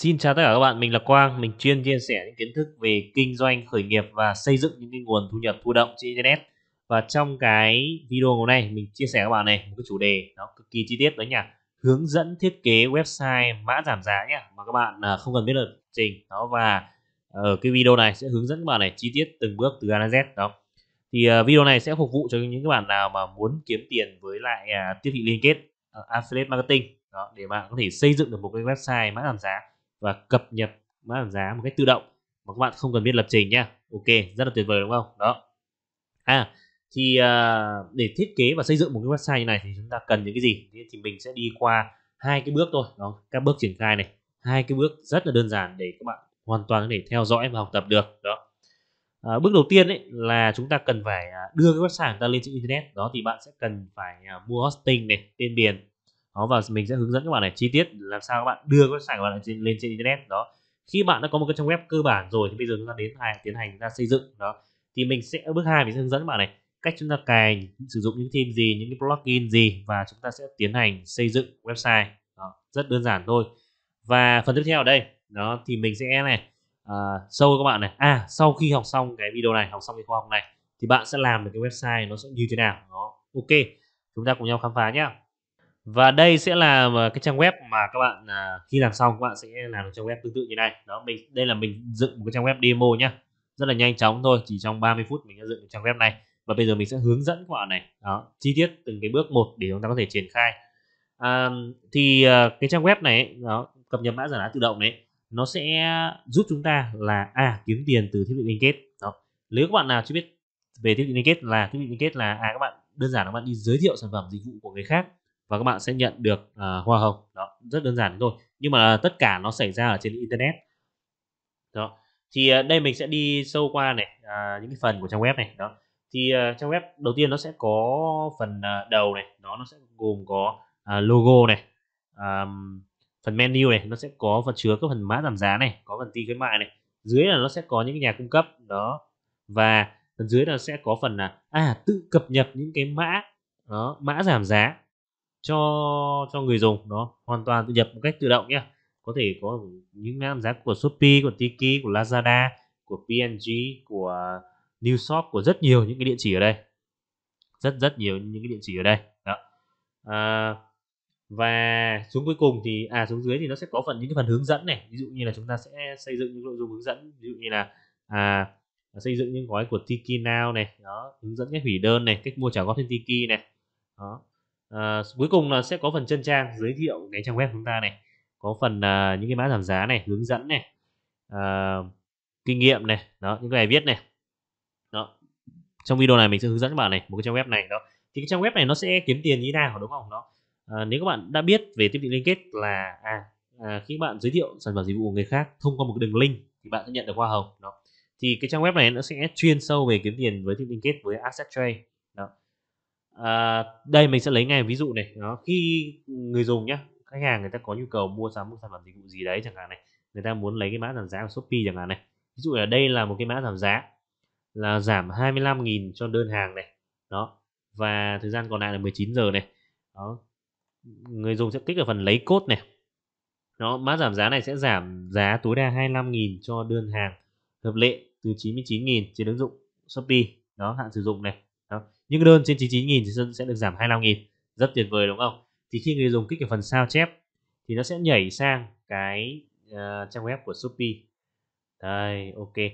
Xin chào tất cả các bạn, mình là Quang, mình chuyên chia sẻ những kiến thức về kinh doanh, khởi nghiệp và xây dựng những cái nguồn thu nhập thụ động trên internet. Và trong cái video ngày hôm nay mình chia sẻ các bạn này một cái chủ đề nó cực kỳ chi tiết đấy nhỉ. Hướng dẫn thiết kế website mã giảm giá nhá mà các bạn à, không cần biết được trình đó và ở ờ, cái video này sẽ hướng dẫn các bạn này chi tiết từng bước từ A đến Z đó. Thì à, video này sẽ phục vụ cho những các bạn nào mà muốn kiếm tiền với lại à, tiếp thị liên kết ờ, affiliate marketing đó để bạn có thể xây dựng được một cái website mã giảm giá và cập nhật mã giảm giá một cách tự động mà các bạn không cần biết lập trình nhá ok rất là tuyệt vời đúng không đó à thì uh, để thiết kế và xây dựng một cái website như này thì chúng ta cần những cái gì thì, thì mình sẽ đi qua hai cái bước thôi đó các bước triển khai này hai cái bước rất là đơn giản để các bạn hoàn toàn có thể theo dõi và học tập được đó à, bước đầu tiên ấy là chúng ta cần phải à, đưa cái website của ta lên trên internet đó thì bạn sẽ cần phải à, mua hosting này tên miền đó và mình sẽ hướng dẫn các bạn này chi tiết làm sao các bạn đưa website của bạn lên, lên trên internet đó khi bạn đã có một cái trang web cơ bản rồi thì bây giờ chúng ta đến hai tiến hành ra xây dựng đó thì mình sẽ bước hai mình sẽ hướng dẫn các bạn này cách chúng ta cài sử dụng những theme gì những cái plugin gì và chúng ta sẽ tiến hành xây dựng website đó, rất đơn giản thôi và phần tiếp theo ở đây đó thì mình sẽ này à, sâu các bạn này à sau khi học xong cái video này học xong cái khóa học này thì bạn sẽ làm được cái website nó sẽ như thế nào đó ok chúng ta cùng nhau khám phá nhé và đây sẽ là ờ, cái trang web mà các bạn à, khi làm xong các bạn sẽ làm được trang web tương tự như này đó mình đây là mình dựng một cái trang web demo nhá rất là nhanh chóng thôi chỉ trong 30 phút mình đã dựng trang web này và bây giờ mình sẽ hướng dẫn các bạn này đó chi tiết từng cái bước một để chúng ta có thể triển khai à, thì ờ, cái trang web này ấy, đó cập nhật mã giảm giá tự động đấy nó sẽ giúp chúng ta là à kiếm tiền từ thiết bị liên kết đó nếu các bạn nào chưa biết về thiết bị liên kết là thiết bị liên kết là à các bạn đơn giản là các bạn đi giới thiệu sản phẩm dịch vụ của người khác và các bạn sẽ nhận được uh, hoa hồng đó rất đơn giản thôi nhưng mà tất cả nó xảy ra ở trên internet đó thì uh, đây mình sẽ đi sâu qua này uh, những cái phần của trang web này đó thì uh, trang web đầu tiên nó sẽ có phần uh, đầu này đó nó sẽ gồm có uh, logo này um, phần menu này nó sẽ có phần chứa các phần mã giảm giá này có phần tin khuyến mại này dưới là nó sẽ có những cái nhà cung cấp đó và phần dưới là sẽ có phần là à tự cập nhật những cái mã đó mã giảm giá cho cho người dùng nó hoàn toàn tự nhập một cách tự động nhé có thể có những mã giảm giá của Shopee của Tiki của Lazada của PNG của New Shop của rất nhiều những cái địa chỉ ở đây rất rất nhiều những cái địa chỉ ở đây đó à, và xuống cuối cùng thì à xuống dưới thì nó sẽ có phần những cái phần hướng dẫn này ví dụ như là chúng ta sẽ xây dựng những nội dung hướng dẫn ví dụ như là à, xây dựng những gói của Tiki Now này đó hướng dẫn cách hủy đơn này cách mua trả góp trên Tiki này đó à, cuối cùng là sẽ có phần chân trang giới thiệu cái trang web chúng ta này có phần à, những cái mã giảm giá này hướng dẫn này à, kinh nghiệm này đó những cái bài viết này đó trong video này mình sẽ hướng dẫn các bạn này một cái trang web này đó thì cái trang web này nó sẽ kiếm tiền như thế nào đúng không đó à, nếu các bạn đã biết về tiếp thị liên kết là à, à, khi bạn giới thiệu sản phẩm dịch vụ của người khác thông qua một đường link thì bạn sẽ nhận được hoa hồng đó thì cái trang web này nó sẽ chuyên sâu về kiếm tiền với tiếp liên kết với asset trade à, đây mình sẽ lấy ngay ví dụ này nó khi người dùng nhá khách hàng người ta có nhu cầu mua sắm một sản phẩm dịch vụ gì đấy chẳng hạn này người ta muốn lấy cái mã giảm giá của shopee chẳng hạn này ví dụ là đây là một cái mã giảm giá là giảm 25.000 cho đơn hàng này đó và thời gian còn lại là 19 giờ này đó người dùng sẽ kích ở phần lấy cốt này nó mã giảm giá này sẽ giảm giá tối đa 25.000 cho đơn hàng hợp lệ từ 99.000 trên ứng dụng Shopee đó hạn sử dụng này những đơn trên 99.000 thì sẽ được giảm 25.000 rất tuyệt vời đúng không thì khi người dùng kích vào phần sao chép thì nó sẽ nhảy sang cái uh, trang web của Shopee đây ok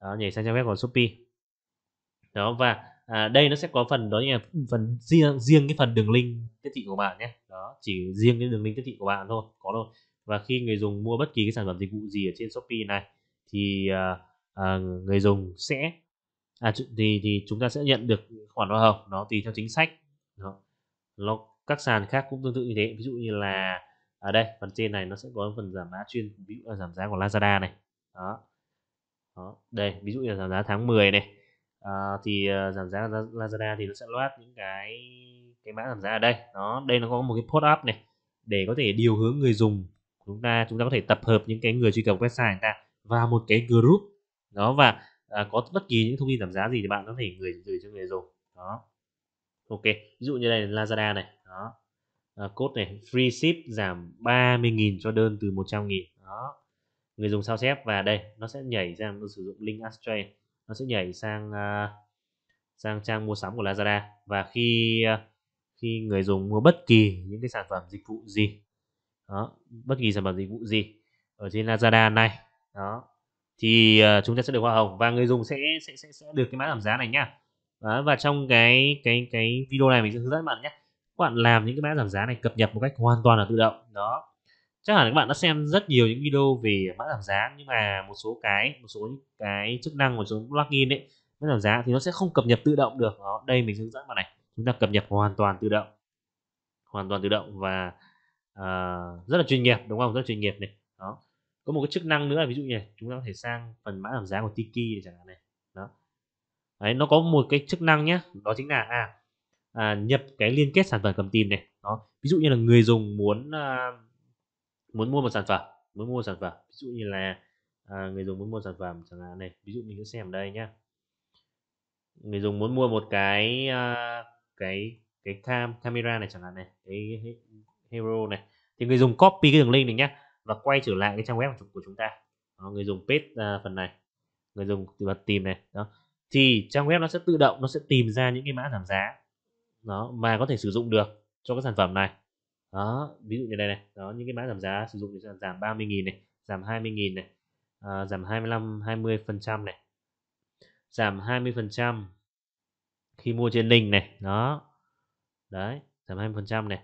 đó, nhảy sang trang web của Shopee đó và à, đây nó sẽ có phần đó là phần riêng riêng cái phần đường link tiếp thị của bạn nhé đó chỉ riêng cái đường link tiếp thị của bạn thôi có thôi và khi người dùng mua bất kỳ cái sản phẩm dịch vụ gì ở trên shopee này thì à, à, người dùng sẽ à, thì thì chúng ta sẽ nhận được khoản hoa hồng nó tùy theo chính sách đó. nó các sàn khác cũng tương tự như thế ví dụ như là ở à, đây phần trên này nó sẽ có phần giảm giá chuyên ví dụ là giảm giá của Lazada này đó đó đây ví dụ như là giảm giá tháng 10 này à, thì à, giảm giá Lazada thì nó sẽ loát những cái cái mã giảm giá ở đây đó đây nó có một cái post up này để có thể điều hướng người dùng chúng ta chúng ta có thể tập hợp những cái người truy cập website của chúng ta vào một cái group đó và à, có bất kỳ những thông tin giảm giá gì thì bạn có thể gửi gửi cho người dùng đó ok ví dụ như đây là Lazada này đó à, cốt này free ship giảm 30.000 cho đơn từ 100.000 đó người dùng sao chép và đây nó sẽ nhảy sang nó sử dụng link Astray nó sẽ nhảy sang uh, sang trang mua sắm của Lazada và khi uh, khi người dùng mua bất kỳ những cái sản phẩm dịch vụ gì đó bất kỳ sản phẩm dịch vụ gì ở trên Lazada này đó thì ờ, chúng ta sẽ được hoa hồng và người dùng sẽ sẽ sẽ, sẽ được cái mã giảm giá này nhá Đó, và trong cái cái cái video này mình sẽ hướng dẫn bạn nhé các bạn làm những cái mã giảm giá này cập nhật một cách hoàn toàn là tự động đó chắc hẳn các bạn đã xem rất nhiều những video về mã giảm giá nhưng mà một số cái một số những cái chức năng một số plugin đấy mã giảm giá thì nó sẽ không cập nhật tự động được đó đây mình hướng dẫn bạn này chúng ta cập nhật hoàn toàn tự động hoàn toàn tự động và uh, rất là chuyên nghiệp đúng không rất là chuyên nghiệp này đó có một cái chức năng nữa là ví dụ như này, chúng ta có thể sang phần mã giảm giá của Tiki chẳng hạn này đó đấy nó có một cái chức năng nhé đó chính là à, à nhập cái liên kết sản phẩm cầm tìm này đó ví dụ như là người dùng muốn à, muốn mua một sản phẩm muốn mua một sản phẩm ví dụ như là à, người dùng muốn mua sản phẩm chẳng hạn này ví dụ mình cứ xem đây nhá người dùng muốn mua một cái à, cái cái cam camera này chẳng hạn này cái hero này thì người dùng copy cái đường link này nhé và quay trở lại cái trang web của chúng ta đó, người dùng page à, phần này người dùng bật tìm này đó thì trang web nó sẽ tự động nó sẽ tìm ra những cái mã giảm giá đó mà có thể sử dụng được cho các sản phẩm này đó ví dụ như đây này đó những cái mã giảm giá sử dụng thì giảm 30.000 này giảm 20.000 này à, giảm 25 20 phần trăm này giảm 20 phần trăm khi mua trên link này đó đấy giảm 20 phần trăm này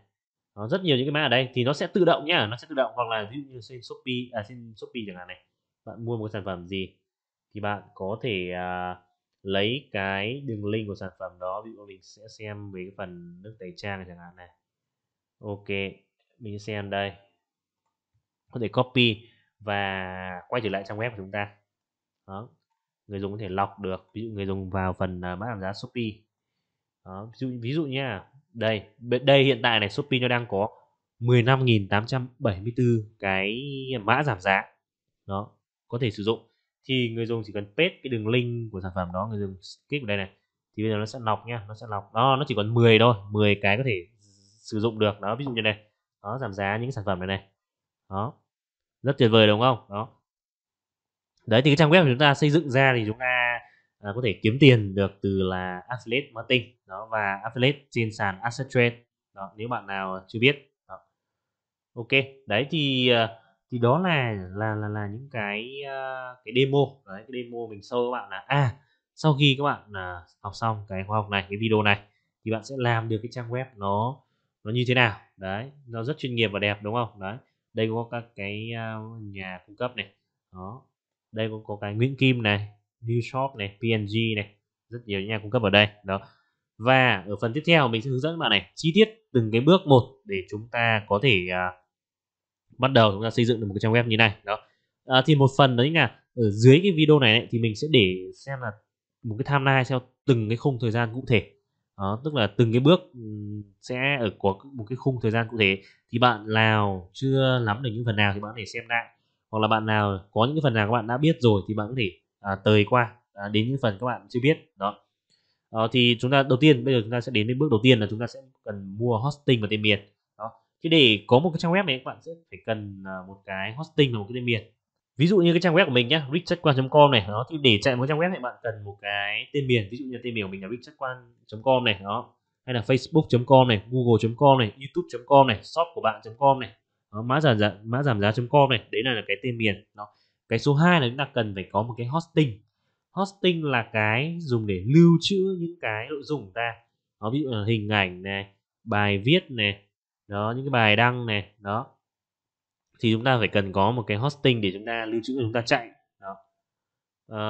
nó rất nhiều những cái mã ở đây thì nó sẽ tự động nhá nó sẽ tự động hoặc là ví dụ như trên shopee à, trên shopee chẳng hạn này bạn mua một sản phẩm gì thì bạn có thể à, lấy cái đường link của sản phẩm đó ví dụ mình sẽ xem về cái phần nước tẩy trang chẳng hạn này ok mình xem đây có thể copy và quay trở lại trang web của chúng ta đó. người dùng có thể lọc được ví dụ người dùng vào phần mã à, hàng giá shopee đó. ví dụ ví dụ nha đây đây hiện tại này Shopee nó đang có 15.874 cái mã giảm giá đó có thể sử dụng thì người dùng chỉ cần paste cái đường link của sản phẩm đó người dùng click vào đây này thì bây giờ nó sẽ lọc nhá nó sẽ lọc đó nó chỉ còn 10 thôi 10 cái có thể sử dụng được đó ví dụ như này đó giảm giá những sản phẩm này này đó rất tuyệt vời đúng không đó đấy thì cái trang web của chúng ta xây dựng ra thì chúng ta à, có thể kiếm tiền được từ là affiliate marketing đó và affiliate trên sàn asset trade đó nếu bạn nào chưa biết đó. ok đấy thì ờ, thì đó là là là là những cái ờ, cái demo đấy cái demo mình sâu các bạn là à sau khi các bạn à, học xong cái khóa học này cái video này thì bạn sẽ làm được cái trang web nó nó như thế nào đấy nó rất chuyên nghiệp và đẹp đúng không đấy đây có các cái ờ, nhà cung cấp này đó đây cũng có cái Nguyễn Kim này ViewShop này, PNG này, rất nhiều nhà cung cấp ở đây. Đó. Và ở phần tiếp theo mình sẽ hướng dẫn bạn này chi tiết từng cái bước một để chúng ta có thể uh, bắt đầu chúng ta xây dựng được một cái trang web như này. Đó. À, thì một phần đấy là ở dưới cái video này ấy, thì mình sẽ để xem là một cái timeline theo từng cái khung thời gian cụ thể đó, tức là từng cái bước sẽ ở có một cái khung thời gian cụ thể thì bạn nào chưa nắm được những phần nào thì bạn có thể xem lại hoặc là bạn nào có những phần nào các bạn đã biết rồi thì bạn có thể à, tới qua à, đến những phần các bạn chưa biết đó à, thì chúng ta đầu tiên bây giờ chúng ta sẽ đến với bước đầu tiên là chúng ta sẽ cần mua hosting và tên miền đó thì để có một cái trang web này các bạn sẽ phải cần à, một cái hosting và một cái tên miền ví dụ như cái trang web của mình nhé richardquan.com này đó thì để chạy một trang web này bạn cần một cái tên miền ví dụ như tên miền của mình là richardquan.com này đó hay là facebook.com này google.com này youtube.com này shop của bạn.com này đó, mã giảm giá mã giảm giá.com này đấy là cái tên miền đó cái số 2 là chúng ta cần phải có một cái hosting hosting là cái dùng để lưu trữ những cái nội dung của ta đó ví dụ là hình ảnh này bài viết này đó những cái bài đăng này đó thì chúng ta phải cần có một cái hosting để chúng ta lưu trữ chúng ta chạy đó à,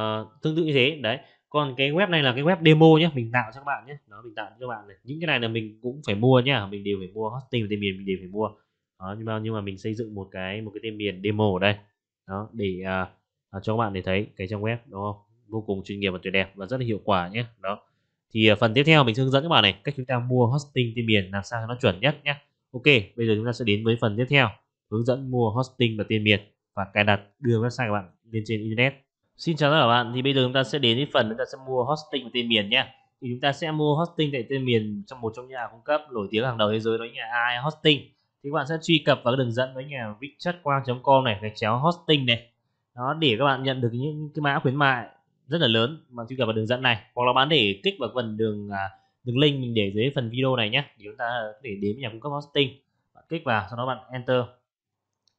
tương tự như thế đấy còn cái web này là cái web demo nhé mình tạo cho các bạn nhé nó mình tạo cho các bạn này những cái này là mình cũng phải mua nhá mình đều phải mua hosting tên miền mình đều phải mua đó, nhưng mà nhưng mà mình xây dựng một cái một cái tên miền demo ở đây đó để uh, cho các bạn để thấy cái trang web nó vô cùng chuyên nghiệp và tuyệt đẹp và rất là hiệu quả nhé đó thì uh, phần tiếp theo mình sẽ hướng dẫn các bạn này cách chúng ta mua hosting tên miền làm sao cho nó chuẩn nhất nhé ok bây giờ chúng ta sẽ đến với phần tiếp theo hướng dẫn mua hosting và tên miền và cài đặt đưa website các bạn lên trên internet xin chào tất cả các bạn thì bây giờ chúng ta sẽ đến với phần chúng ta sẽ mua hosting và tên miền nhé thì chúng ta sẽ mua hosting tại tên miền trong một trong nhà cung cấp nổi tiếng hàng đầu thế giới đó là ai hosting thì các bạn sẽ truy cập vào cái đường dẫn với nhà vichchatquang.com này gạch chéo hosting này đó để các bạn nhận được những cái mã khuyến mại rất là lớn mà truy cập vào đường dẫn này hoặc là bạn để kích vào phần đường à, đường link mình để dưới phần video này nhé thì chúng ta để đến nhà cung cấp hosting bạn kích vào sau đó bạn enter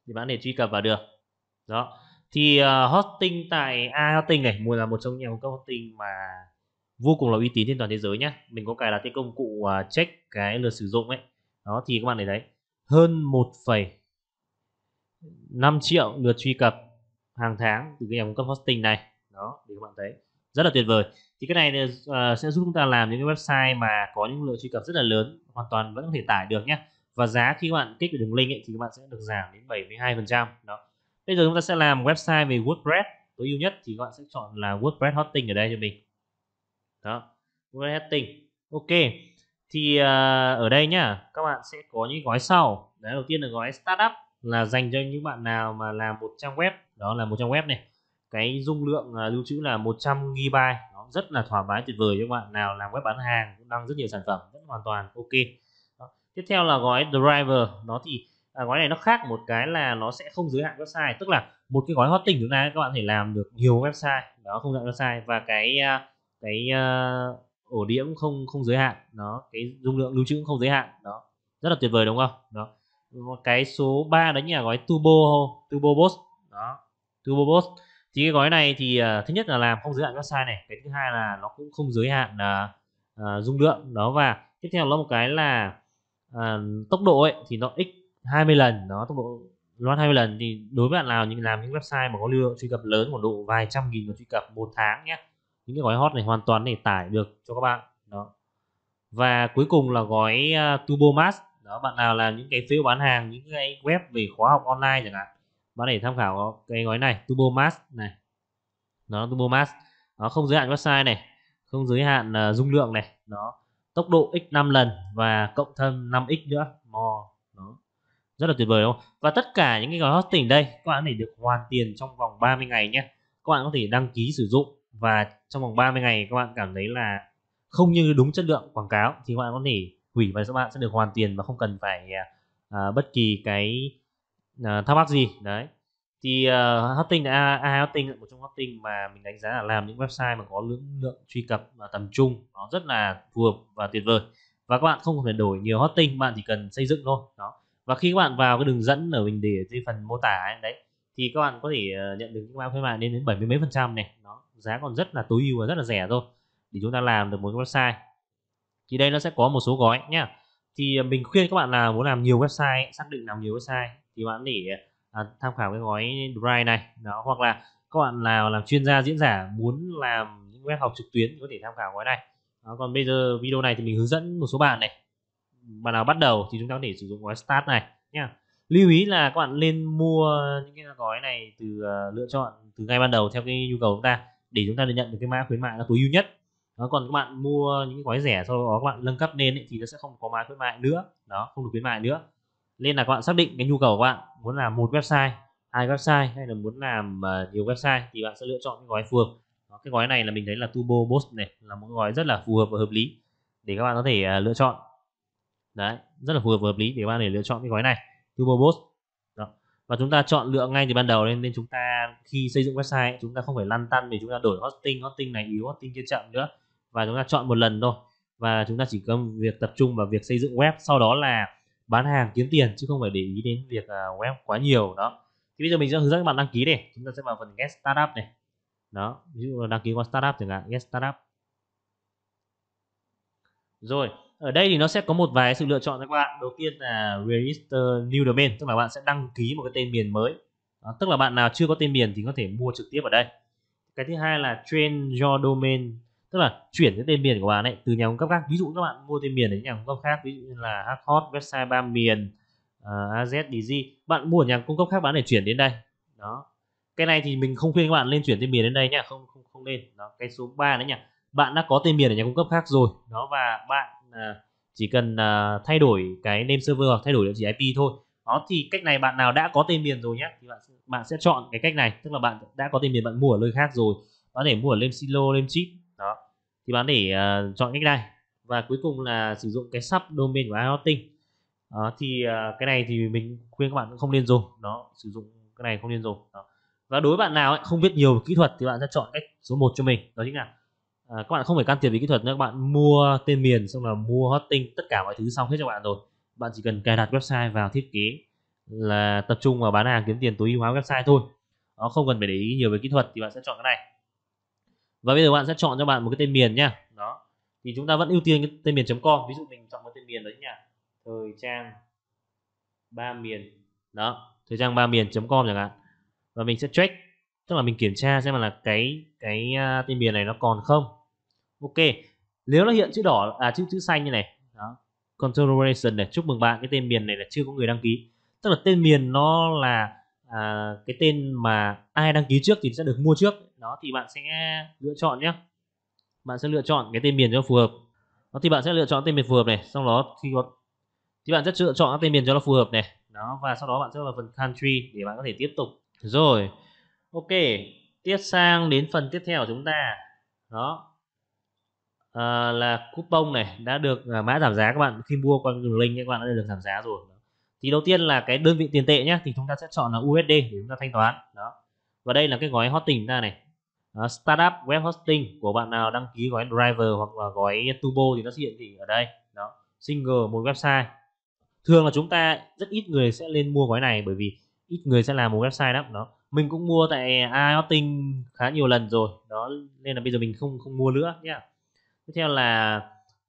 thì bạn để truy cập vào được đó thì uh, hosting tại a hosting này mùa là một trong những nhà cung cấp hosting mà vô cùng là uy tín trên toàn thế giới nhé mình có cài đặt cái công cụ uh, check cái lượt sử dụng ấy đó thì các bạn để đấy hơn 1,5 triệu lượt truy cập hàng tháng từ cái em cấp hosting này đó để các bạn thấy rất là tuyệt vời thì cái này uh, sẽ giúp chúng ta làm những cái website mà có những lượng truy cập rất là lớn hoàn toàn vẫn có thể tải được nhé và giá khi các bạn kích vào đường link ấy, thì các bạn sẽ được giảm đến 72 phần trăm đó bây giờ chúng ta sẽ làm website về WordPress tối ưu nhất thì các bạn sẽ chọn là WordPress hosting ở đây cho mình đó WordPress hosting ok thì à, ở đây nhá các bạn sẽ có những gói sau đấy đầu tiên là gói startup là dành cho những bạn nào mà làm một trang web đó là một trang web này cái dung lượng à, lưu trữ là 100 GB nó rất là thoải mái tuyệt vời cho các bạn nào làm web bán hàng cũng đăng rất nhiều sản phẩm vẫn hoàn toàn ok đó. tiếp theo là gói driver nó thì à, gói này nó khác một cái là nó sẽ không giới hạn website tức là một cái gói hosting chúng ta các bạn thể làm được nhiều website đó không giới hạn website và cái à, cái uh, ổ đĩa cũng không không giới hạn đó cái dung lượng lưu trữ cũng không giới hạn đó rất là tuyệt vời đúng không đó cái số 3 đấy là gói turbo turbo boost đó turbo boost thì cái gói này thì uh, thứ nhất là làm không giới hạn website này cái thứ hai là nó cũng không giới hạn uh, uh, dung lượng đó và tiếp theo nó một cái là uh, tốc độ ấy thì nó x 20 lần nó tốc độ nó 20 lần thì đối với bạn nào những làm những website mà có lưu lượng truy cập lớn khoảng độ vài trăm nghìn lượt truy cập một tháng nhé những cái gói hot này hoàn toàn để tải được cho các bạn đó và cuối cùng là gói uh, Turbo mass đó bạn nào là những cái phiếu bán hàng những cái web về khóa học online chẳng hạn bạn để tham khảo cái gói này Turbo mass này nó Turbo mass nó không giới hạn website này không giới hạn uh, dung lượng này nó tốc độ x 5 lần và cộng thêm 5x nữa mò đó rất là tuyệt vời không và tất cả những cái gói hosting đây các bạn để được hoàn tiền trong vòng 30 ngày nhé các bạn có thể đăng ký sử dụng và trong vòng 30 ngày các bạn cảm thấy là không như đúng chất lượng quảng cáo thì các bạn có thể hủy và các bạn sẽ được hoàn tiền và không cần phải uh, bất kỳ cái uh, thắc mắc gì đấy thì uh, hosting là AI hosting là một trong hosting mà mình đánh giá là làm những website mà có lượng lượng truy cập và tầm trung nó rất là phù hợp và tuyệt vời và các bạn không phải đổi nhiều hosting bạn chỉ cần xây dựng thôi đó và khi các bạn vào cái đường dẫn ở mình để dưới phần mô tả ấy, đấy thì các bạn có thể nhận được những bao khuyến mại lên đến 70 mấy phần trăm này đó giá còn rất là tối ưu và rất là rẻ thôi để chúng ta làm được một website thì đây nó sẽ có một số gói nhá thì à, mình khuyên các bạn là muốn làm nhiều website xác định làm nhiều website thì bạn để à, tham khảo cái gói Drive này đó hoặc là các bạn nào làm chuyên gia diễn giả muốn làm những web học trực tuyến thì có thể tham khảo gói này đó, còn bây giờ video này thì mình hướng dẫn một số bạn này bạn nào bắt đầu thì chúng ta có thể sử dụng gói Start này nhá lưu ý là các bạn nên mua những cái gói này từ uh, lựa chọn từ ngay ban đầu theo cái nhu cầu của chúng ta để chúng ta được nhận được cái mã khuyến mại nó tối ưu nhất đó, còn các bạn mua những gói rẻ sau đó các bạn nâng cấp lên ấy, thì nó sẽ không có mã khuyến mại nữa đó không được khuyến mại nữa nên là các bạn xác định cái nhu cầu của bạn muốn làm một website hai website hay là muốn làm uh, nhiều website thì bạn sẽ lựa chọn cái gói phù hợp đó, cái gói này là mình thấy là Turbo Boost này là một gói rất là phù hợp và hợp lý để các bạn có thể uh, lựa chọn đấy rất là phù hợp và hợp lý để các bạn để lựa chọn cái gói này Turbo Boost và chúng ta chọn lựa ngay từ ban đầu nên nên chúng ta khi xây dựng website chúng ta không phải lăn tăn để chúng ta đổi hosting hosting này yếu hosting kia chậm nữa và chúng ta chọn một lần thôi và chúng ta chỉ cần việc tập trung vào việc xây dựng web sau đó là bán hàng kiếm tiền chứ không phải để ý đến việc à, web quá nhiều đó thì bây giờ mình sẽ hướng dẫn các bạn đăng ký này chúng ta sẽ vào phần get startup này đó ví dụ là đăng ký qua startup chẳng hạn get startup rồi ở đây thì nó sẽ có một vài sự lựa chọn cho các bạn đầu tiên là register new domain tức là bạn sẽ đăng ký một cái tên miền mới đó, tức là bạn nào chưa có tên miền thì có thể mua trực tiếp ở đây cái thứ hai là change your domain tức là chuyển cái tên miền của bạn ấy từ nhà cung cấp khác ví dụ các bạn mua tên miền ở nhà cung cấp khác ví dụ như là hot website ba miền uh, ờ, azdg bạn mua ở nhà cung cấp khác bạn để chuyển đến đây đó cái này thì mình không khuyên các bạn lên chuyển tên miền đến đây nhá không không không nên đó cái số 3 đấy nhỉ bạn đã có tên miền ở nhà cung cấp khác rồi đó và bạn Ờ, chỉ cần à, thay đổi cái name server hoặc thay đổi địa chỉ IP thôi đó thì cách này bạn nào đã có tên miền rồi nhé thì bạn bạn sẽ chọn cái cách này tức là bạn đã có tên miền bạn mua ở nơi khác rồi bạn để mua ở lên silo lên chip đó thì bạn để uh, chọn cách này và cuối cùng là sử dụng cái sub domain của iHosting đó, thì uh, cái này thì mình khuyên các bạn cũng không nên dùng đó sử dụng cái này không nên dùng đó. và đối với bạn nào ấy, không biết nhiều kỹ thuật thì bạn sẽ chọn cách số 1 cho mình đó chính là à, các bạn không phải can thiệp về kỹ thuật nữa các bạn mua tên miền xong là mua hosting tất cả mọi thứ xong hết cho bạn rồi bạn chỉ cần cài đặt website vào thiết kế là tập trung vào bán hàng kiếm tiền tối ưu hóa website thôi nó không cần phải để ý nhiều về kỹ thuật thì bạn sẽ chọn cái này và bây giờ bạn sẽ chọn cho bạn một cái tên miền nhá đó thì chúng ta vẫn ưu tiên cái tên miền com ví dụ mình chọn một tên miền đấy nhá thời trang ba miền đó thời trang ba miền com chẳng hạn và mình sẽ check tức là mình kiểm tra xem là cái cái à, tên miền này nó còn không ok nếu nó hiện chữ đỏ à chữ chữ xanh như này đó configuration này chúc mừng bạn cái tên miền này là chưa có người đăng ký tức là tên miền nó là à, cái tên mà ai đăng ký trước thì sẽ được mua trước đó thì bạn sẽ lựa chọn nhé bạn sẽ lựa chọn cái tên miền cho phù hợp đó thì bạn sẽ lựa chọn tên miền phù hợp này sau đó khi có thì bạn sẽ lựa chọn tên miền cho nó phù hợp này đó và sau đó bạn sẽ vào phần country để bạn có thể tiếp tục rồi ok tiếp sang đến phần tiếp theo của chúng ta đó à, là coupon này đã được à, mã giảm giá các bạn khi mua qua đường link các bạn đã được giảm giá rồi thì đầu tiên là cái đơn vị tiền tệ nhé thì chúng ta sẽ chọn là USD để chúng ta thanh toán đó và đây là cái gói hosting ta này à, startup web hosting của bạn nào đăng ký gói driver hoặc là gói turbo thì nó sẽ hiện thị ở đây đó single một website thường là chúng ta rất ít người sẽ lên mua gói này bởi vì ít người sẽ làm một website lắm đó mình cũng mua tại iHosting khá nhiều lần rồi đó nên là bây giờ mình không không mua nữa nhé tiếp theo là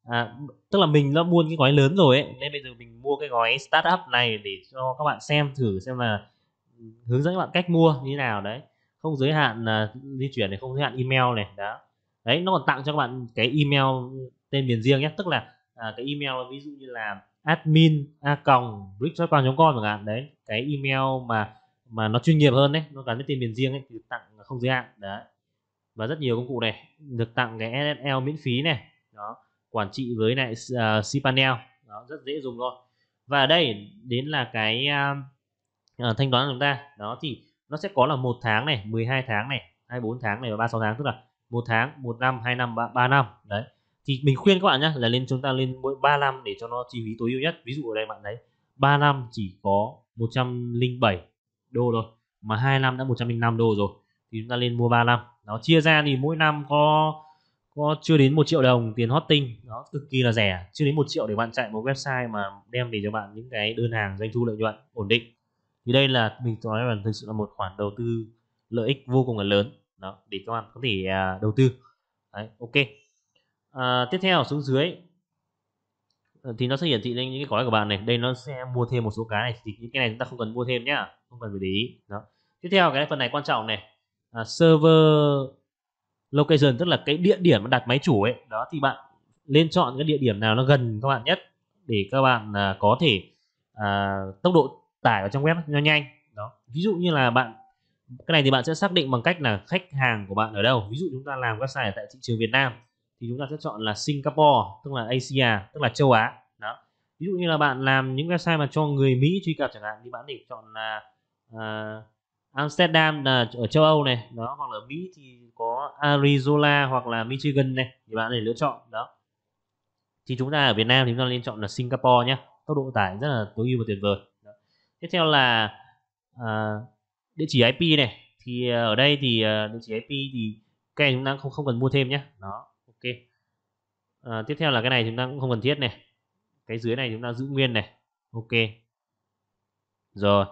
à, tức là mình đã mua cái gói lớn rồi ấy nên bây giờ mình mua cái gói startup này để cho các bạn xem thử xem là hướng dẫn các bạn cách mua như thế nào đấy không giới hạn uh, di chuyển này không giới hạn email này đó đấy nó còn tặng cho các bạn cái email tên miền riêng nhé tức là à, cái email ví dụ như là admin a còng richardquang com chẳng hạn đấy cái email mà mà nó chuyên nghiệp hơn đấy nó gắn với tên miền riêng ấy thì tặng không giới hạn đấy và rất nhiều công cụ này được tặng cái SSL miễn phí này đó quản trị với lại uh, cPanel đó, rất dễ dùng thôi và đây đến là cái uh, thanh toán của chúng ta đó thì nó sẽ có là một tháng này 12 tháng này 24 tháng này và 36 tháng tức là một tháng một năm hai năm ba, ba năm đấy thì mình khuyên các bạn nhé là lên chúng ta lên mỗi 3 năm để cho nó chi phí tối ưu nhất ví dụ ở đây bạn đấy 3 năm chỉ có 107 đô rồi mà 2 năm đã 105 đô rồi thì chúng ta lên mua 3 năm nó chia ra thì mỗi năm có có chưa đến một triệu đồng tiền hosting nó cực kỳ là rẻ chưa đến một triệu để bạn chạy một website mà đem về cho bạn những cái đơn hàng doanh thu lợi nhuận ổn định thì đây là mình nói là thực sự là một khoản đầu tư lợi ích vô cùng là lớn đó để các bạn có thể à, đầu tư Đấy, ok à, tiếp theo xuống dưới ờ, thì nó sẽ hiển thị lên những cái gói của bạn này đây nó sẽ mua thêm một số cái này thì những cái này chúng ta không cần mua thêm nhá không cần phải để ý đó tiếp theo cái phần này quan trọng này À, server location tức là cái địa điểm đặt máy chủ ấy đó thì bạn lên chọn cái địa điểm nào nó gần các bạn nhất để các bạn à, có thể à, tốc độ tải ở trong web nó nhanh đó ví dụ như là bạn cái này thì bạn sẽ xác định bằng cách là khách hàng của bạn ở đâu ví dụ chúng ta làm website tại thị trường Việt Nam thì chúng ta sẽ chọn là Singapore tức là Asia tức là châu Á đó ví dụ như là bạn làm những website mà cho người Mỹ truy cập chẳng hạn thì bạn để chọn là uh, Amsterdam là ở châu Âu này đó hoặc là ở Mỹ thì có Arizona hoặc là Michigan này thì bạn để lựa chọn đó thì chúng ta ở Việt Nam thì chúng ta nên chọn là Singapore nhé tốc độ tải rất là tối ưu và tuyệt vời đó. tiếp theo là à, địa chỉ IP này thì ờ, ở đây thì ờ, địa chỉ IP thì cái này chúng ta không không cần mua thêm nhé đó ok à, tiếp theo là cái này chúng ta cũng không cần thiết này cái dưới này chúng ta giữ nguyên này ok rồi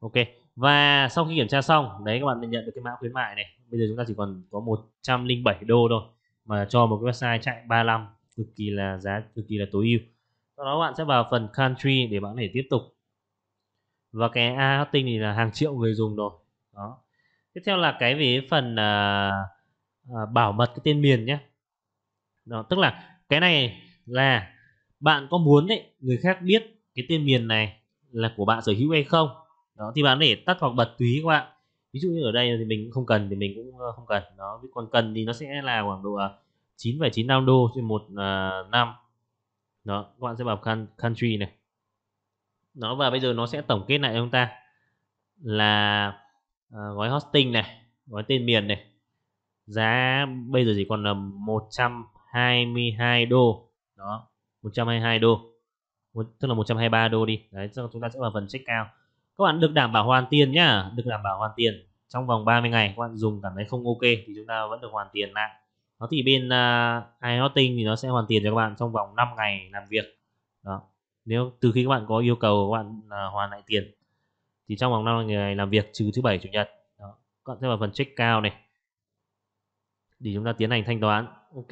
ok và sau khi kiểm tra xong đấy các bạn nhận được cái mã khuyến mại này bây giờ chúng ta chỉ còn có 107 đô thôi mà cho một cái website chạy 35 cực kỳ là giá cực kỳ là tối ưu sau đó bạn sẽ vào phần country để bạn có thể tiếp tục và cái a hosting thì là hàng triệu người dùng rồi đó tiếp theo là cái về phần à, à, bảo mật cái tên miền nhé đó, tức là cái này là bạn có muốn đấy người khác biết cái tên miền này là của bạn sở hữu hay không đó thì bạn để tắt hoặc bật tùy các bạn ví dụ như ở đây thì mình cũng không cần thì mình cũng ờ, không cần nó với còn cần thì nó sẽ là khoảng độ 9,95 ờ, đô trên một uh, năm đó các bạn sẽ vào country này nó và bây giờ nó sẽ tổng kết lại chúng ta là uh, gói hosting này gói tên miền này giá bây giờ chỉ còn là 122 đô đó 122 đô tức là 123 đô đi đấy chúng ta sẽ vào phần check out các bạn được đảm bảo hoàn tiền nhá được đảm bảo hoàn tiền trong vòng 30 ngày các bạn dùng cảm thấy không ok thì chúng ta vẫn được hoàn tiền lại nó thì bên uh, à, iHotting thì nó sẽ hoàn tiền cho các bạn trong vòng 5 ngày làm việc đó nếu từ khi các bạn có yêu cầu các bạn uh, hoàn lại tiền thì trong vòng 5 ngày làm việc trừ thứ bảy chủ nhật đó các bạn sẽ vào phần check cao này để chúng ta tiến hành thanh toán ok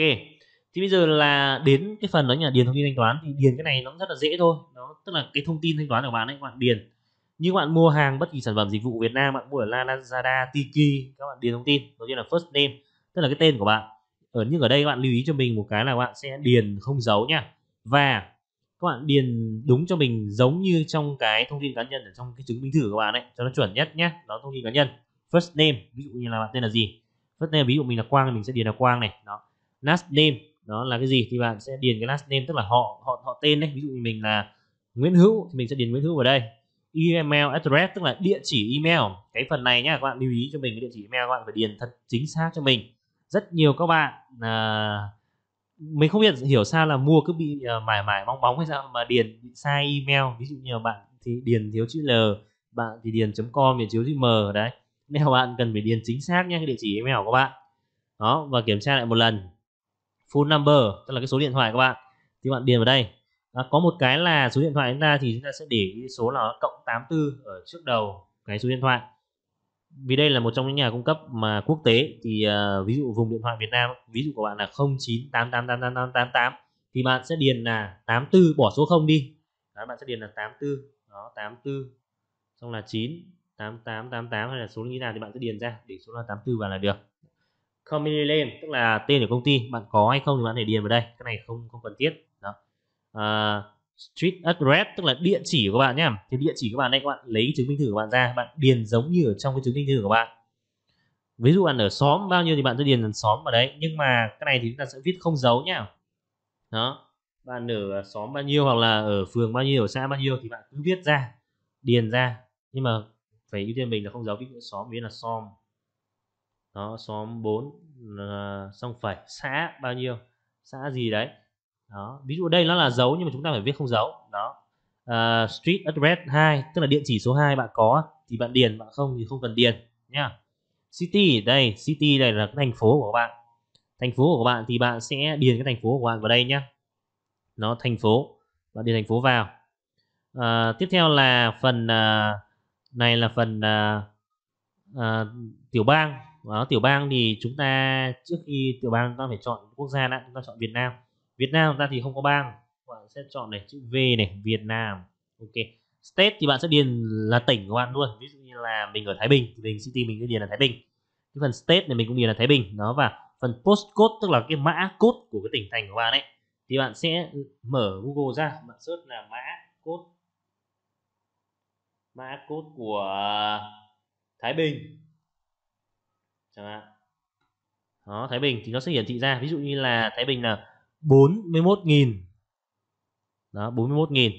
thì bây giờ là đến cái phần đó là điền thông tin thanh toán thì điền cái này nó rất là dễ thôi đó tức là cái thông tin thanh toán của bạn ấy các bạn điền như bạn mua hàng bất kỳ sản phẩm dịch vụ Việt Nam bạn mua ở Lazada, Tiki các bạn điền thông tin đầu tiên là first name tức là cái tên của bạn ở nhưng ở đây các bạn lưu ý cho mình một cái là bạn sẽ điền không dấu nha và các bạn điền đúng cho mình giống như trong cái thông tin cá nhân ở trong cái chứng minh thư của bạn ấy cho nó chuẩn nhất nhé đó thông tin cá nhân first name ví dụ như là bạn tên là gì first name ví dụ mình là Quang mình sẽ điền là Quang này đó last name đó là cái gì thì bạn sẽ điền cái last name tức là họ họ họ tên đấy ví dụ như mình là Nguyễn Hữu thì mình sẽ điền Nguyễn Hữu vào đây email address tức là địa chỉ email cái phần này nhá các bạn lưu ý cho mình cái địa chỉ email các bạn phải điền thật chính xác cho mình rất nhiều các bạn à, mình không biết hiểu sao là mua cứ bị uh, mải mải bong bóng hay sao mà điền sai email ví dụ như bạn thì điền thiếu chữ l bạn thì điền com điền thiếu chữ m đấy nên các bạn cần phải điền chính xác nhé cái địa chỉ email của các bạn đó và kiểm tra lại một lần phone number tức là cái số điện thoại của bạn thì bạn điền vào đây à, có một cái là số điện thoại chúng ta thì chúng ta sẽ để số là cộng 84 ở trước đầu cái số điện thoại vì đây là một trong những nhà cung cấp mà quốc tế thì uh, ví dụ vùng điện thoại Việt Nam ví dụ của bạn là 0988888888 thì bạn sẽ điền là 84 bỏ số 0 đi đó, bạn sẽ điền là 84 đó 84 xong là 9 8888 hay là số như nào thì bạn sẽ điền ra để số là 84 và là được company name tức là tên của công ty bạn có hay không thì bạn thể điền vào đây cái này không không cần thiết À, street address tức là địa chỉ của bạn nhé thì địa chỉ của bạn đây các bạn lấy chứng minh thư của bạn ra bạn điền giống như ở trong cái chứng minh thư của bạn ví dụ bạn ở xóm bao nhiêu thì bạn sẽ điền xóm vào đấy nhưng mà cái này thì chúng ta sẽ viết không dấu nhá đó bạn ở xóm bao nhiêu hoặc là ở phường bao nhiêu ở xã bao nhiêu thì bạn cứ viết ra điền ra nhưng mà phải ưu tiên mình là không dấu ví dụ xóm viết là xóm đó xóm 4 uh, xong phải xã bao nhiêu xã gì đấy đó ví dụ đây nó là dấu nhưng mà chúng ta phải viết không dấu đó uh, street address 2 tức là địa chỉ số 2 bạn có thì bạn điền bạn không thì không cần điền nhá city đây city này là cái thành phố của bạn thành phố của bạn thì bạn sẽ điền cái thành phố của bạn vào đây nhá nó thành phố bạn điền thành phố vào uh, tiếp theo là phần uh, này là phần uh, uh, tiểu bang đó, tiểu bang thì chúng ta trước khi tiểu bang chúng ta phải chọn quốc gia đã chúng ta chọn Việt Nam Việt Nam chúng ta thì không có bang bạn sẽ chọn này chữ V này Việt Nam ok state thì bạn sẽ điền là tỉnh của bạn luôn ví dụ như là mình ở Thái Bình thì mình city mình sẽ điền là Thái Bình cái phần state này mình cũng điền là Thái Bình nó và phần postcode tức là cái mã code của cái tỉnh thành của bạn ấy thì bạn sẽ mở Google ra bạn search là mã code mã code của Thái Bình chẳng hạn đó Thái Bình thì nó sẽ hiển thị ra ví dụ như là Thái Bình là 41.000 đó 41.000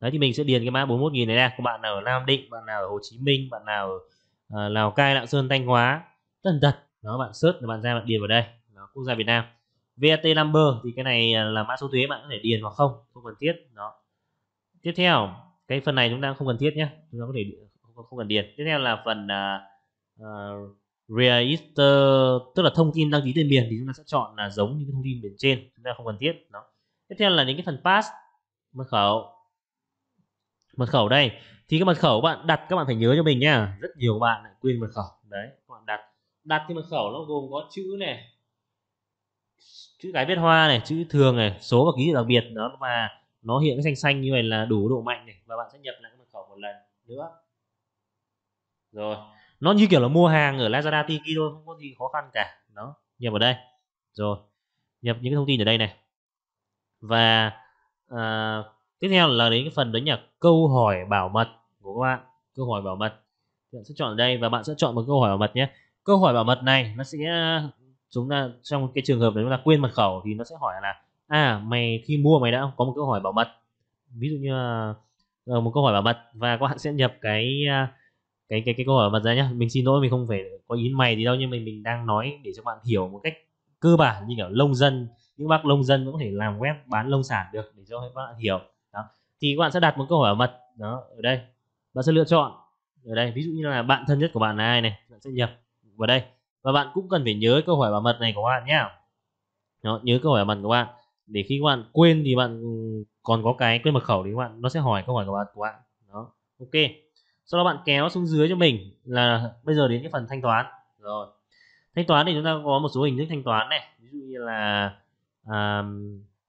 đấy thì mình sẽ điền cái mã 41.000 này nè các bạn nào ở Nam Định bạn nào ở Hồ Chí Minh bạn nào uh, Lào Cai Lạng Sơn Thanh Hóa tần tật đó bạn search bạn ra bạn điền vào đây đó, quốc gia Việt Nam VAT number thì cái này à, là mã số thuế bạn có thể điền vào không không cần thiết đó tiếp theo cái phần này chúng ta không cần thiết nhé chúng ta có thể không, không cần điền tiếp theo là phần uh, uh, register tức là thông tin đăng ký tên miền thì chúng ta sẽ chọn là giống như thông tin bên trên chúng ta không cần thiết đó tiếp theo là những cái phần pass mật khẩu mật khẩu đây thì cái mật khẩu bạn đặt các bạn phải nhớ cho mình nha rất nhiều bạn lại quên mật khẩu đấy các bạn đặt đặt cái mật khẩu nó gồm có chữ này chữ cái viết hoa này chữ thường này số và ký tự đặc biệt đó và nó hiện cái xanh xanh như vậy là đủ độ mạnh này và bạn sẽ nhập lại cái mật khẩu một lần nữa rồi nó như kiểu là mua hàng ở Lazada Tiki thôi không có gì khó khăn cả đó nhập vào đây rồi nhập những cái thông tin ở đây này và à, tiếp theo là đến cái phần đấy là câu hỏi bảo mật của các bạn câu hỏi bảo mật bạn sẽ chọn ở đây và bạn sẽ chọn một câu hỏi bảo mật nhé câu hỏi bảo mật này nó sẽ chúng ta trong cái trường hợp đấy ta quên mật khẩu thì nó sẽ hỏi là à mày khi mua mày đã có một câu hỏi bảo mật ví dụ như là ờ, một câu hỏi bảo mật và các bạn sẽ nhập cái uh, cái cái cái câu hỏi mặt ra nhá mình xin lỗi mình không phải có ý mày gì đâu nhưng mình mình đang nói để cho bạn hiểu một cách cơ bản như kiểu lông dân những bác lông dân cũng có thể làm web bán lông sản được để cho các bạn hiểu đó. thì các bạn sẽ đặt một câu hỏi mật đó ở đây bạn sẽ lựa chọn ở đây ví dụ như là bạn thân nhất của bạn là ai này bạn sẽ nhập vào đây và bạn cũng cần phải nhớ câu hỏi bảo mật này của bạn nhá đó, nhớ câu hỏi bảo mật của bạn để khi các bạn quên thì bạn ừ, còn có cái quên mật khẩu thì các bạn nó sẽ hỏi câu hỏi của bạn của bạn đó ok sau đó bạn kéo xuống dưới cho mình là bây giờ đến cái phần thanh toán rồi thanh toán thì chúng ta có một số hình thức thanh toán này ví dụ như là à,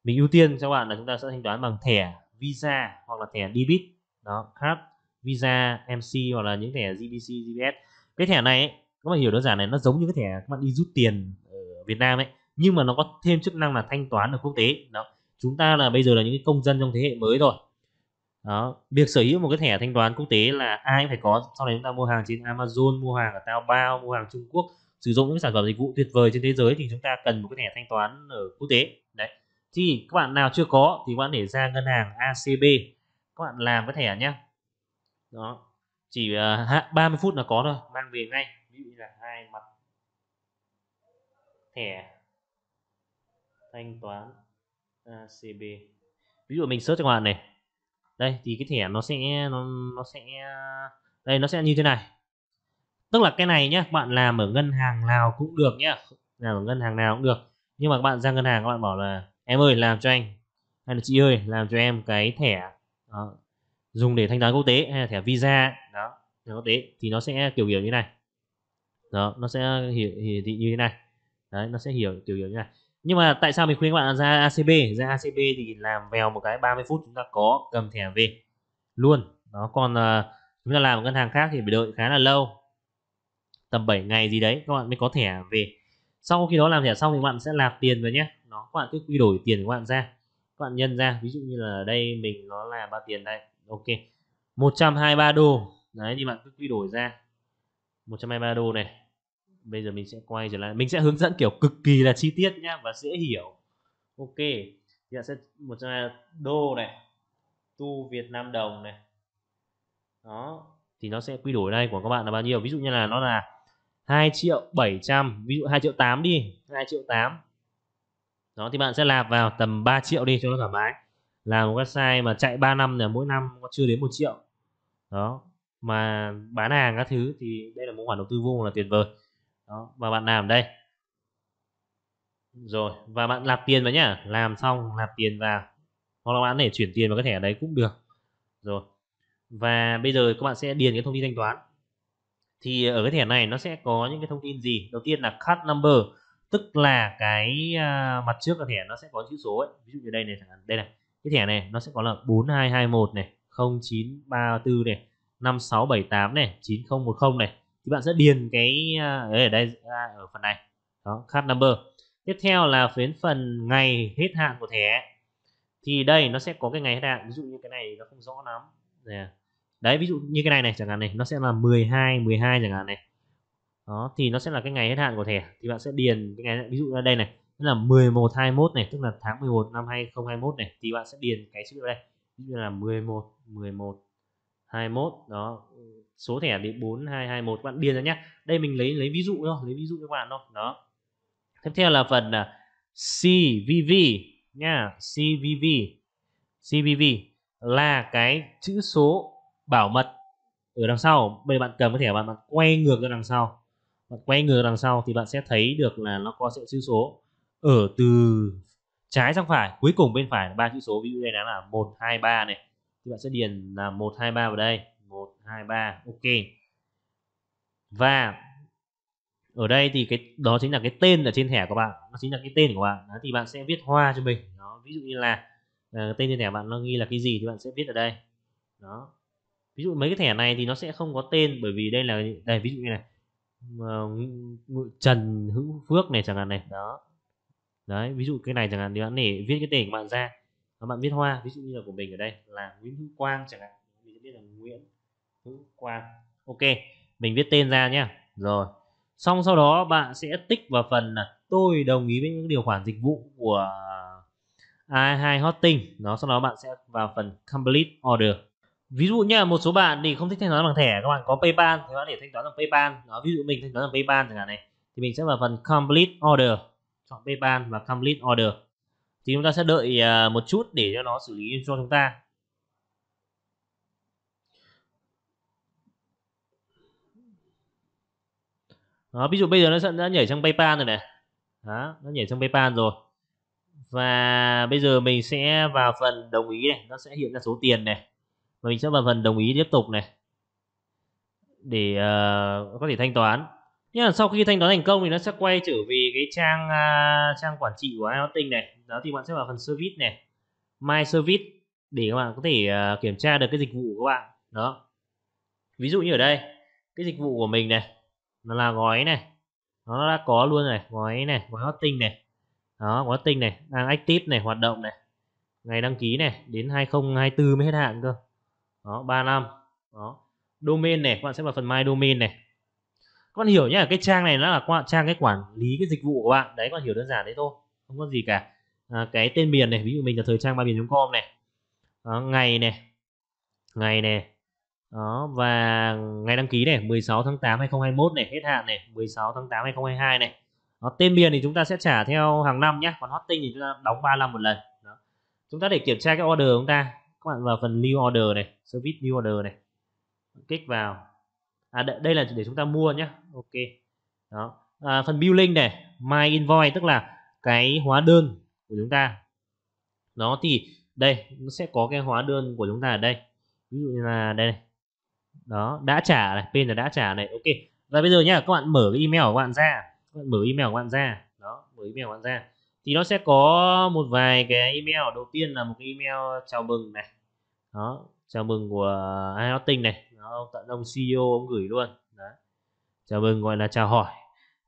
mình ưu tiên cho bạn là chúng ta sẽ thanh toán bằng thẻ visa hoặc là thẻ debit đó card visa mc hoặc là những thẻ gbc gbs cái thẻ này ấy, các bạn hiểu đơn giản này nó giống như cái thẻ các bạn đi rút tiền ở việt nam ấy nhưng mà nó có thêm chức năng là thanh toán ở quốc tế đó chúng ta là bây giờ là những công dân trong thế hệ mới rồi đó việc sở hữu một cái thẻ thanh toán quốc tế là ai cũng phải có sau này chúng ta mua hàng trên Amazon mua hàng ở Taobao mua hàng Trung Quốc sử dụng những sản phẩm dịch vụ tuyệt vời trên thế giới thì chúng ta cần một cái thẻ thanh toán ở quốc tế đấy thì các bạn nào chưa có thì các bạn để ra ngân hàng ACB các bạn làm cái thẻ nhé đó chỉ uh, à, 30 phút là có thôi mang về ngay ví dụ là hai mặt thẻ thanh toán ACB ví dụ mình search cho các bạn này đây thì cái thẻ nó sẽ nó nó sẽ đây nó sẽ như thế này tức là cái này nhé bạn làm ở ngân hàng nào cũng được nhé làm ở ngân hàng nào cũng được nhưng mà các bạn ra ngân hàng các bạn bảo là em ơi làm cho anh hay là chị ơi làm cho em cái thẻ đó, ờ, dùng để thanh toán quốc tế hay là thẻ visa đó thẻ quốc tế thì nó sẽ kiểu hiểu như này đó nó sẽ hiểu, hiểu thị như thế này đấy nó sẽ hiểu kiểu hiểu như này nhưng mà tại sao mình khuyên các bạn ra ACB ra ACB thì làm vèo một cái 30 phút chúng ta có cầm thẻ về luôn nó còn uh, chúng ta làm ở ngân hàng khác thì phải đợi khá là lâu tầm 7 ngày gì đấy các bạn mới có thẻ về sau khi đó làm thẻ xong thì các bạn sẽ nạp tiền rồi nhé nó các bạn cứ quy đổi tiền của bạn ra các bạn nhân ra ví dụ như là đây mình nó là bao tiền đây ok 123 đô đấy thì bạn cứ quy đổi ra 123 đô này bây giờ mình sẽ quay trở lại mình sẽ hướng dẫn kiểu cực kỳ là chi tiết nhá và dễ hiểu ok thì sẽ một trong là đô này tu Việt Nam đồng này đó thì nó sẽ quy đổi đây của các bạn là bao nhiêu ví dụ như là nó là 2 triệu 700 ví dụ 2 triệu 8 đi 2 triệu 8 đó thì bạn sẽ lạp vào tầm 3 triệu đi cho nó thoải mái làm một website mà chạy 3 năm là mỗi năm có chưa đến 1 triệu đó mà bán hàng các thứ thì đây là một khoản đầu tư vô cùng là tuyệt vời đó và bạn làm đây rồi và bạn nạp tiền vào nhá làm xong nạp tiền vào hoặc là bạn để chuyển tiền vào cái thẻ đấy cũng được rồi và bây giờ các bạn sẽ điền cái thông tin thanh toán thì ở cái thẻ này nó sẽ có những cái thông tin gì đầu tiên là card number tức là cái uh, mặt trước của thẻ nó sẽ có chữ số ấy. ví dụ như đây này đây này cái thẻ này nó sẽ có là 4221 này 0934 này 5678 này 9010 này thì bạn sẽ điền cái à, ở đây ở phần này đó card number tiếp theo là đến phần ngày hết hạn của thẻ thì đây nó sẽ có cái ngày hết hạn ví dụ như cái này nó không rõ lắm à. đấy ví dụ như cái này này chẳng hạn này nó sẽ là 12 12 chẳng hạn này đó thì nó sẽ là cái ngày hết hạn của thẻ thì bạn sẽ điền cái ngày ví dụ ở đây này tức là 11 21 này tức là tháng 11 năm 2021 này thì bạn sẽ điền cái số liệu đây ví dụ là 11 11 21 đó số thẻ đến 4221 bạn điền ra nhé đây mình lấy lấy ví dụ thôi lấy ví dụ cho các bạn thôi đó tiếp theo là phần là CVV nha CVV CVV là cái chữ số bảo mật ở đằng sau bây giờ bạn cầm cái thẻ bạn bạn quay ngược ra đằng sau bạn quay ngược đằng sau thì bạn sẽ thấy được là nó có sẽ chữ số ở từ trái sang phải cuối cùng bên phải ba chữ số ví dụ đây là 123 này thì bạn sẽ điền là 123 vào đây 1 2 3 ok và ở đây thì cái đó chính là cái tên ở trên thẻ của bạn nó chính là cái tên của bạn đó, thì bạn sẽ viết hoa cho mình nó ví dụ như là uh, tên trên thẻ bạn nó ghi là cái gì thì bạn sẽ viết ở đây đó ví dụ mấy cái thẻ này thì nó sẽ không có tên bởi vì đây là đây ví dụ như này uh, Trần Hữu Phước này chẳng hạn này đó đấy ví dụ cái này chẳng hạn thì bạn để viết cái tên của bạn ra và bạn viết hoa ví dụ như là của mình ở đây là Nguyễn Hữu Quang chẳng hạn mình sẽ biết là Nguyễn Hữu Quang ok mình viết tên ra nhé rồi xong sau đó bạn sẽ tích vào phần là tôi đồng ý với những điều khoản dịch vụ của i2 hosting nó sau đó bạn sẽ vào phần complete order ví dụ như là một số bạn thì không thích thanh toán bằng thẻ các bạn có paypal thì bạn để thanh toán bằng paypal đó, ví dụ mình thanh toán bằng paypal chẳng hạn này thì mình sẽ vào phần complete order chọn paypal và complete order thì chúng ta sẽ đợi à, một chút để cho nó xử lý cho chúng ta đó, ví dụ bây giờ nó sẽ đã nhảy sang PayPal rồi này đó, nó nhảy sang PayPal rồi và bây giờ mình sẽ vào phần đồng ý này nó sẽ hiện ra số tiền này và mình sẽ vào phần đồng ý tiếp tục này để uh, có thể thanh toán nhưng là sau khi thanh toán thành công thì nó sẽ quay trở về cái trang uh, trang quản trị của iHotting này đó thì bạn sẽ vào phần service này my service để các bạn có thể uh, kiểm tra được cái dịch vụ của các bạn đó ví dụ như ở đây cái dịch vụ của mình này nó là gói này nó đã có luôn này gói này gói hosting này đó gói hosting này đang active này hoạt động này ngày đăng ký này đến 2024 mới hết hạn cơ đó 3 năm đó domain này các bạn sẽ vào phần my domain này các bạn hiểu nhá cái trang này nó là qua trang cái quản lý cái dịch vụ của bạn đấy các bạn hiểu đơn giản đấy thôi không có gì cả à, cái tên miền này ví dụ mình là thời trang ba miền com này à, ngày này ngày này đó và ngày đăng ký này 16 tháng 8 2021 này hết hạn này 16 tháng 8 2022 này đó, tên miền thì chúng ta sẽ trả theo hàng năm nhé còn hosting thì chúng ta đóng 3 năm một lần đó. chúng ta để kiểm tra cái order của chúng ta các bạn vào phần new order này service new order này kích vào à, đây là để chúng ta mua nhé ok đó à, phần billing này my invoice tức là cái hóa đơn của chúng ta nó thì đây nó sẽ có cái hóa đơn của chúng ta ở đây ví dụ như là đây này đó đã trả này pin là đã trả này ok và bây giờ nhá các bạn mở email của bạn ra các bạn mở email của bạn ra đó mở email của bạn ra thì nó sẽ có một vài cái email đầu tiên là một cái email chào mừng này đó chào mừng của iHotting này đó, tận ông CEO ông gửi luôn đó. chào mừng gọi là chào hỏi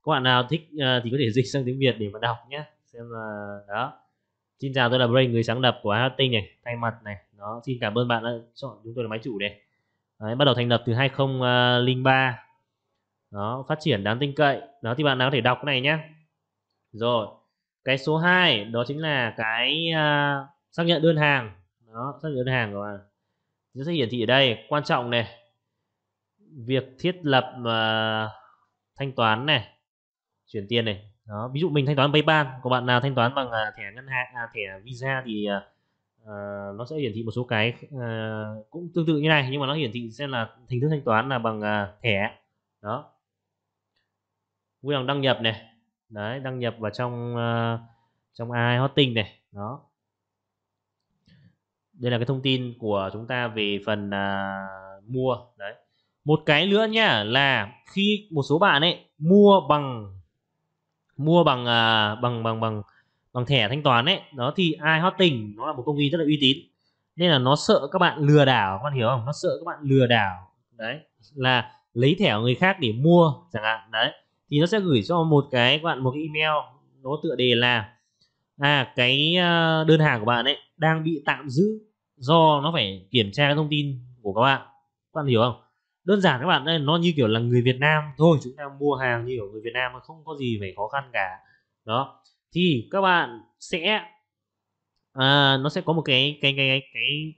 các bạn nào thích uh, thì có thể dịch sang tiếng Việt để mà đọc nhé xem là uh, đó xin chào tôi là Brain người sáng lập của iHotting này thay mặt này đó xin cảm ơn bạn đã chọn chúng tôi là máy chủ này Đấy, bắt đầu thành lập từ 2003 à, đó phát triển đáng tin cậy đó thì bạn nào có thể đọc cái này nhé rồi cái số 2 đó chính là cái uh, xác nhận đơn hàng đó xác nhận đơn hàng của bạn nó sẽ hiển thị ở đây quan trọng này việc thiết lập uh, thanh toán này chuyển tiền này đó ví dụ mình thanh toán PayPal của bạn nào thanh toán bằng uh, thẻ ngân hàng à, thẻ Visa thì uh, uh, nó sẽ hiển thị một số cái uh, cũng tương tự như này nhưng mà nó hiển thị xem là hình thức thanh toán là bằng uh, thẻ đó vui lòng đăng nhập này đấy đăng nhập vào trong uh, trong ai hosting này đó đây là cái thông tin của chúng ta về phần uh, mua đấy một cái nữa nha là khi một số bạn ấy mua bằng mua bằng uh, bằng bằng bằng bằng thẻ thanh toán ấy đó thì iHotting nó là một công ty rất là uy tín nên là nó sợ các bạn lừa đảo các bạn hiểu không nó sợ các bạn lừa đảo đấy là lấy thẻ của người khác để mua chẳng hạn đấy thì nó sẽ gửi cho một cái các bạn một cái email nó tựa đề là à cái ờ, đơn hàng của bạn ấy đang bị tạm giữ do nó phải kiểm tra cái thông tin của các bạn các bạn hiểu không đơn giản các bạn đây nó như kiểu là người Việt Nam thôi chúng ta mua hàng như kiểu người Việt Nam mà không có gì phải khó khăn cả đó thì các bạn sẽ à, nó sẽ có một cái cái cái cái, cái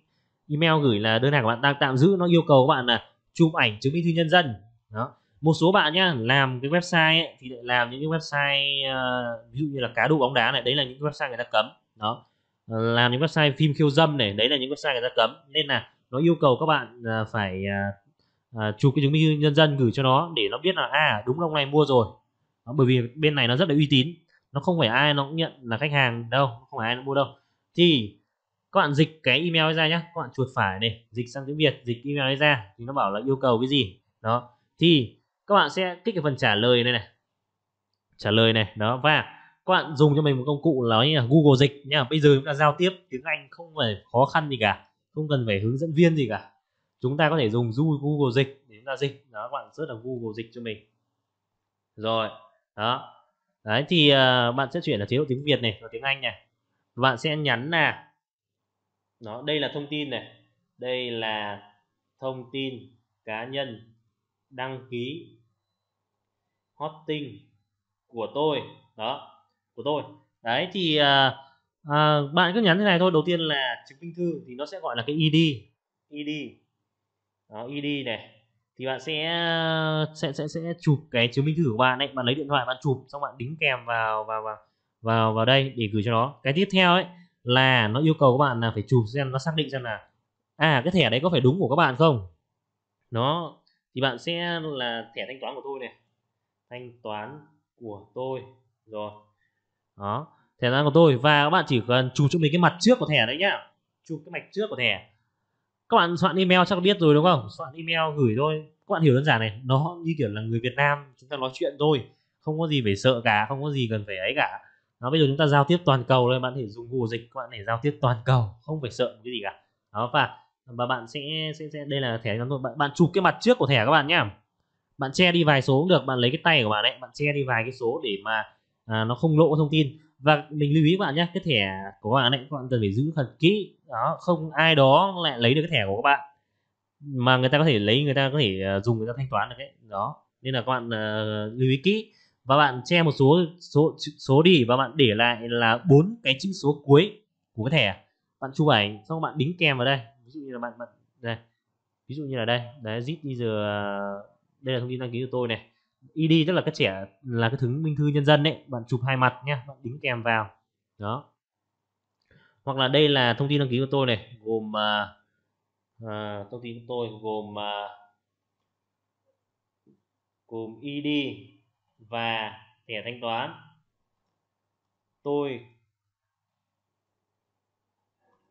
email gửi là đơn hàng của bạn đang tạm giữ nó yêu cầu các bạn là chụp ảnh chứng minh thư nhân dân đó một số bạn nhá làm cái website ấy, thì lại làm những cái website uh, ví dụ như là cá độ bóng đá này đấy là những cái website người ta cấm đó ờ, làm những website phim khiêu dâm này đấy là những website người ta cấm nên là nó yêu cầu các bạn uh, phải uh, chụp cái chứng minh nhân dân gửi cho nó để nó biết là à đúng là ông này mua rồi đó, bởi vì bên này nó rất là uy tín nó không phải ai nó cũng nhận là khách hàng đâu không phải ai nó mua đâu thì các bạn dịch cái email ấy ra nhé các bạn chuột phải này dịch sang tiếng việt dịch email ấy ra thì nó bảo là yêu cầu cái gì đó thì các bạn sẽ kích cái phần trả lời này này trả lời này đó và các bạn dùng cho mình một công cụ là như là Google dịch nhá bây giờ chúng ta giao tiếp tiếng Anh không phải khó khăn gì cả không cần phải hướng dẫn viên gì cả chúng ta có thể dùng du Google dịch để chúng ta dịch đó các bạn rất là Google dịch cho mình rồi đó đấy thì uh, bạn sẽ chuyển là chế độ tiếng Việt này và tiếng Anh này bạn sẽ nhắn là nó đây là thông tin này đây là thông tin cá nhân đăng ký hosting của tôi đó của tôi đấy thì uh, uh, bạn cứ nhắn thế này thôi đầu tiên là chứng minh thư thì nó sẽ gọi là cái id id đó id này thì bạn sẽ sẽ sẽ sẽ chụp cái chứng minh thư của bạn ấy bạn lấy điện thoại bạn chụp xong bạn đính kèm vào vào vào vào vào đây để gửi cho nó cái tiếp theo ấy là nó yêu cầu các bạn là phải chụp xem nó xác định xem là à cái thẻ đấy có phải đúng của các bạn không nó thì bạn sẽ là thẻ thanh toán của tôi này thanh toán của tôi rồi đó thẻ thanh toán của tôi và các bạn chỉ cần chụp cho mình cái mặt trước của thẻ đấy nhá chụp cái mạch trước của thẻ các bạn soạn email chắc biết rồi đúng không soạn email gửi thôi các bạn hiểu đơn giản này nó như kiểu là người Việt Nam chúng ta nói chuyện thôi không có gì phải sợ cả không có gì cần phải ấy cả nó bây giờ chúng ta giao tiếp toàn cầu rồi bạn thể dùng Google dịch các bạn để giao tiếp toàn cầu không phải sợ cái gì cả đó và và bạn sẽ sẽ, sẽ đây là thẻ ngắn bạn bạn chụp cái mặt trước của thẻ các bạn nhá bạn che đi vài số cũng được bạn lấy cái tay của bạn đấy, bạn che đi vài cái số để mà à, nó không lộ thông tin và mình lưu ý các bạn nhé cái thẻ của bạn ấy các bạn cần phải giữ thật kỹ đó không ai đó lại lấy được cái thẻ của các bạn mà người ta có thể lấy người ta có thể ờ, dùng người ta thanh toán được đấy đó nên là các bạn uh, lưu ý kỹ và bạn che một số số số đi và bạn để lại là bốn cái chữ số cuối của cái thẻ bạn chụp ảnh xong bạn đính kèm vào đây ví dụ như là bạn bạn đây ví dụ như là đây đấy zip giờ ờ, đây là thông tin đăng ký của tôi này ID tức là cái trẻ là cái thứ minh thư nhân dân đấy bạn chụp hai mặt nhé bạn đính kèm vào đó hoặc là đây là thông tin đăng ký của tôi này gồm uh, thông tin của tôi gồm uh, gồm ID và thẻ thanh toán tôi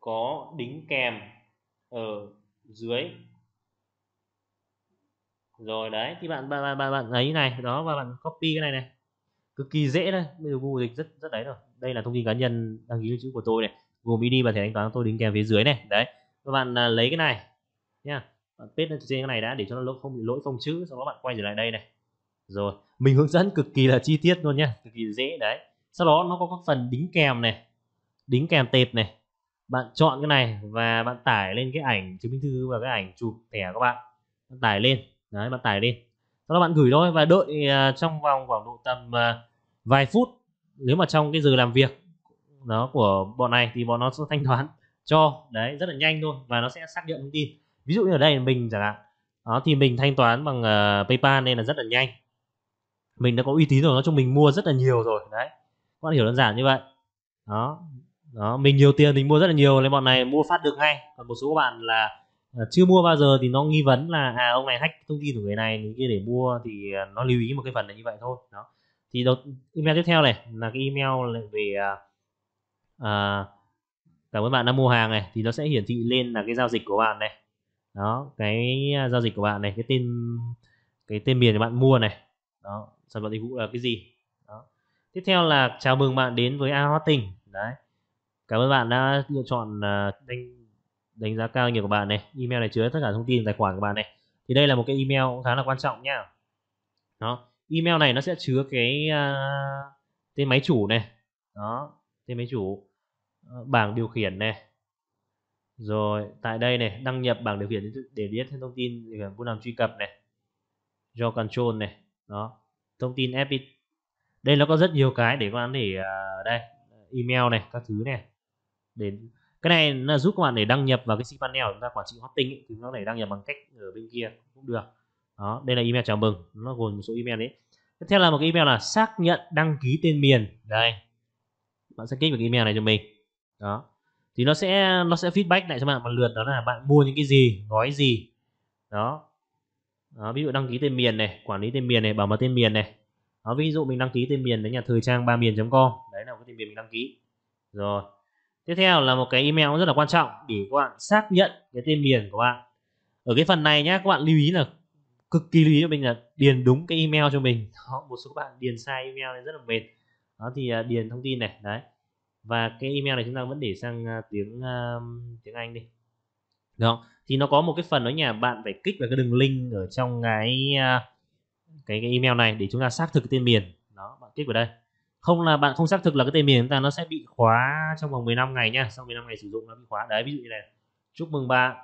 có đính kèm ở dưới rồi đấy thì bạn bạn bạn bạn ấy này đó và bạn copy cái này này cực kỳ dễ đấy bây giờ google dịch rất rất đấy rồi đây là thông tin cá nhân đăng ký lưu trữ của tôi này gồm mini và thẻ thanh toán tôi đính kèm phía dưới này đấy các bạn à, lấy cái này nha bạn paste lên trên cái này đã để cho nó không bị lỗi phông chữ sau đó bạn quay trở lại đây này rồi mình hướng dẫn cực kỳ là chi tiết luôn nhá cực kỳ dễ đấy sau đó nó có các phần đính kèm này đính kèm tệp này bạn chọn cái này và bạn tải lên cái ảnh chứng minh thư và cái ảnh chụp thẻ các bạn bạn tải lên đấy bạn tải đi sau đó bạn gửi thôi và đợi uh, trong vòng khoảng độ tầm uh, vài phút nếu mà trong cái giờ làm việc nó của bọn này thì bọn nó sẽ thanh toán cho đấy rất là nhanh thôi và nó sẽ xác nhận thông tin ví dụ như ở đây mình chẳng hạn đó thì mình thanh toán bằng uh, PayPal nên là rất là nhanh mình đã có uy tín rồi nói chung mình mua rất là nhiều rồi đấy các bạn hiểu đơn giản như vậy đó đó mình nhiều tiền mình mua rất là nhiều nên bọn này mua phát được ngay còn một số bạn là Ờ, chưa mua bao giờ thì nó nghi vấn là à ông này hack thông tin của người này kia để mua thì à, nó lưu ý một cái phần là như vậy thôi đó thì đầu, email tiếp theo này là cái email về à, à, cảm ơn bạn đã mua hàng này thì nó sẽ hiển thị lên là cái giao dịch của bạn này đó cái à, giao dịch của bạn này cái tên cái tên miền bạn mua này đó sản phẩm dịch vụ là cái gì đó. tiếp theo là chào mừng bạn đến với a hosting đấy cảm ơn bạn đã lựa chọn uh, đánh giá cao nhiều của bạn này email này chứa tất cả thông tin tài khoản của bạn này thì đây là một cái email khá là quan trọng nhá đó email này nó sẽ chứa cái uh, tên máy chủ này đó tên máy chủ ờ, bảng điều khiển này rồi tại đây này đăng nhập bảng điều khiển để biết thêm thông tin vô làm truy cập này do control này đó thông tin FPT đây nó có rất nhiều cái để các bạn để uh, đây email này các thứ này để cái này là giúp các bạn để đăng nhập vào cái panel chúng ta quản trị hosting ấy, thì nó để đăng nhập bằng cách ở bên kia cũng được đó đây là email chào mừng nó gồm một số email đấy tiếp theo là một cái email là xác nhận đăng ký tên miền đây bạn sẽ kích vào cái email này cho mình đó thì nó sẽ nó sẽ feedback lại cho bạn một lượt đó là bạn mua những cái gì gói gì đó, đó ví dụ đăng ký tên miền này quản lý tên miền này bảo mật tên miền này đó ví dụ mình đăng ký tên miền đấy nhà thời trang ba miền com đấy là cái tên miền mình đăng ký rồi tiếp theo là một cái email rất là quan trọng để các bạn xác nhận cái tên miền của bạn ở cái phần này nhé các bạn lưu ý là cực kỳ lưu ý cho mình là điền đúng cái email cho mình đó, một số bạn điền sai email nên rất là mệt đó thì à, điền thông tin này đấy và cái email này chúng ta vẫn để sang à, tiếng uh, tiếng Anh đi Được. thì nó có một cái phần đó nhà bạn phải kích vào cái đường link ở trong cái uh, cái cái email này để chúng ta xác thực cái tên miền đó bạn kích vào đây không là bạn không xác thực là cái tên miền chúng ta nó sẽ bị khóa trong vòng 15 ngày nha sau 15 ngày sử dụng nó bị khóa đấy ví dụ như này chúc mừng bạn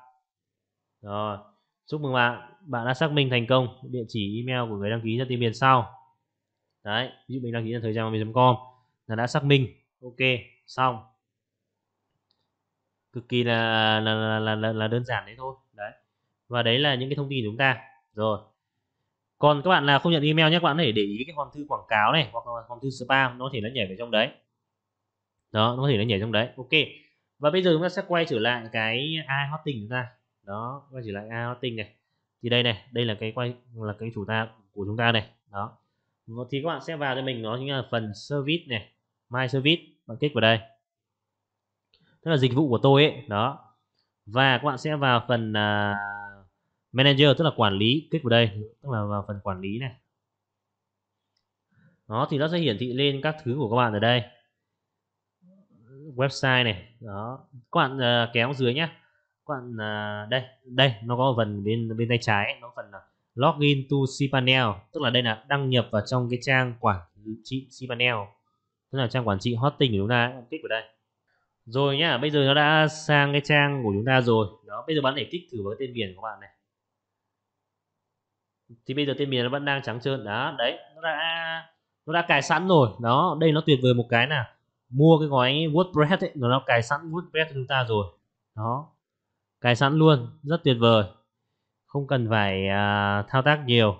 rồi chúc mừng bạn bạn đã xác minh thành công địa chỉ email của người đăng ký ra tên miền sau đấy ví dụ mình đăng ký là thời gian mình com là đã xác minh ok xong cực kỳ là là, là là là là đơn giản đấy thôi đấy và đấy là những cái thông tin của chúng ta rồi còn các bạn nào không nhận email nhé các bạn có thể để ý cái hòm thư quảng cáo này hoặc là hòm thư spam nó có thể nó nhảy vào trong đấy đó nó có thể nó nhảy trong đấy ok và bây giờ chúng ta sẽ quay trở lại cái ai hosting chúng ta đó quay trở lại ai hosting này thì đây này đây là cái quay là cái chủ ta của chúng ta này đó thì các bạn sẽ vào cho mình nó chính là phần service này my service bạn kích vào đây tức là dịch vụ của tôi ấy đó và các bạn sẽ vào phần uh, manager tức là quản lý kích vào đây tức là vào phần quản lý này nó thì nó sẽ hiển thị lên các thứ của các bạn ở đây website này đó các bạn uh, kéo dưới nhé. các bạn uh, đây đây nó có phần bên bên tay trái nó phần là login to cPanel tức là đây là đăng nhập vào trong cái trang quản trị cPanel tức là trang quản trị hosting của chúng ta ấy. kích vào đây rồi nhá bây giờ nó đã sang cái trang của chúng ta rồi đó bây giờ bạn để kích thử vào cái tên miền của bạn này thì bây giờ tên miền nó vẫn đang trắng trơn đó đấy nó đã nó đã cài sẵn rồi đó đây nó tuyệt vời một cái là mua cái gói WordPress ấy nó cài sẵn WordPress của chúng ta rồi đó cài sẵn luôn rất tuyệt vời không cần phải uh, thao tác nhiều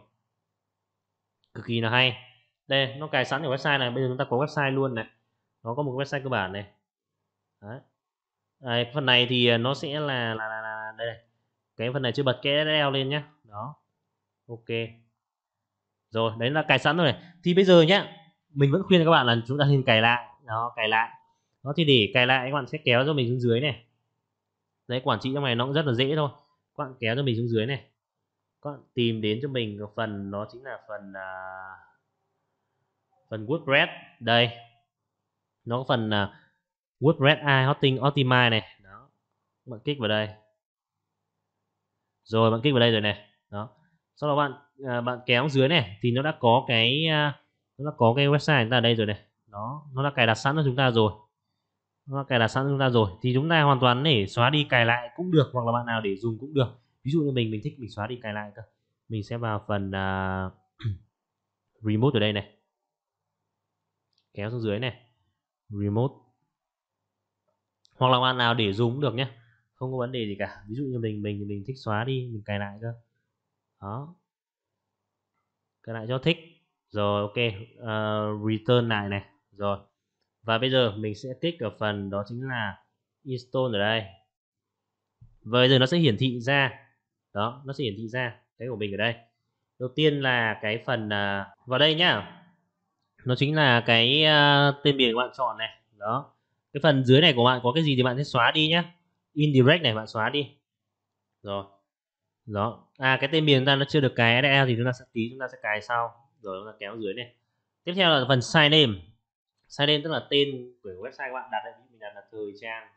cực kỳ là hay đây nó cài sẵn ở website này bây giờ chúng ta có website luôn này nó có một website cơ bản này Đấy. Đấy, phần này thì à, nó sẽ là là, là, là đây cái phần này chưa bật cái leo lên nhé đó ok rồi đấy là cài sẵn rồi này thì bây giờ nhé mình vẫn khuyên các bạn là chúng ta nên cài lại nó cài lại nó thì để cài lại các bạn sẽ kéo cho mình xuống dưới này đấy quản trị trong này nó cũng rất là dễ thôi các bạn kéo cho mình xuống dưới này các bạn tìm đến cho mình phần đó chính là phần uh, phần WordPress đây nó có phần uh, WordPress AI Hosting Optimize này đó bạn kích vào đây rồi bạn kích vào đây rồi này đó sau đó bạn à, bạn kéo dưới này thì nó đã có cái à, nó đã có cái website chúng ta ở đây rồi này đó nó đã cài đặt sẵn cho chúng ta rồi nó đã cài đặt sẵn cho chúng ta rồi thì chúng ta hoàn toàn để xóa đi cài lại cũng được hoặc là bạn nào để dùng cũng được ví dụ như mình mình thích mình xóa đi cài lại cơ mình sẽ vào phần uh, remote ở đây này kéo xuống dưới này remote hoặc là bạn nào để dùng cũng được nhé không có vấn đề gì cả ví dụ như mình mình mình thích xóa đi mình cài lại cơ đó cái lại cho thích rồi ok uh, return lại này rồi và bây giờ mình sẽ tích ở phần đó chính là install ở đây và bây giờ nó sẽ hiển thị ra đó nó sẽ hiển thị ra cái của mình ở đây đầu tiên là cái phần uh, vào đây nhá nó chính là cái uh, tên miền bạn chọn này đó cái phần dưới này của bạn có cái gì thì bạn sẽ xóa đi nhá, indirect này bạn xóa đi rồi đó à cái tên miền chúng ta nó chưa được cái SSL thì chúng ta sẽ tí chúng ta sẽ cài sau rồi chúng ta kéo dưới này tiếp theo là phần site name site name tức là tên của website các bạn đặt đây mình đặt là thời trang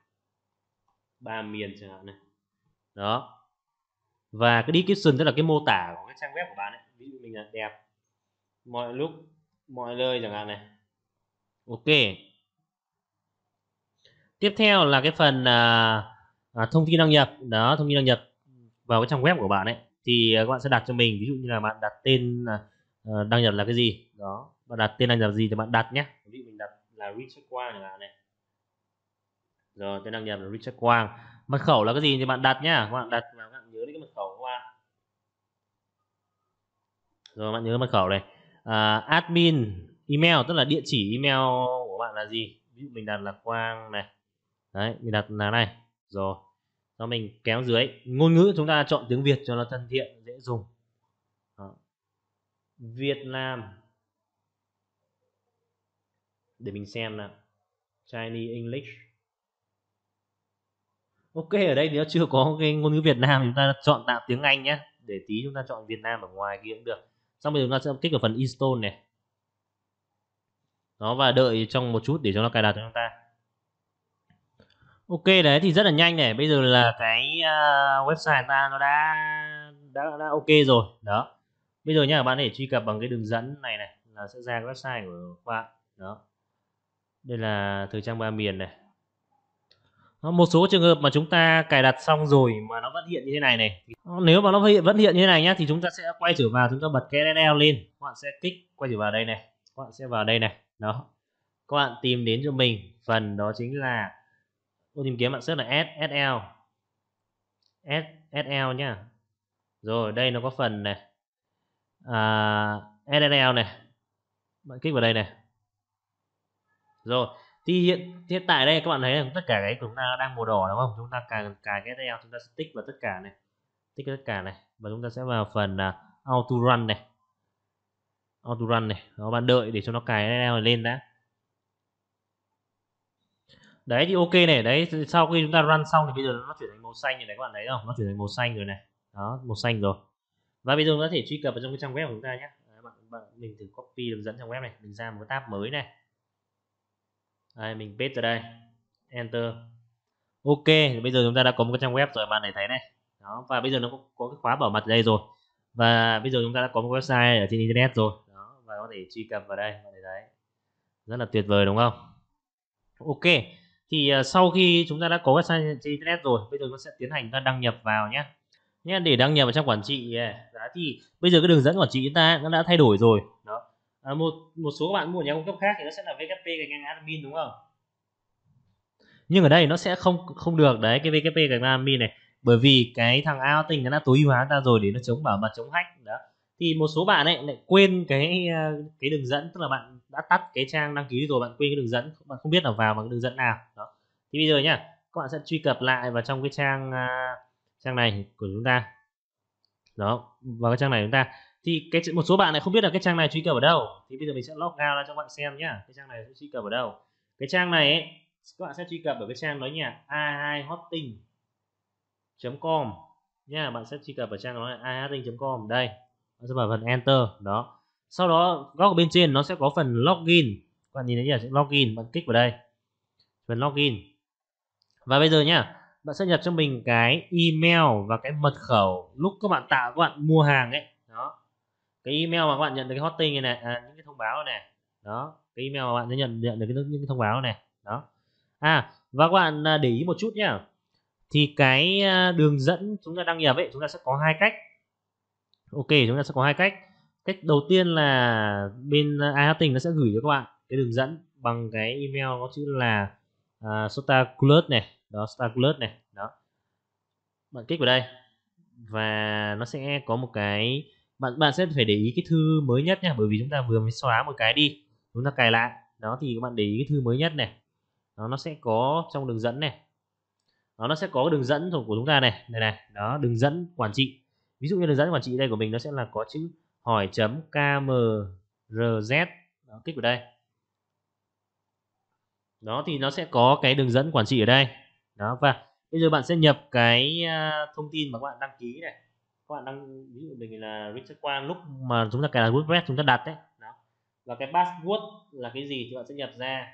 ba miền chẳng hạn này đó và cái description tức là cái mô tả của cái trang web của bạn ấy ví dụ mình là đẹp mọi lúc mọi nơi chẳng hạn này ok tiếp theo là cái phần à, à, thông tin đăng nhập đó thông tin đăng nhập vào cái trang web của bạn ấy thì à, các bạn sẽ đặt cho mình ví dụ như là bạn đặt tên à, ờ, đăng nhập là cái gì đó bạn đặt tên đăng nhập gì thì bạn đặt nhé ví dụ mình đặt là Richard Quang là này rồi tên đăng nhập là Richard Quang mật khẩu là cái gì thì bạn đặt nhá các bạn đặt các bạn nhớ đến cái mật khẩu của bạn rồi bạn nhớ mật khẩu này à, admin email tức là địa chỉ email của bạn là gì ví dụ mình đặt là quang này đấy mình đặt là này rồi đó mình kéo dưới ngôn ngữ chúng ta chọn tiếng việt cho nó thân thiện dễ dùng đó. việt nam để mình xem nào chinese english ok ở đây thì nó chưa có cái ngôn ngữ việt nam chúng ta chọn tạo tiếng anh nhé để tí chúng ta chọn việt nam ở ngoài kia cũng được xong bây chúng ta sẽ kích ở phần install này nó và đợi trong một chút để cho nó cài đặt cho chúng ta Ok đấy thì rất là nhanh này, bây giờ là cái, a, ờ, website ta nó đã đã đã OK rồi, đó. Bây giờ nhá, bạn để truy cập bằng cái đường dẫn này này, là sẽ ra cái website của bạn, đó. Đây là thời trang ba miền này. Đó, một số trường hợp mà chúng ta cài đặt xong rồi mà nó vẫn hiện như thế này này. Nếu mà nó vẫn hiện như thế này nhá thì chúng ta sẽ quay trở vào chúng ta bật cái SSL lên, các bạn sẽ kích quay trở vào đây này, các bạn sẽ vào đây này, đó. Các bạn tìm đến cho mình phần đó chính là cô tìm kiếm bạn search là SSL SSL nhá rồi đây nó có phần này à, SSL này bạn kích vào đây này rồi thì hiện hiện tại đây các bạn thấy là tất cả cái chúng ta đang màu đỏ đúng không chúng ta càng cài cái SSL chúng ta sẽ tích vào tất cả này tích tất cả này và chúng ta sẽ vào phần là auto run này auto run này nó bạn đợi để cho nó cài SSL này lên đã đấy thì ok này đấy sau khi chúng ta run xong thì bây giờ nó chuyển thành màu xanh rồi này các bạn thấy không nó chuyển thành màu xanh rồi này đó màu xanh rồi và bây giờ có thể truy cập vào trong cái trang web của chúng ta nhé đấy, bạn, bạn mình thử copy đường dẫn trong web này mình ra một cái tab mới này đấy, mình paste vào đây enter ok thì bây giờ chúng ta đã có một cái trang web rồi bạn này thấy này đó và bây giờ nó có, có cái khóa bảo mật ở đây rồi và bây giờ chúng ta đã có một website ở trên internet rồi đó và có thể truy cập vào đây bạn thấy đấy rất là tuyệt vời đúng không ok thì ờ, sau khi chúng ta đã có website trên internet rồi bây giờ chúng ta sẽ tiến hành ta đăng nhập vào nhé nhé để đăng nhập vào trong quản trị đó ờ, thì bây giờ cái đường dẫn quản trị chúng ta nó đã thay đổi rồi đó à, một một số các bạn mua nhà cung cấp khác thì nó sẽ là vkp gạch ngang admin đúng không nhưng ở đây nó sẽ không không được đấy cái vkp gạch ngang admin này bởi vì cái thằng outing nó đã tối ưu hóa ta rồi để nó chống bảo mật chống hack đó thì một số bạn ấy lại quên cái ờ, cái đường dẫn tức là bạn đã tắt cái trang đăng ký rồi bạn quên cái đường dẫn bạn không biết là vào bằng đường dẫn nào đó thì bây giờ nhá các bạn sẽ truy cập lại vào trong cái trang ờ, trang này của chúng ta đó vào cái trang này chúng ta thì cái một số bạn lại không biết là cái trang này truy cập ở đâu thì bây giờ mình sẽ log ra cho các bạn xem nhá cái trang này truy cập ở đâu cái trang này ấy, các bạn sẽ truy cập ở cái trang đó nhạc a2 hosting com nha bạn sẽ truy cập vào trang đó nói ahting com đây sẽ vào phần enter đó sau đó góc bên trên nó sẽ có phần login các bạn nhìn thấy là login bạn kích vào đây phần login và bây giờ nhá bạn sẽ nhập cho mình cái email và cái mật khẩu lúc các bạn tạo các bạn mua hàng ấy đó cái email mà các bạn nhận được cái hotting này này à, những cái thông báo này đó cái email mà bạn sẽ nhận nhận được cái, những cái thông báo này đó à và các bạn à, để ý một chút nhá thì cái à, đường dẫn chúng ta đăng nhập ấy chúng ta sẽ có hai cách ok chúng ta sẽ có hai cách cách đầu tiên là bên ai tình nó sẽ gửi cho các bạn cái đường dẫn bằng cái email có chữ là uh, sotaculus này đó sotaculus này đó bạn kích vào đây và nó sẽ có một cái bạn bạn sẽ phải để ý cái thư mới nhất nha bởi vì chúng ta vừa mới xóa một cái đi chúng ta cài lại đó thì các bạn để ý cái thư mới nhất này đó, nó sẽ có trong đường dẫn này đó, nó sẽ có đường dẫn của chúng ta này này này đó đường dẫn quản trị ví dụ như đường dẫn quản trị đây của mình nó sẽ là có chữ hỏi chấm kmrz đó, kích vào đây đó thì nó sẽ có cái đường dẫn quản trị ở đây đó và bây giờ bạn sẽ nhập cái à, thông tin mà các bạn đăng ký này các bạn đăng ví dụ mình là Richard Quang lúc mà chúng ta cài là WordPress chúng ta đặt đấy đó. và cái password là cái gì thì bạn sẽ nhập ra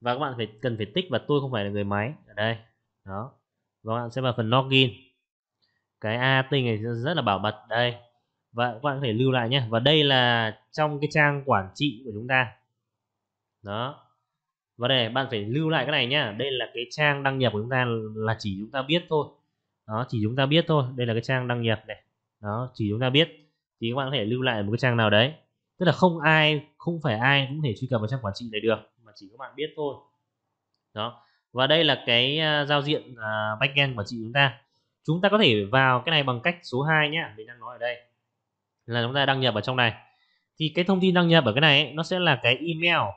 và các bạn phải cần phải tích và tôi không phải là người máy ở đây đó và bạn sẽ vào phần login cái a tinh này rất là bảo mật đây và các bạn có thể lưu lại nhé và đây là trong cái trang quản trị của chúng ta đó và để bạn phải lưu lại cái này nhá đây là cái trang đăng nhập của chúng ta là chỉ chúng ta biết thôi đó chỉ chúng ta biết thôi đây là cái trang đăng nhập này đó chỉ chúng ta biết thì các bạn có thể lưu lại một cái trang nào đấy tức là không ai không phải ai cũng thể truy cập vào trang quản trị này được mà chỉ các bạn biết thôi đó và đây là cái à, giao diện uh, backend của chị chúng ta chúng ta có thể vào cái này bằng cách số 2 nhé mình đang nói ở đây là chúng ta đăng nhập ở trong này thì cái thông tin đăng nhập ở cái này ấy, nó sẽ là cái email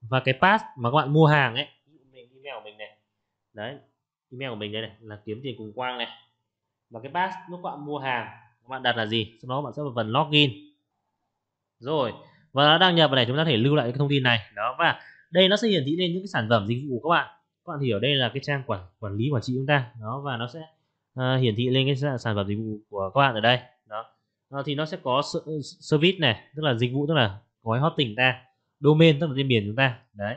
và cái pass mà các bạn mua hàng ấy mình email của mình này đấy email của mình đây này là kiếm tiền cùng quang này và cái pass lúc các bạn mua hàng các bạn đặt là gì sau đó bạn sẽ vào phần login rồi và đã đăng nhập vào này chúng ta có thể lưu lại cái thông tin này đó và đây nó sẽ hiển thị lên những cái sản phẩm dịch vụ của các bạn các bạn hiểu đây là cái trang quản quản lý quản trị chúng ta đó và nó sẽ Ờ, hiển thị lên cái sản phẩm dịch vụ của các bạn ở đây đó à, thì nó sẽ có service này tức là dịch vụ tức là gói hosting ta domain tức là tên miền chúng ta đấy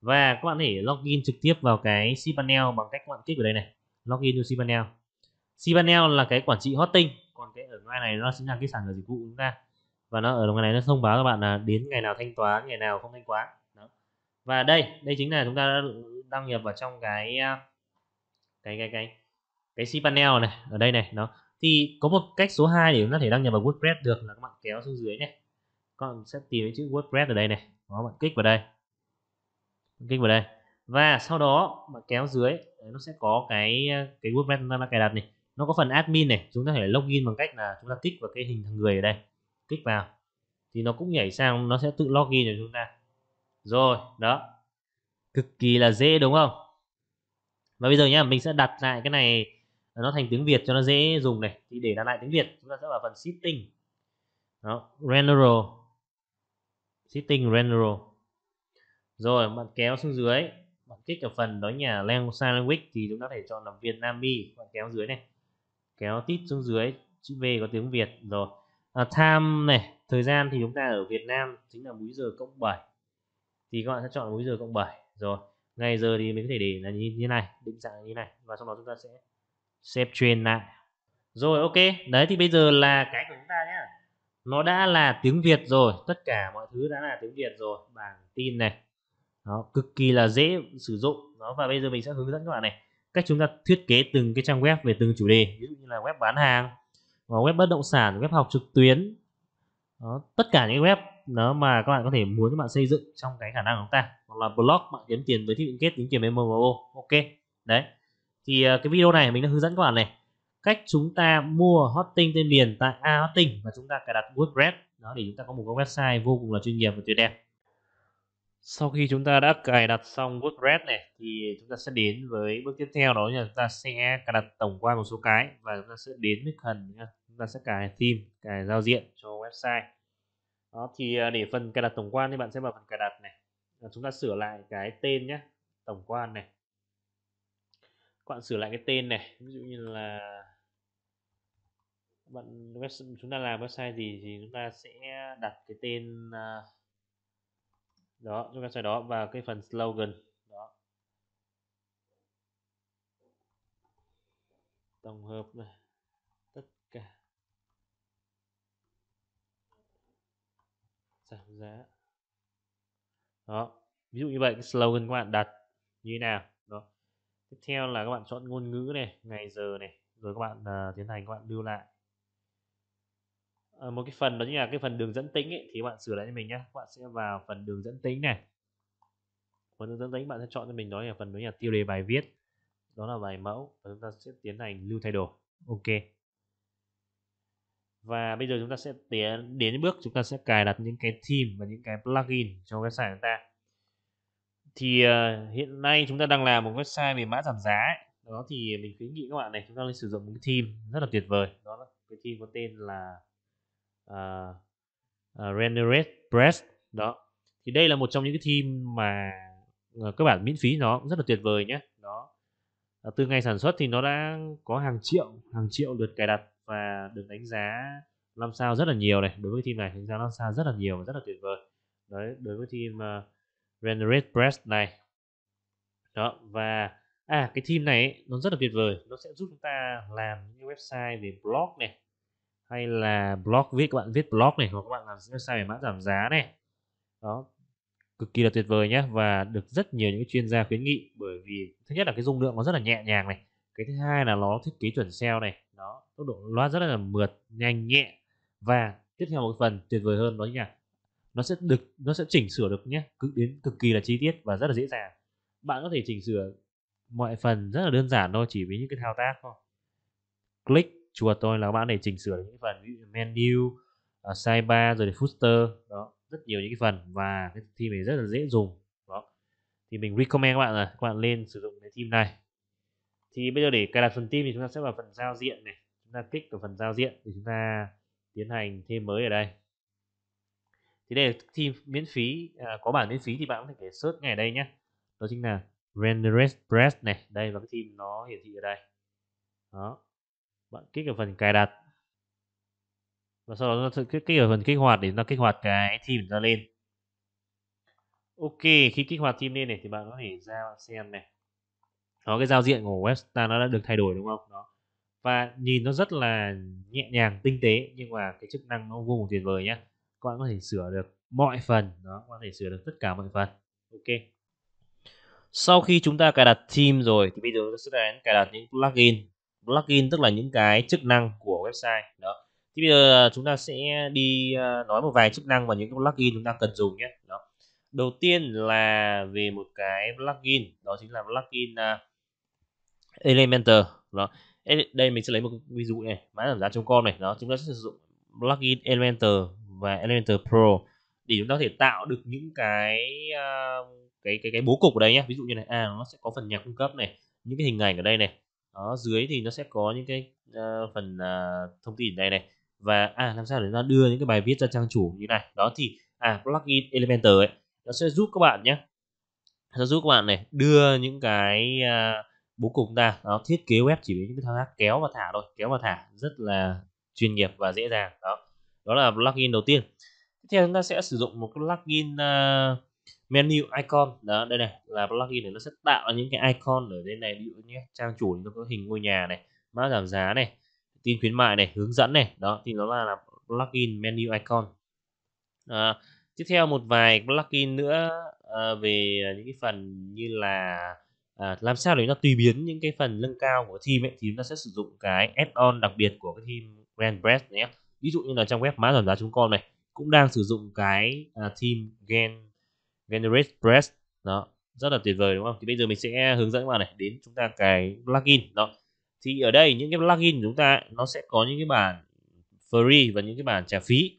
và các bạn thể login trực tiếp vào cái cPanel bằng cách các bạn kích vào đây này login to cPanel cPanel là cái quản trị hosting còn cái ở ngoài này nó sẽ là cái sản phẩm dịch vụ chúng ta và nó ở ngoài này nó thông báo các bạn là đến ngày nào thanh toán ngày nào không thanh toán Đó. và đây đây chính là chúng ta đã đăng nhập vào trong cái à, cái cái cái cái cpanel này ở đây này nó thì có một cách số 2 để chúng ta thể đăng nhập vào WordPress được là các bạn kéo xuống dưới này con sẽ tìm cái chữ WordPress ở đây này đó bạn kích vào đây kích vào đây và sau đó bạn kéo dưới nó sẽ có cái ờ, cái WordPress chúng ta đã cài đặt này nó có phần admin này chúng ta thể login bằng cách là chúng ta kích vào cái hình thằng người ở đây kích vào thì nó cũng nhảy sang nó sẽ tự login cho chúng ta rồi đó cực kỳ là dễ đúng không và bây giờ nhá mình sẽ đặt lại cái này nó thành tiếng Việt cho nó dễ dùng này thì để nó lại tiếng Việt chúng ta sẽ vào phần setting đó general setting general rồi bạn kéo xuống dưới bạn kích ở phần đó nhà language thì chúng ta thể chọn là Việt Nam đi bạn kéo dưới này kéo tít xuống dưới chữ V có tiếng Việt rồi à, time này thời gian thì chúng ta ở Việt Nam chính là múi giờ cộng 7 thì các bạn sẽ chọn múi giờ cộng 7 rồi ngày giờ thì mình có thể để là như thế này định dạng như này và sau đó chúng ta sẽ xếp truyền lại rồi ok đấy thì bây giờ là cái của chúng ta nhé nó đã là tiếng Việt rồi tất cả mọi thứ đã là tiếng Việt rồi bảng tin này nó cực kỳ là dễ sử dụng nó và bây giờ mình sẽ hướng dẫn các bạn này cách chúng ta thiết kế từng cái trang web về từng chủ đề ví dụ như là web bán hàng web bất động sản web học trực tuyến đó, tất cả những web nó mà các bạn có thể muốn các bạn xây dựng trong cái khả năng của chúng ta hoặc là blog bạn kiếm tiền với thiết bị kết kiếm tiền với MMO ok đấy thì ờ, cái video này mình đã hướng dẫn các bạn này cách chúng ta mua hosting tên miền tại A hosting và chúng ta cài đặt WordPress đó để chúng ta có một cái website vô cùng là chuyên nghiệp và tuyệt đẹp sau khi chúng ta đã cài đặt xong WordPress này thì chúng ta sẽ đến với bước tiếp theo đó là chúng ta sẽ cài đặt tổng quan một số cái và chúng ta sẽ đến với phần chúng ta sẽ cài theme cài giao diện cho website đó thì ờ, để phần cài đặt tổng quan thì bạn sẽ vào phần cài đặt này chúng ta sửa lại cái tên nhé tổng quan này bạn sửa lại cái tên này ví dụ như là bạn chúng ta làm website gì thì chúng ta sẽ đặt cái tên à, đó chúng ta sẽ đó và cái phần slogan đó tổng hợp này tất cả giảm giá đó ví dụ như vậy cái slogan các bạn đặt như thế nào tiếp theo là các bạn chọn ngôn ngữ này ngày giờ này rồi các bạn uh, tiến hành các bạn lưu lại à, một cái phần đó chính là cái phần đường dẫn tính ấy, thì các bạn sửa lại cho mình nhé các bạn sẽ vào phần đường dẫn tính này phần đường dẫn tính bạn sẽ chọn cho mình đó là phần đó là tiêu đề bài viết đó là bài mẫu và chúng ta sẽ tiến hành lưu thay đổi ok và bây giờ chúng ta sẽ tiến đến bước chúng ta sẽ cài đặt những cái theme và những cái plugin cho cái sản chúng ta thì uh, hiện nay chúng ta đang làm một website về mã giảm giá ấy. đó thì mình khuyến nghị các bạn này chúng ta nên sử dụng một cái theme rất là tuyệt vời đó là cái theme có tên là uh, ờ, uh, ờ, Renerate Press đó thì đây là một trong những cái theme mà uh, các bạn miễn phí nó cũng rất là tuyệt vời nhé đó uh, từ ngày sản xuất thì nó đã có hàng triệu hàng triệu lượt cài đặt và được đánh giá 5 sao rất là nhiều này đối với team này đánh giá 5 sao rất là nhiều và rất là tuyệt vời đấy đối với team uh, Rendered press này đó và à cái team này nó rất là tuyệt vời nó sẽ giúp chúng ta làm những website về blog này hay là blog viết các bạn viết blog này hoặc các bạn làm website về mã giảm giá này đó cực kỳ là tuyệt vời nhé và được rất nhiều những chuyên gia khuyến nghị bởi vì thứ nhất là cái dung lượng nó rất là nhẹ nhàng này cái thứ hai là nó thiết kế chuẩn SEO này đó tốc độ loát rất là mượt nhanh nhẹ và tiếp theo một phần tuyệt vời hơn đó chính nó sẽ được nó sẽ chỉnh sửa được nhé cực đến cực kỳ là chi tiết và rất là dễ dàng bạn có thể chỉnh sửa mọi phần rất là đơn giản thôi chỉ với những cái thao tác thôi click chuột thôi là bạn để chỉnh sửa những phần ví dụ menu uh, à, sidebar rồi để footer đó rất nhiều những cái phần và cái theme này rất là dễ dùng đó thì mình recommend các bạn là các bạn lên sử dụng cái theme này thì bây giờ để cài đặt phần theme thì chúng ta sẽ vào phần giao diện này chúng ta kích vào phần giao diện thì chúng ta tiến hành thêm mới ở đây thì đây là theme miễn phí à, có bản miễn phí thì bạn có thể search ngay ở đây nhé đó chính là rendered breast này đây và cái theme nó hiển thị ở đây đó bạn kích vào phần cài đặt và sau đó nó sẽ kích vào phần kích hoạt để nó kích hoạt cái theme ra lên ok khi kích hoạt theme lên này thì bạn có thể ra xem này đó cái giao diện của webstar nó đã được thay đổi đúng không đó và nhìn nó rất là nhẹ nhàng tinh tế nhưng mà cái chức năng nó vô cùng tuyệt vời nhé con có thể sửa được mọi phần đó con có thể sửa được tất cả mọi phần ok sau khi chúng ta cài đặt team rồi thì bây giờ chúng ta sẽ cài đặt những plugin plugin tức là những cái chức năng của website đó thì bây giờ chúng ta sẽ đi ờ, nói một vài chức năng và những plugin chúng ta cần dùng nhé đó đầu tiên là về một cái plugin đó chính là plugin uh, Elementor đó đây mình sẽ lấy một ví dụ này mã giảm giá trong con này đó chúng ta sẽ sử dụng plugin Elementor và Elementor Pro để chúng ta có thể tạo được những cái uh, cái cái cái bố cục ở đây nhé ví dụ như này à nó sẽ có phần nhạc cung cấp này những cái hình ảnh ở đây này đó dưới thì nó sẽ có những cái uh, phần uh, thông tin ở đây này và à làm sao để nó đưa những cái bài viết ra trang chủ như này đó thì à plugin Elementor ấy nó sẽ giúp các bạn nhé nó giúp các bạn này đưa những cái uh, bố cục ta nó thiết kế web chỉ với những cái thao tác kéo và thả thôi kéo và thả rất là chuyên nghiệp và dễ dàng đó đó là plugin đầu tiên tiếp theo chúng ta sẽ sử dụng một plugin uh, menu icon đó đây này là plugin này nó sẽ tạo ra những cái icon ở đây này ví dụ nhé trang chủ nó có hình ngôi nhà này mã giảm giá này tin khuyến mại này hướng dẫn này đó thì nó là, là plugin menu icon à, tiếp theo một vài plugin nữa à, về những cái phần như là à, làm sao để nó tùy biến những cái phần nâng cao của team ấy thì chúng ta sẽ sử dụng cái add-on đặc biệt của cái team Grand Breath nhé ví dụ như là trong web mã giảm giá chúng con này cũng đang sử dụng cái à, theme gen generate press đó rất là tuyệt vời đúng không thì bây giờ mình sẽ hướng dẫn các bạn này đến chúng ta cái plugin đó thì ở đây những cái plugin của chúng ta nó sẽ có những cái bản free và những cái bản trả phí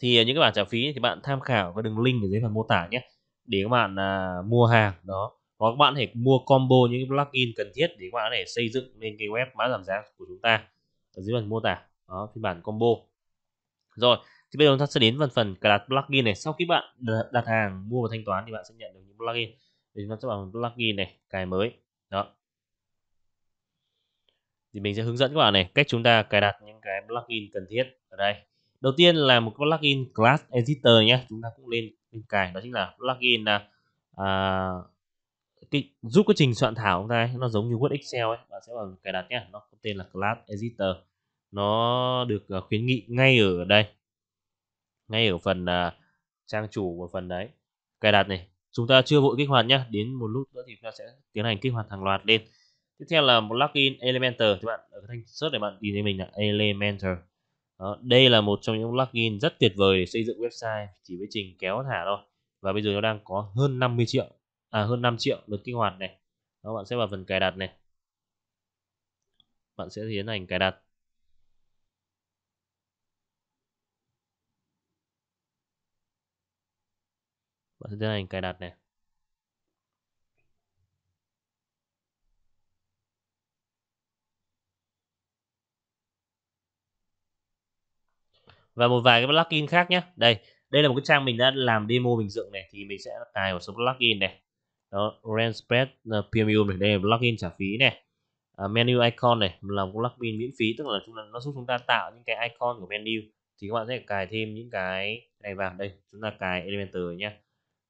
thì à, những cái bản trả phí thì bạn tham khảo cái đường link ở dưới phần mô tả nhé để các bạn à, mua hàng đó hoặc các bạn thể mua combo những cái plugin cần thiết để các bạn có thể xây dựng lên cái web mã giảm giá của chúng ta ở dưới phần mô tả đó, phiên bản combo rồi thì bây giờ chúng ta sẽ đến phần phần cài đặt plugin này sau khi bạn đặt hàng mua và thanh toán thì bạn sẽ nhận được những plugin thì chúng ta sẽ vào plugin này cài mới đó thì mình sẽ hướng dẫn các bạn này cách chúng ta cài đặt những cái plugin cần thiết ở đây đầu tiên là một plugin class editor nhé chúng ta cũng lên, lên cài đó chính là plugin là à, cái, giúp quá trình soạn thảo chúng ta ấy, nó giống như Word Excel ấy bạn sẽ vào cài đặt nhé nó có tên là class editor nó được ờ, khuyến nghị ngay ở đây ngay ở phần à, trang chủ của phần đấy cài đặt này chúng ta chưa vội kích hoạt nhé đến một lúc nữa thì chúng ta sẽ tiến hành kích hoạt hàng loạt lên tiếp theo là một plugin Elementor các bạn ở cái thanh search để bạn tìm thấy mình là Elementor đó, đây là một trong những plugin rất tuyệt vời để xây dựng website chỉ với trình kéo thả thôi và bây giờ nó đang có hơn 50 triệu à hơn 5 triệu được kích hoạt này Các bạn sẽ vào phần cài đặt này bạn sẽ tiến hành cài đặt bạn sẽ tiến hành cài đặt này và một vài cái plugin khác nhé đây đây là một cái trang mình đã làm demo bình dựng này thì mình sẽ cài một số plugin này đó Ranspread uh, ờ, Premium này đây là plugin trả phí này uh, menu icon này là một plugin miễn phí tức là chúng ta nó giúp chúng ta tạo những cái icon của menu thì các bạn sẽ cài thêm những cái này vào đây chúng ta cài Elementor nhé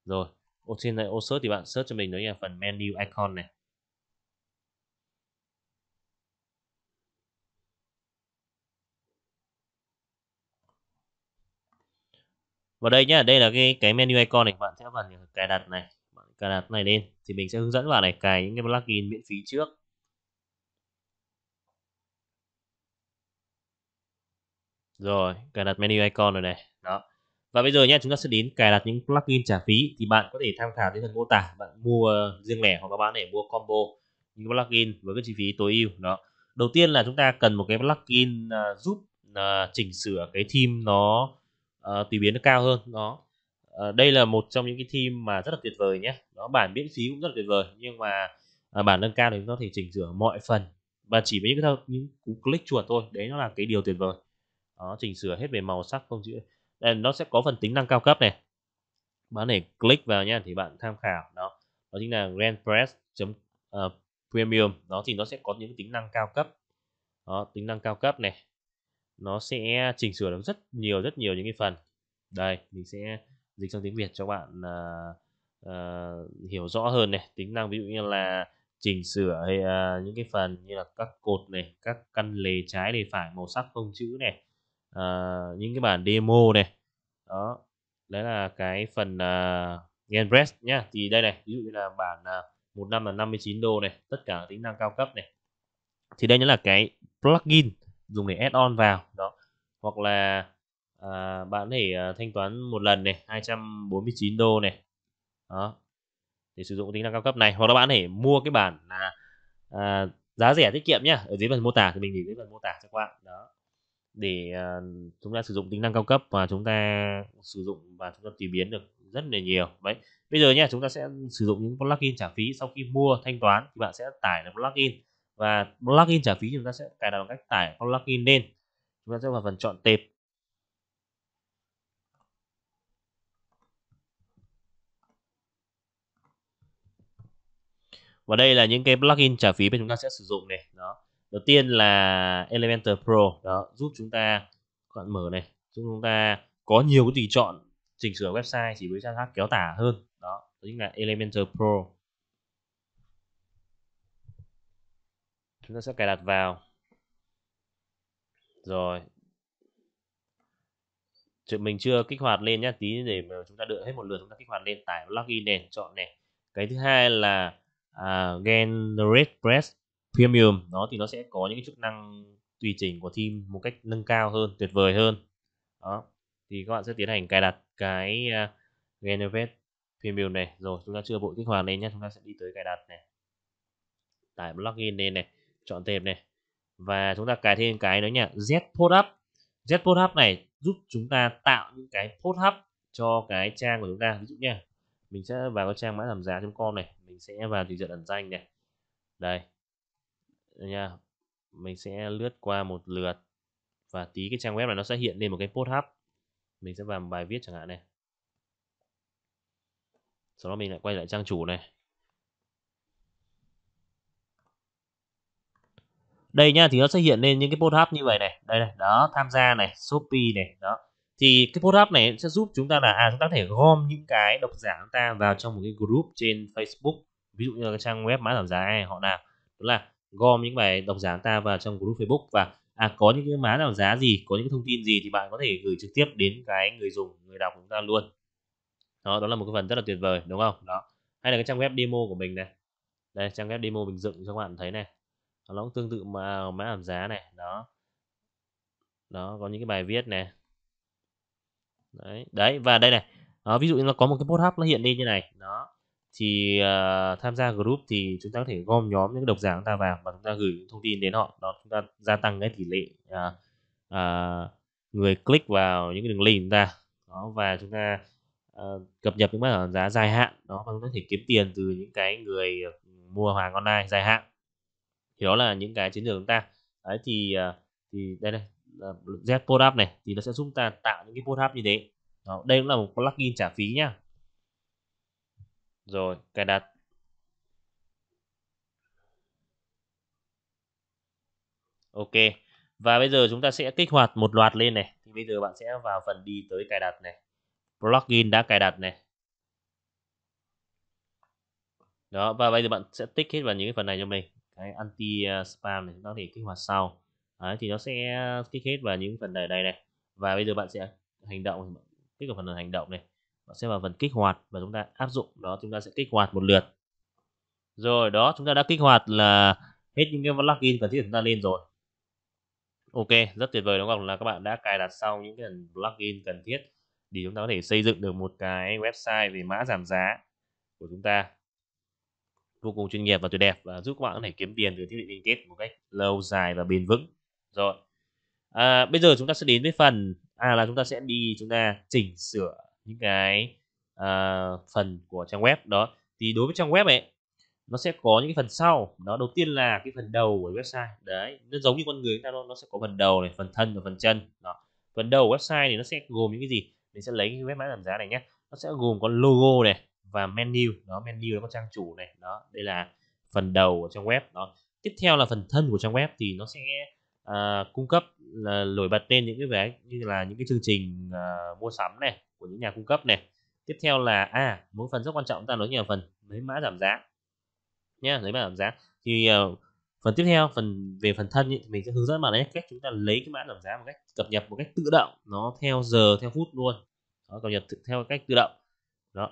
rồi ô trên này ô search thì bạn search cho mình đấy là phần menu icon này vào đây nhá đây là cái cái menu icon này bạn sẽ vào cài đặt này bạn cài đặt này lên thì mình sẽ hướng dẫn bạn này cài những cái plugin miễn phí trước rồi cài đặt menu icon rồi này đó và bây giờ nhé chúng ta sẽ đến cài đặt những plugin trả phí thì bạn có thể tham khảo trên phần mô tả bạn mua ờ, riêng lẻ hoặc các bạn để mua combo những plugin với cái chi phí tối ưu đó đầu tiên là chúng ta cần một cái plugin uh, giúp uh, chỉnh sửa cái theme nó uh, tùy biến nó cao hơn nó uh, đây là một trong những cái theme mà rất là tuyệt vời nhé nó bản miễn phí cũng rất là tuyệt vời nhưng mà uh, bản nâng cao thì nó thể chỉnh sửa mọi phần và chỉ với những cái những cú click chuột thôi đấy nó là cái điều tuyệt vời đó chỉnh sửa hết về màu sắc không chữ đây nó sẽ có phần tính năng cao cấp này bạn để click vào nha thì bạn tham khảo đó đó chính là grandpress Press ờ, Premium đó thì nó sẽ có những tính năng cao cấp đó, tính năng cao cấp này nó sẽ chỉnh sửa được rất nhiều rất nhiều những cái phần đây mình sẽ dịch sang tiếng Việt cho bạn uh, uh, hiểu rõ hơn này tính năng ví dụ như là chỉnh sửa hay, uh, những cái phần như là các cột này các căn lề trái lề phải màu sắc phông chữ này uh, những cái bản demo này đó đấy là cái phần uh, à, Genpress nhá thì đây này ví dụ như là bản uh, một năm là 59 đô này tất cả tính năng cao cấp này thì đây là cái plugin dùng để add on vào đó hoặc là à, bạn có thể à, thanh toán một lần này 249 đô này đó để sử dụng tính năng cao cấp này hoặc là bạn có thể mua cái bản là à, giá rẻ tiết kiệm nhá ở dưới phần mô tả thì mình để dưới phần mô tả cho các bạn đó để uh, chúng ta sử dụng tính năng cao cấp và chúng ta sử dụng và chúng ta tùy biến được rất là nhiều đấy bây giờ nha chúng ta sẽ sử dụng những plugin trả phí sau khi mua thanh toán thì bạn sẽ tải được plugin và plugin trả phí chúng ta sẽ cài đặt bằng cách tải plugin lên chúng ta sẽ vào phần chọn tệp và đây là những cái plugin trả phí mà chúng ta sẽ sử dụng này đó đầu tiên là Elementor Pro đó giúp chúng ta bạn mở này giúp chúng ta có nhiều cái tùy chọn chỉnh sửa website chỉ với trang khác kéo tả hơn đó chính là Elementor Pro chúng ta sẽ cài đặt vào rồi Chứ mình chưa kích hoạt lên nhé tí để mà chúng ta đợi hết một lượt chúng ta kích hoạt lên tải login này chọn này cái thứ hai là uh, generate press premium nó thì nó sẽ có những chức năng tùy chỉnh của team một cách nâng cao hơn tuyệt vời hơn đó thì các bạn sẽ tiến hành cài đặt cái uh, à, renovate premium này rồi chúng ta chưa bộ kích hoạt lên nhé chúng ta sẽ đi tới cài đặt này tải plugin lên này chọn tệp này và chúng ta cài thêm cái đó nhỉ z port up z port up này giúp chúng ta tạo những cái port up cho cái trang của chúng ta ví dụ nha mình sẽ vào cái trang mã giảm giá com này mình sẽ vào trình duyệt ẩn danh này đây nha mình sẽ lướt qua một lượt và tí cái trang web này nó sẽ hiện lên một cái post hub mình sẽ vào một bài viết chẳng hạn này sau đó mình lại quay lại trang chủ này đây nha thì nó sẽ hiện lên những cái post hub như vậy này đây này đó tham gia này shopee này đó thì cái post hub này sẽ giúp chúng ta là à chúng ta có thể gom những cái độc giả chúng ta vào trong một cái group trên facebook ví dụ như là cái trang web mã giảm giá này họ nào đó là gom những bài độc giả ta vào trong group Facebook và à có những cái mã nào giá gì có những cái thông tin gì thì bạn có thể gửi trực tiếp đến cái người dùng người đọc chúng ta luôn đó đó là một cái phần rất là tuyệt vời đúng không đó hay là cái trang web demo của mình này đây trang web demo mình dựng cho các bạn thấy này nó cũng tương tự mà mã giảm giá này đó đó có những cái bài viết này đấy đấy và đây này đó, ví dụ như nó có một cái post hấp nó hiện lên như này đó thì uh, tham gia group thì chúng ta có thể gom nhóm những độc giả chúng ta vào và chúng ta gửi những thông tin đến họ đó chúng ta gia tăng cái tỷ lệ uh, uh, người click vào những đường link chúng ta đó và chúng ta uh, cập nhật những bản giá dài hạn đó và chúng ta có thể kiếm tiền từ những cái người ờ, mua hàng online dài hạn thì đó là những cái chiến lược chúng ta đấy thì uh, thì đây này Z Pod App này thì nó sẽ giúp ta tạo những cái pod app như thế đó, đây cũng là một plugin trả phí nhá rồi cài đặt ok và bây giờ chúng ta sẽ kích hoạt một loạt lên này thì bây giờ bạn sẽ vào phần đi tới cài đặt này plugin đã cài đặt này đó và bây giờ bạn sẽ tích hết vào những cái phần này cho mình cái anti à, spam này nó thể kích hoạt sau Đấy, thì nó sẽ kích hết vào những phần này này này và bây giờ bạn sẽ hành động kích vào phần hành động này nó sẽ vào phần kích hoạt và chúng ta áp dụng đó chúng ta sẽ kích hoạt một lượt rồi đó chúng ta đã kích hoạt là hết những cái plugin cần thiết chúng ta lên rồi ok rất tuyệt vời đúng không là các bạn đã cài đặt xong những cái plugin cần thiết để chúng ta có thể xây dựng được một cái website về mã giảm giá của chúng ta vô cùng chuyên nghiệp và tuyệt đẹp và giúp các bạn có thể kiếm tiền từ thiết bị liên kết một cách lâu dài và bền vững rồi à, bây giờ chúng ta sẽ đến với phần à là chúng ta sẽ đi chúng ta chỉnh sửa những cái uh, phần của trang web đó thì đối với trang web ấy nó sẽ có những cái phần sau đó đầu tiên là cái phần đầu của website đấy nó giống như con người chúng ta nó sẽ có phần đầu này phần thân và phần chân đó phần đầu của website thì nó sẽ gồm những cái gì mình sẽ lấy cái web mã giảm giá này nhé nó sẽ gồm có logo này và menu đó menu nó có trang chủ này đó đây là phần đầu của trang web đó tiếp theo là phần thân của trang web thì nó sẽ uh, cung cấp là nổi bật tên những cái vé như là những cái chương trình uh, mua sắm này của những nhà cung cấp này tiếp theo là à mỗi phần rất quan trọng ta nói nhiều phần lấy mã giảm giá nhé lấy mã giảm giá thì uh, phần tiếp theo phần về phần thân ý, thì mình sẽ hướng dẫn bạn ấy cách chúng ta lấy cái mã giảm giá một cách cập nhật một cách tự động nó theo giờ theo phút luôn đó, cập nhật theo cách tự động đó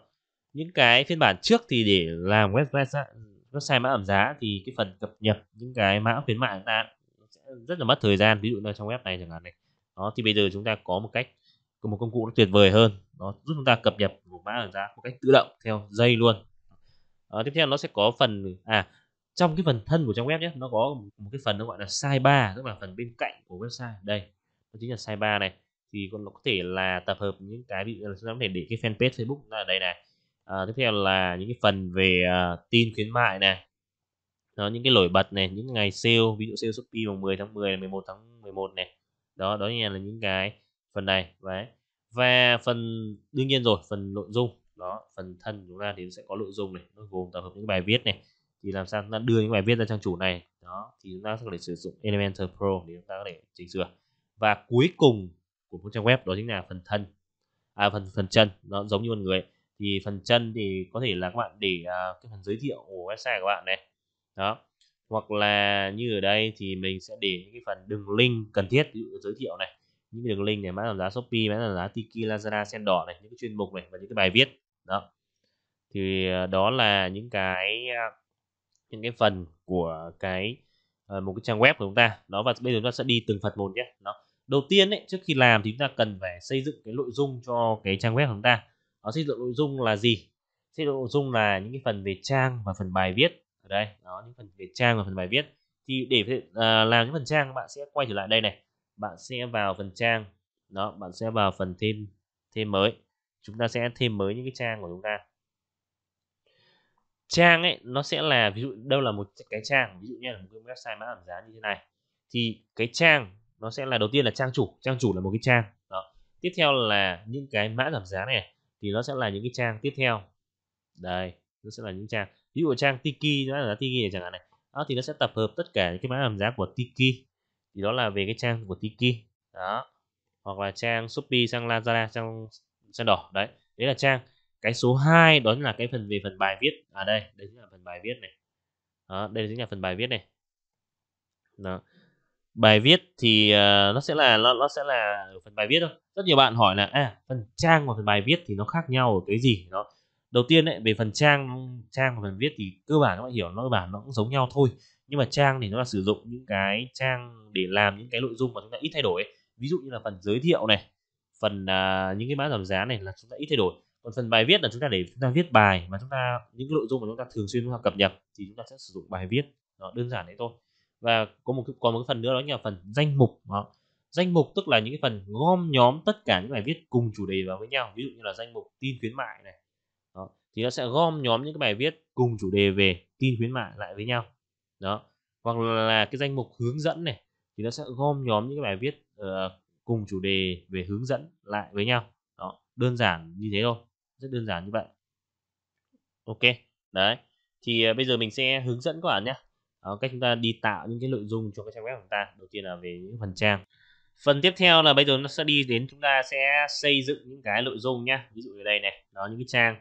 những cái phiên bản trước thì để làm website website mã giảm giá thì cái phần cập nhật những cái mã khuyến mại ta sẽ rất là mất thời gian ví dụ như trong web này chẳng hạn này đó thì bây giờ chúng ta có một cách có một công cụ nó tuyệt vời hơn nó giúp chúng ta cập nhật một mã hàng giá một cách tự động theo dây luôn à, tiếp theo nó sẽ có phần à trong cái phần thân của trang web nhé nó có một cái phần nó gọi là sidebar tức là phần bên cạnh của website đây nó chính là sidebar này thì nó có thể là tập hợp những cái bị chúng ta có thể để cái fanpage Facebook là đây này à, tiếp theo là những cái phần về uh, tin khuyến mại này đó những cái nổi bật này những ngày sale ví dụ sale Shopee vào 10 tháng 10 11 tháng 11 này đó đó là những cái phần này đấy và phần đương nhiên rồi phần nội dung đó phần thân chúng ta thì sẽ có nội dung này nó gồm tập hợp những bài viết này thì làm sao chúng ta đưa những bài viết ra trang chủ này đó thì chúng ta có thể sử dụng Elementor Pro để chúng ta có thể chỉnh sửa và cuối cùng của một trang web đó chính là phần thân à, phần phần chân nó giống như con người ấy. thì phần chân thì có thể là các bạn để uh, cái phần giới thiệu của website của bạn này đó hoặc là như ở đây thì mình sẽ để những cái phần đường link cần thiết ví dụ giới thiệu này những cái đường link này mã giảm giá shopee mã giảm giá tiki lazada sen đỏ này những cái chuyên mục này và những cái bài viết đó thì ờ, đó là những cái ờ, những cái phần của cái ờ, một cái trang web của chúng ta đó và bây giờ chúng ta sẽ đi từng phần một nhé đó đầu tiên ấy, trước khi làm thì chúng ta cần phải xây dựng cái nội dung cho cái trang web của chúng ta đó, xây dựng nội dung là gì xây dựng nội dung là những cái phần về trang và phần bài viết ở đây đó những phần về trang và phần bài viết thì để uh, làm cái phần trang các bạn sẽ quay trở lại đây này bạn sẽ vào phần trang đó bạn sẽ vào phần thêm thêm mới chúng ta sẽ thêm mới những cái trang của chúng ta trang ấy nó sẽ là ví dụ đâu là một cái trang ví dụ như là một cái website mã giảm giá như thế này thì cái trang nó sẽ là đầu tiên là trang chủ trang chủ là một cái trang đó tiếp theo là những cái mã giảm giá này thì nó sẽ là những cái trang tiếp theo đây nó sẽ là những trang ví dụ trang tiki đó là tiki này chẳng hạn này đó, thì nó sẽ tập hợp tất cả những cái mã giảm giá của tiki thì đó là về cái trang của Tiki đó hoặc là trang Shopee trang Lazada trang trang đỏ đấy đấy là trang cái số 2 đó là cái phần về phần bài viết ở à đây đây chính là phần bài viết này đó, đây chính là phần bài viết này đó. bài viết thì uh, nó sẽ là nó, nó sẽ là phần bài viết thôi rất nhiều bạn hỏi là à, phần trang và phần bài viết thì nó khác nhau ở cái gì đó đầu tiên ấy, về phần trang trang và phần viết thì cơ bản các bạn hiểu nó cơ bản nó cũng giống nhau thôi nhưng mà trang thì nó là sử dụng những cái trang để làm những cái nội dung mà chúng ta ít thay đổi ấy. ví dụ như là phần giới thiệu này phần uh, những cái mã giảm giá này là chúng ta ít thay đổi còn phần bài viết là chúng ta để chúng ta viết bài mà chúng ta những cái nội dung mà chúng ta thường xuyên chúng ta cập nhật thì chúng ta sẽ sử dụng bài viết đó, đơn giản đấy thôi và có một còn một cái phần nữa đó là phần danh mục đó. danh mục tức là những cái phần gom nhóm tất cả những bài viết cùng chủ đề vào với nhau ví dụ như là danh mục tin khuyến mại này đó. thì nó sẽ gom nhóm những cái bài viết cùng chủ đề về tin khuyến mại lại với nhau đó hoặc là cái danh mục hướng dẫn này thì nó sẽ gom nhóm những cái bài viết uh, cùng chủ đề về hướng dẫn lại với nhau đó đơn giản như thế thôi rất đơn giản như vậy ok đấy thì uh, bây giờ mình sẽ hướng dẫn các bạn nhé đó, cách chúng ta đi tạo những cái nội dung cho cái trang web của chúng ta đầu tiên là về những phần trang phần tiếp theo là bây giờ nó sẽ đi đến chúng ta sẽ xây dựng những cái nội dung nhá ví dụ như đây này đó những cái trang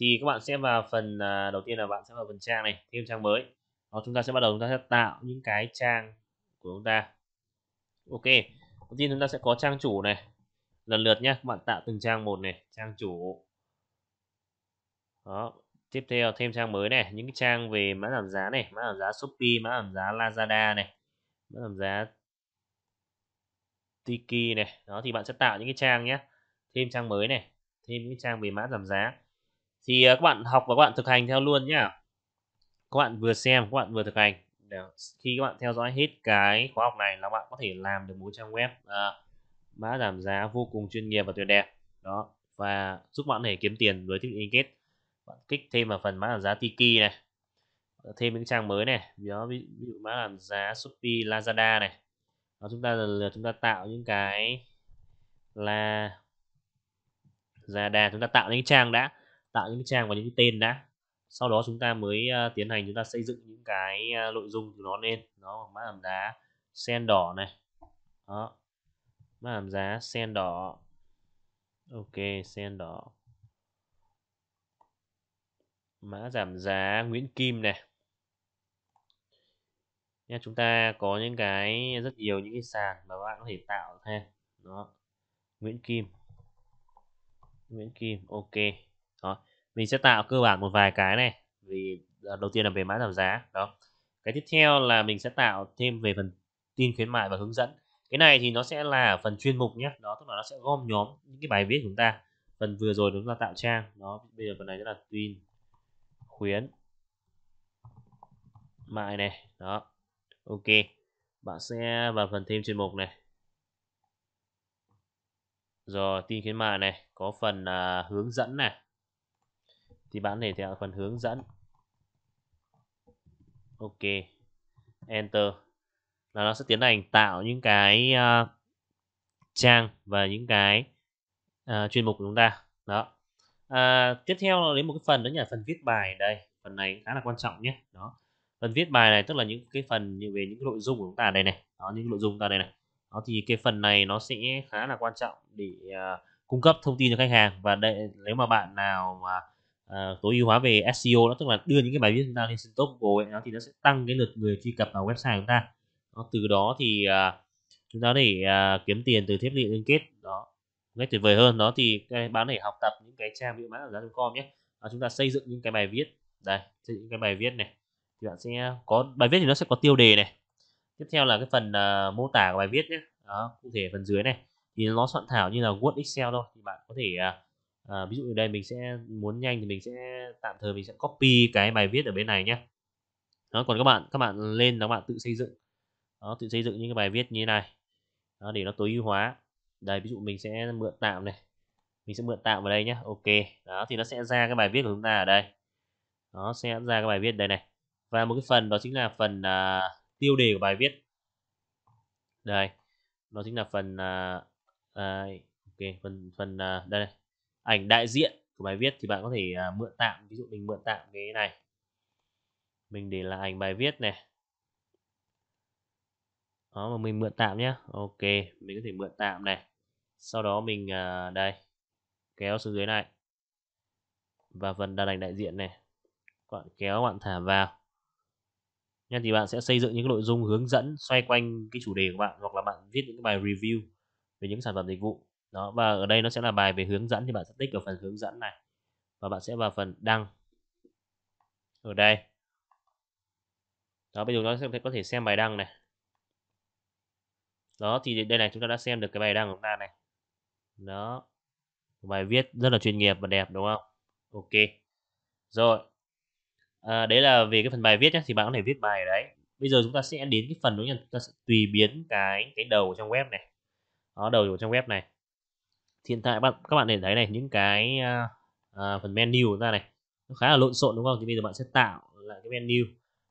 thì các bạn sẽ vào phần uh, đầu tiên là bạn sẽ vào phần trang này thêm trang mới đó, chúng ta sẽ bắt đầu chúng ta sẽ tạo những cái trang của chúng ta ok đầu tiên chúng ta sẽ có trang chủ này lần lượt nhé các bạn tạo từng trang một này trang chủ đó tiếp theo thêm trang mới này những cái trang về mã giảm giá này mã giảm giá shopee mã giảm giá lazada này mã giảm giá tiki này đó thì bạn sẽ tạo những cái trang nhé thêm trang mới này thêm những trang về mã giảm giá thì à, các bạn học và các bạn thực hành theo luôn nhé các bạn vừa xem các bạn vừa thực hành để khi các bạn theo dõi hết cái khóa học này là bạn có thể làm được một trang web à, mã giảm giá vô cùng chuyên nghiệp và tuyệt đẹp đó và giúp bạn thể kiếm tiền với thiết liên kết bạn kích thêm vào phần mã giảm giá tiki này thêm những trang mới này ví dụ, mã giảm giá shopee lazada này đó, chúng ta lần lượt chúng ta tạo những cái là Lazada chúng ta tạo những trang đã tạo những trang và những tên đã sau đó chúng ta mới à, tiến hành chúng ta xây dựng những cái à, nội dung từ nó lên nó bằng mã hàm giá sen đỏ này đó mã hàm giá sen đỏ ok sen đỏ mã giảm giá Nguyễn Kim này nha chúng ta có những cái rất nhiều những cái sàn mà các bạn có thể tạo thêm đó Nguyễn Kim Nguyễn Kim ok đó mình sẽ tạo cơ bản một vài cái này vì đầu tiên là về mã giảm giá đó cái tiếp theo là mình sẽ tạo thêm về phần tin khuyến mại và hướng dẫn cái này thì nó sẽ là phần chuyên mục nhé đó tức là nó sẽ gom nhóm những cái bài viết của chúng ta phần vừa rồi chúng ta tạo trang đó bây giờ phần này là tin khuyến mại này đó ok bạn sẽ vào phần thêm chuyên mục này rồi tin khuyến mại này có phần uh, hướng dẫn này thì bạn để theo phần hướng dẫn ok enter là nó sẽ tiến hành tạo những cái uh, trang và những cái uh, chuyên mục của chúng ta đó à, tiếp theo là đến một cái phần đó là phần viết bài đây phần này khá là quan trọng nhé đó phần viết bài này tức là những cái phần về những cái nội dung của chúng ta đây này đó những nội dung chúng ta đây này đó thì cái phần này nó sẽ khá là quan trọng để uh, cung cấp thông tin cho khách hàng và đây, nếu mà bạn nào mà Ờ, tối ưu hóa về SEO đó tức là đưa những cái bài viết chúng ta lên trên top Google ấy, thì nó sẽ tăng cái lượt người truy cập vào website của chúng ta đó, từ đó thì uh, chúng ta để uh, à, kiếm tiền từ thiết bị liên kết đó một tuyệt vời hơn đó thì các bạn để học tập những cái trang bị mã ở giá com nhé đó, chúng ta xây dựng những cái bài viết đây xây dựng cái bài viết này thì bạn sẽ có bài viết thì nó sẽ có tiêu đề này tiếp theo là cái phần uh, mô tả của bài viết nhé đó, cụ thể phần dưới này thì nó soạn thảo như là Word Excel thôi thì bạn có thể uh, à, ví dụ ở đây mình sẽ muốn nhanh thì mình sẽ tạm thời mình sẽ copy cái bài viết ở bên này nhé đó còn các bạn các bạn lên các bạn tự xây dựng đó tự xây dựng những cái bài viết như thế này đó để nó tối ưu hóa đây ví dụ mình sẽ mượn tạm này mình sẽ mượn tạm vào đây nhé ok đó thì nó sẽ ra cái bài viết của chúng ta ở đây nó sẽ ra cái bài viết đây này và một cái phần đó chính là phần à, tiêu đề của bài viết đây nó chính là phần à, à, ok phần phần à, đây này ảnh đại diện của bài viết thì bạn có thể à, mượn tạm ví dụ mình mượn tạm cái này mình để là ảnh bài viết này đó mà mình mượn tạm nhé ok mình có thể mượn tạm này sau đó mình à, đây kéo xuống dưới này và phần đặt ảnh đại diện này các bạn kéo bạn thả vào nha thì bạn sẽ xây dựng những nội dung hướng dẫn xoay quanh cái chủ đề của bạn hoặc là bạn viết những cái bài review về những sản phẩm dịch vụ đó và ở đây nó sẽ là bài về hướng dẫn thì bạn sẽ tích ở phần hướng dẫn này và bạn sẽ vào phần đăng ở đây đó bây giờ nó sẽ có thể xem bài đăng này đó thì đây này chúng ta đã xem được cái bài đăng của chúng ta này đó bài viết rất là chuyên nghiệp và đẹp đúng không ok rồi à, đấy là về cái phần bài viết nhé thì bạn có thể viết bài ở đấy bây giờ chúng ta sẽ đến cái phần đó là chúng ta sẽ tùy biến cái cái đầu của trong web này đó đầu của trong web này hiện tại bạn các bạn để thấy này những cái uh, phần menu của ta này nó khá là lộn xộn đúng không thì bây giờ bạn sẽ tạo lại cái menu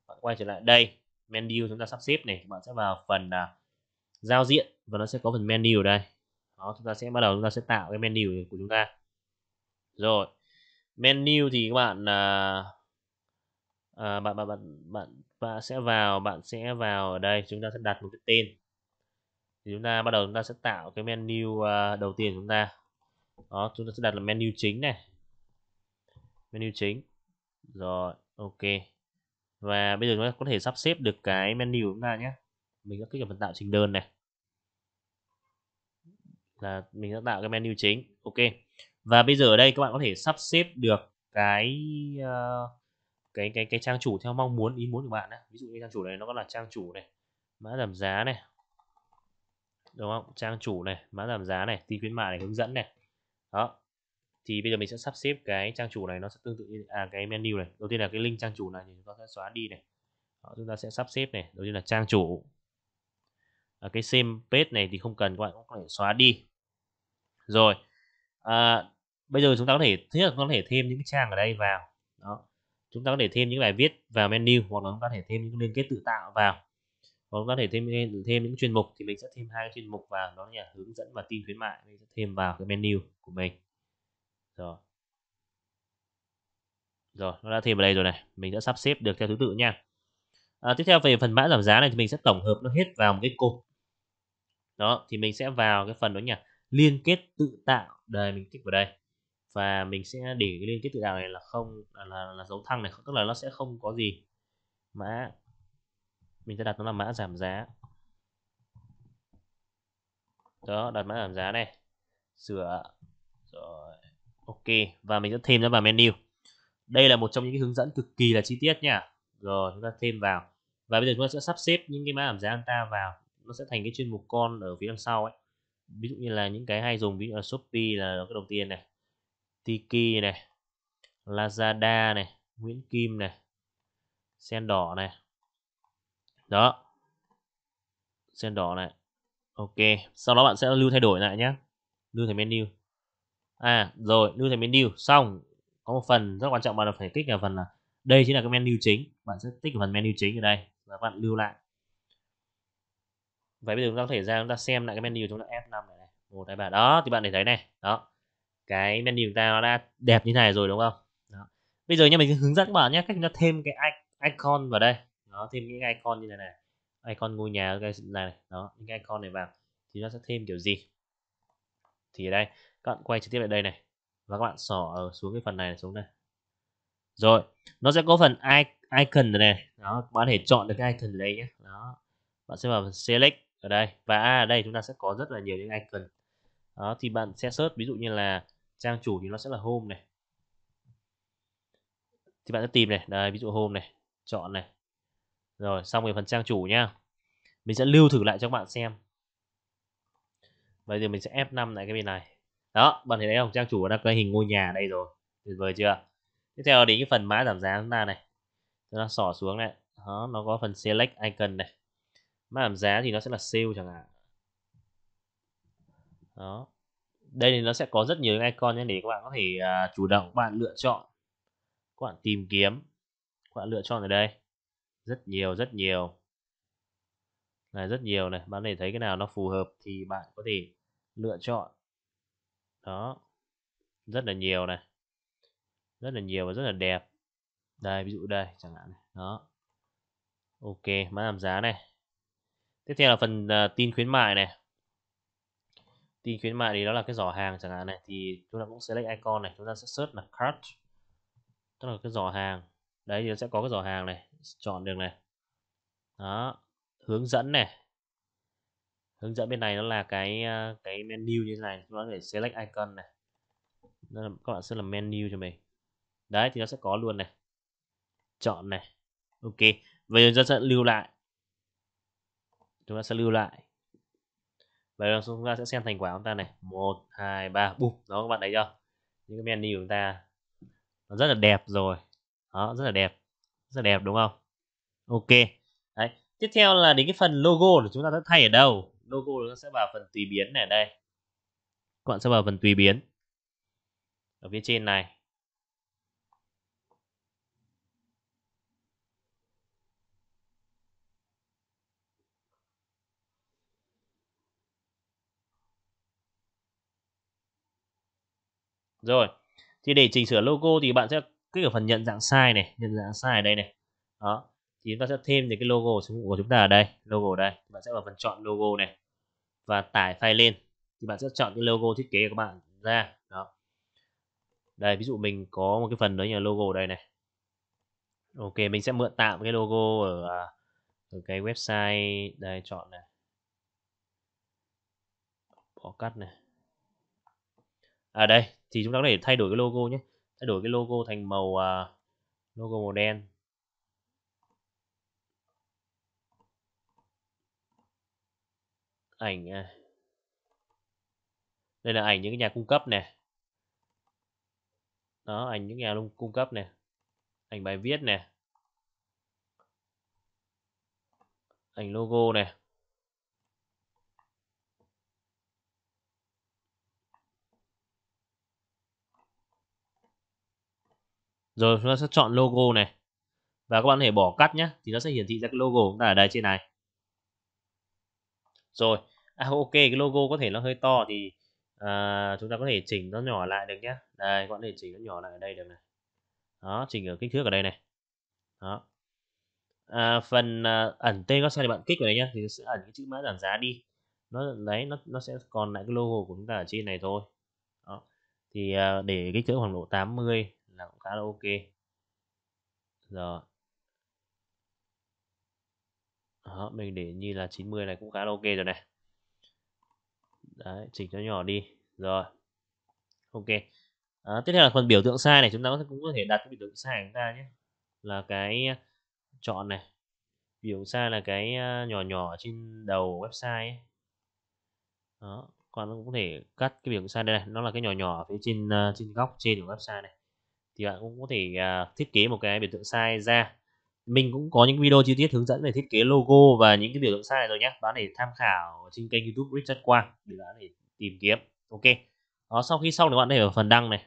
bạn quay trở lại đây menu chúng ta sắp xếp này bạn sẽ vào phần uh, giao diện và nó sẽ có phần menu ở đây đó chúng ta sẽ bắt đầu chúng ta sẽ tạo cái menu của chúng ta rồi menu thì các bạn uh, uh, bạn, bạn bạn bạn bạn sẽ vào bạn sẽ vào ở đây chúng ta sẽ đặt một cái tên thì chúng ta bắt đầu chúng ta sẽ tạo cái menu à, đầu tiên chúng ta đó chúng ta sẽ đặt là menu chính này menu chính rồi ok và bây giờ chúng ta có thể sắp xếp được cái menu của chúng ta nhé mình đã kích vào phần tạo trình đơn này là mình đã tạo cái menu chính ok và bây giờ ở đây các bạn có thể sắp xếp được cái ờ, cái cái cái trang chủ theo mong muốn ý muốn của bạn đó. ví dụ như trang chủ này nó có là trang chủ này mã giảm giá này đúng không trang chủ này mã giảm giá này tin khuyến mại này hướng dẫn này đó thì bây giờ mình sẽ sắp xếp cái trang chủ này nó sẽ tương tự như à cái menu này đầu tiên là cái link trang chủ này thì chúng ta sẽ xóa đi này đó, chúng ta sẽ sắp xếp này đầu tiên là trang chủ à, cái same page này thì không cần các bạn cũng có thể xóa đi rồi à, bây giờ chúng ta có thể thứ nhất là có thể thêm những trang ở đây vào đó chúng ta có thể thêm những bài viết vào menu hoặc là chúng ta có thể thêm những liên kết tự tạo vào còn có thể thêm thêm những chuyên mục thì mình sẽ thêm hai chuyên mục vào đó là hướng dẫn và tin khuyến mại mình sẽ thêm vào cái menu của mình rồi rồi nó đã thêm vào đây rồi này mình đã sắp xếp được theo thứ tự nha à, tiếp theo về phần mã giảm giá này thì mình sẽ tổng hợp nó hết vào một cái cột đó thì mình sẽ vào cái phần đó nhỉ liên kết tự tạo đây mình kích vào đây và mình sẽ để cái liên kết tự tạo này là không là là, là dấu thăng này tức là nó sẽ không có gì mã mình sẽ đặt nó là mã giảm giá đó đặt mã giảm giá này sửa rồi ok và mình sẽ thêm nó vào menu đây là một trong những cái hướng dẫn cực kỳ là chi tiết nha rồi chúng ta thêm vào và bây giờ chúng ta sẽ sắp xếp những cái mã giảm giá anh ta vào nó sẽ thành cái chuyên mục con ở phía đằng sau ấy ví dụ như là những cái hay dùng ví dụ là shopee là cái đầu tiên này tiki này lazada này nguyễn kim này sen đỏ này đó sen đỏ này ok sau đó bạn sẽ lưu thay đổi lại nhé lưu thành menu à rồi lưu thành menu xong có một phần rất quan trọng bạn là phải kích là phần là đây chính là cái menu chính bạn sẽ tích phần menu chính ở đây và bạn lưu lại vậy bây giờ chúng ta có thể ra chúng ta xem lại cái menu chúng ta F5 này này, một hai ba đó thì bạn để thấy này đó cái menu chúng ta nó đã đẹp như này rồi đúng không đó. bây giờ nha mình hướng dẫn các bạn nhé cách chúng ta thêm cái icon vào đây nó thêm những icon như này này icon ngôi nhà cái này này đó những icon này vào thì nó sẽ thêm kiểu gì thì ở đây các bạn quay trực tiếp lại đây này và các bạn xỏ xuống cái phần này xuống đây, rồi nó sẽ có phần icon này đó bạn có thể chọn được cái icon ở nhé đó bạn sẽ vào phần select ở đây và à, ở đây chúng ta sẽ có rất là nhiều những icon đó thì bạn sẽ search ví dụ như là trang chủ thì nó sẽ là home này thì bạn sẽ tìm này đây ví dụ home này chọn này rồi xong về phần trang chủ nhá mình sẽ lưu thử lại cho các bạn xem bây giờ mình sẽ F5 lại cái bên này đó bạn thấy đấy không trang chủ đã có hình ngôi nhà đây rồi tuyệt vời chưa tiếp theo đến cái phần mã giảm giá chúng ta này chúng ta xỏ xuống này đó nó có phần select icon này mã giảm giá thì nó sẽ là sale chẳng hạn đó đây thì nó sẽ có rất nhiều icon nhé để các bạn có thể uh, chủ động các bạn lựa chọn các bạn tìm kiếm các bạn lựa chọn ở đây rất nhiều rất nhiều này rất nhiều này bạn để thấy cái nào nó phù hợp thì bạn có thể lựa chọn đó rất là nhiều này rất là nhiều và rất là đẹp đây ví dụ đây chẳng hạn này. đó ok mã giảm giá này tiếp theo là phần uh, tin khuyến mại này tin khuyến mại thì đó là cái giỏ hàng chẳng hạn này thì chúng ta cũng select icon này chúng ta sẽ search là cart tức là cái giỏ hàng đấy thì nó sẽ có cái giỏ hàng này chọn được này đó hướng dẫn này hướng dẫn bên này nó là cái ờ, cái menu như thế này chúng ta có thể select icon này đó là, các bạn sẽ làm menu cho mình đấy thì nó sẽ có luôn này chọn này ok vậy chúng ta sẽ lưu lại chúng ta sẽ lưu lại bây giờ chúng ta sẽ xem thành quả của chúng ta này một hai ba bùm đó các bạn thấy chưa những cái menu của chúng ta nó rất là đẹp rồi đó rất là đẹp rất đẹp đúng không ok đấy tiếp theo là đến cái phần logo của chúng ta sẽ thay ở đâu logo nó sẽ vào phần tùy biến này đây các bạn sẽ vào phần tùy biến ở phía trên này Rồi. Thì để chỉnh sửa logo thì bạn sẽ cái ở phần nhận dạng sai này nhận dạng sai ở đây này đó thì chúng ta sẽ thêm những cái logo của chúng ta ở đây logo ở đây bạn sẽ vào phần chọn logo này và tải file lên thì bạn sẽ chọn cái logo thiết kế của bạn ra đó đây ví dụ mình có một cái phần đấy nhà logo ở đây này ok mình sẽ mượn tạm cái logo ở, à, ở cái website đây chọn này bỏ cắt này à đây thì chúng ta có thể thay đổi cái logo nhé thay đổi cái logo thành màu uh, logo màu đen ảnh à, đây là ảnh những cái nhà cung cấp nè đó ảnh những nhà cung cấp nè ảnh bài viết nè ảnh logo này Rồi chúng ta sẽ chọn logo này. Và các bạn có thể bỏ cắt nhé. Thì nó sẽ hiển thị ra cái logo chúng ta ở đây trên này. Rồi. À, ok, cái logo có thể nó hơi to thì à, chúng ta có thể chỉnh nó nhỏ lại được nhé. Đây, các bạn có thể chỉnh nó nhỏ lại ở đây được này. Đó, chỉnh ở kích thước ở đây này. Đó. À, phần à, ẩn tên website thì bạn kích vào đây nhé. Thì sẽ ẩn cái chữ mã giảm giá đi. Nó đấy, nó, nó sẽ còn lại cái logo của chúng ta ở trên này thôi. Đó. Thì à, để kích thước khoảng độ 80 là cũng khá là ok rồi đó, mình để như là 90 này cũng khá là ok rồi này đấy chỉnh cho nhỏ đi rồi ok à, tiếp theo là phần biểu tượng sai này chúng ta cũng có thể đặt cái biểu tượng sai của chúng ta nhé là cái à, chọn này biểu sai là cái à, nhỏ nhỏ trên đầu website ấy. đó còn cũng có thể cắt cái biểu sai đây này nó là cái nhỏ nhỏ phía trên à, trên góc trên của website này thì bạn cũng có thể uh, thiết kế một cái biểu tượng size ra mình cũng có những video chi tiết hướng dẫn về thiết kế logo và những cái biểu tượng size này rồi nhé bạn để tham khảo trên kênh youtube Richard Quang để bạn để tìm kiếm ok đó sau khi xong thì bạn để ở phần đăng này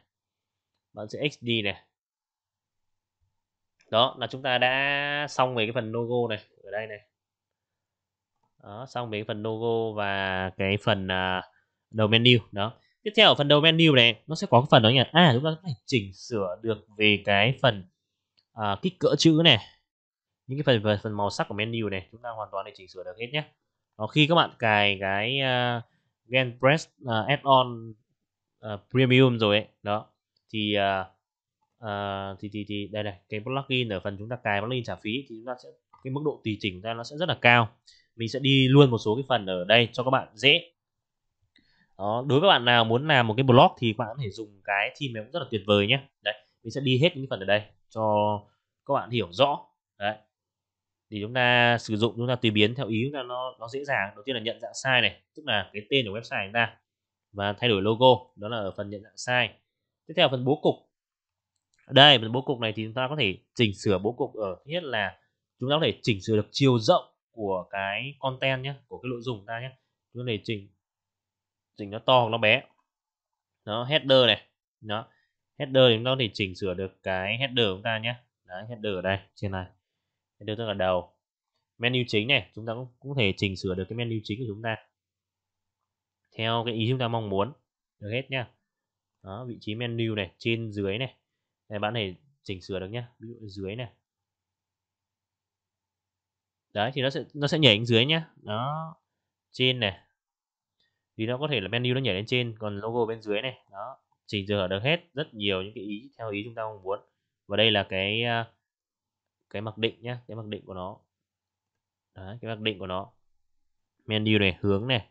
bạn sẽ xd này đó là chúng ta đã xong về cái phần logo này ở đây này đó xong về cái phần logo và cái phần uh, đầu menu đó tiếp theo ở phần đầu menu này nó sẽ có cái phần đó nhỉ à chúng ta có thể chỉnh sửa được về cái phần à, kích cỡ chữ này những cái phần phần màu sắc của menu này chúng ta hoàn toàn để chỉnh sửa được hết nhé đó, khi các bạn cài cái uh, à, GenPress uh, à, add-on uh, à, premium rồi ấy đó thì uh, uh, thì, thì thì đây này cái plugin ở phần chúng ta cài plugin trả phí thì chúng ta sẽ cái mức độ tùy chỉnh ra nó sẽ rất là cao mình sẽ đi luôn một số cái phần ở đây cho các bạn dễ đó đối với bạn nào muốn làm một cái blog thì các bạn có thể dùng cái theme này cũng rất là tuyệt vời nhé đấy mình sẽ đi hết những phần ở đây cho các bạn hiểu rõ đấy thì chúng ta sử dụng chúng ta tùy biến theo ý chúng ta nó nó dễ dàng đầu tiên là nhận dạng sai này tức là cái tên của website chúng ta và thay đổi logo đó là ở phần nhận dạng sai tiếp theo phần bố cục đây phần bố cục này thì chúng ta có thể chỉnh sửa bố cục ở thứ nhất là chúng ta có thể chỉnh sửa được chiều rộng của cái content nhé của cái nội dung ta nhé chúng ta có thể chỉnh chỉnh nó to hoặc nó bé nó header này nó header thì chúng ta có thể chỉnh sửa được cái header của chúng ta nhé Đấy, header ở đây trên này header tức là đầu menu chính này chúng ta cũng có thể chỉnh sửa được cái menu chính của chúng ta theo cái ý chúng ta mong muốn được hết nhá đó vị trí menu này trên dưới này này bạn thể chỉnh sửa được nhá ví dụ dưới này đấy thì nó sẽ nó sẽ nhảy xuống dưới nhá đó trên này thì nó có thể là menu nó nhảy lên trên còn logo bên dưới này đó chỉnh sửa được hết rất nhiều những cái ý theo ý chúng ta mong muốn và đây là cái à, cái mặc định nhá cái mặc định của nó Đấy, cái mặc định của nó menu này hướng này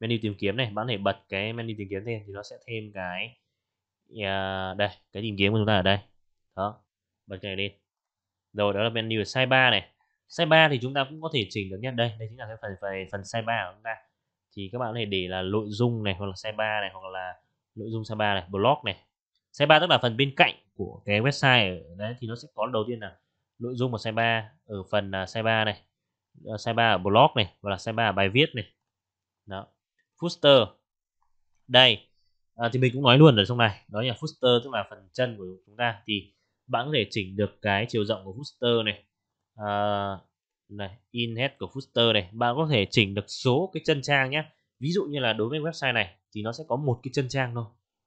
menu tìm kiếm này bạn có thể bật cái menu tìm kiếm lên thì nó sẽ thêm cái uh, đây cái tìm kiếm của chúng ta ở đây đó bật cái này lên rồi đó là menu size sidebar này size sidebar thì chúng ta cũng có thể chỉnh được nhé đây đây chính là cái phần phần, phần sidebar của chúng ta thì các bạn có thể để là nội dung này hoặc là sidebar này hoặc là nội dung sidebar này blog này sidebar tức là phần bên cạnh của cái website đấy thì nó sẽ có đầu tiên là nội dung của sidebar ở phần uh, à, sidebar này uh, ờ, sidebar ở blog này và là sidebar ở bài viết này đó footer đây à, thì mình cũng nói luôn ở trong này đó là footer tức là phần chân của chúng ta thì bạn có thể chỉnh được cái chiều rộng của footer này à, này in head của footer này bạn có thể chỉnh được số cái chân trang nhé ví dụ như là đối với website này thì nó sẽ có một cái chân trang thôi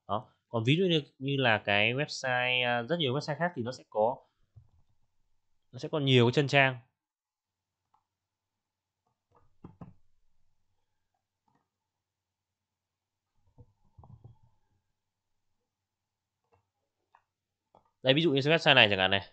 đó còn ví dụ như, như là cái website à, rất nhiều website khác thì nó sẽ có nó sẽ có nhiều cái chân trang đây ví dụ như website này chẳng hạn này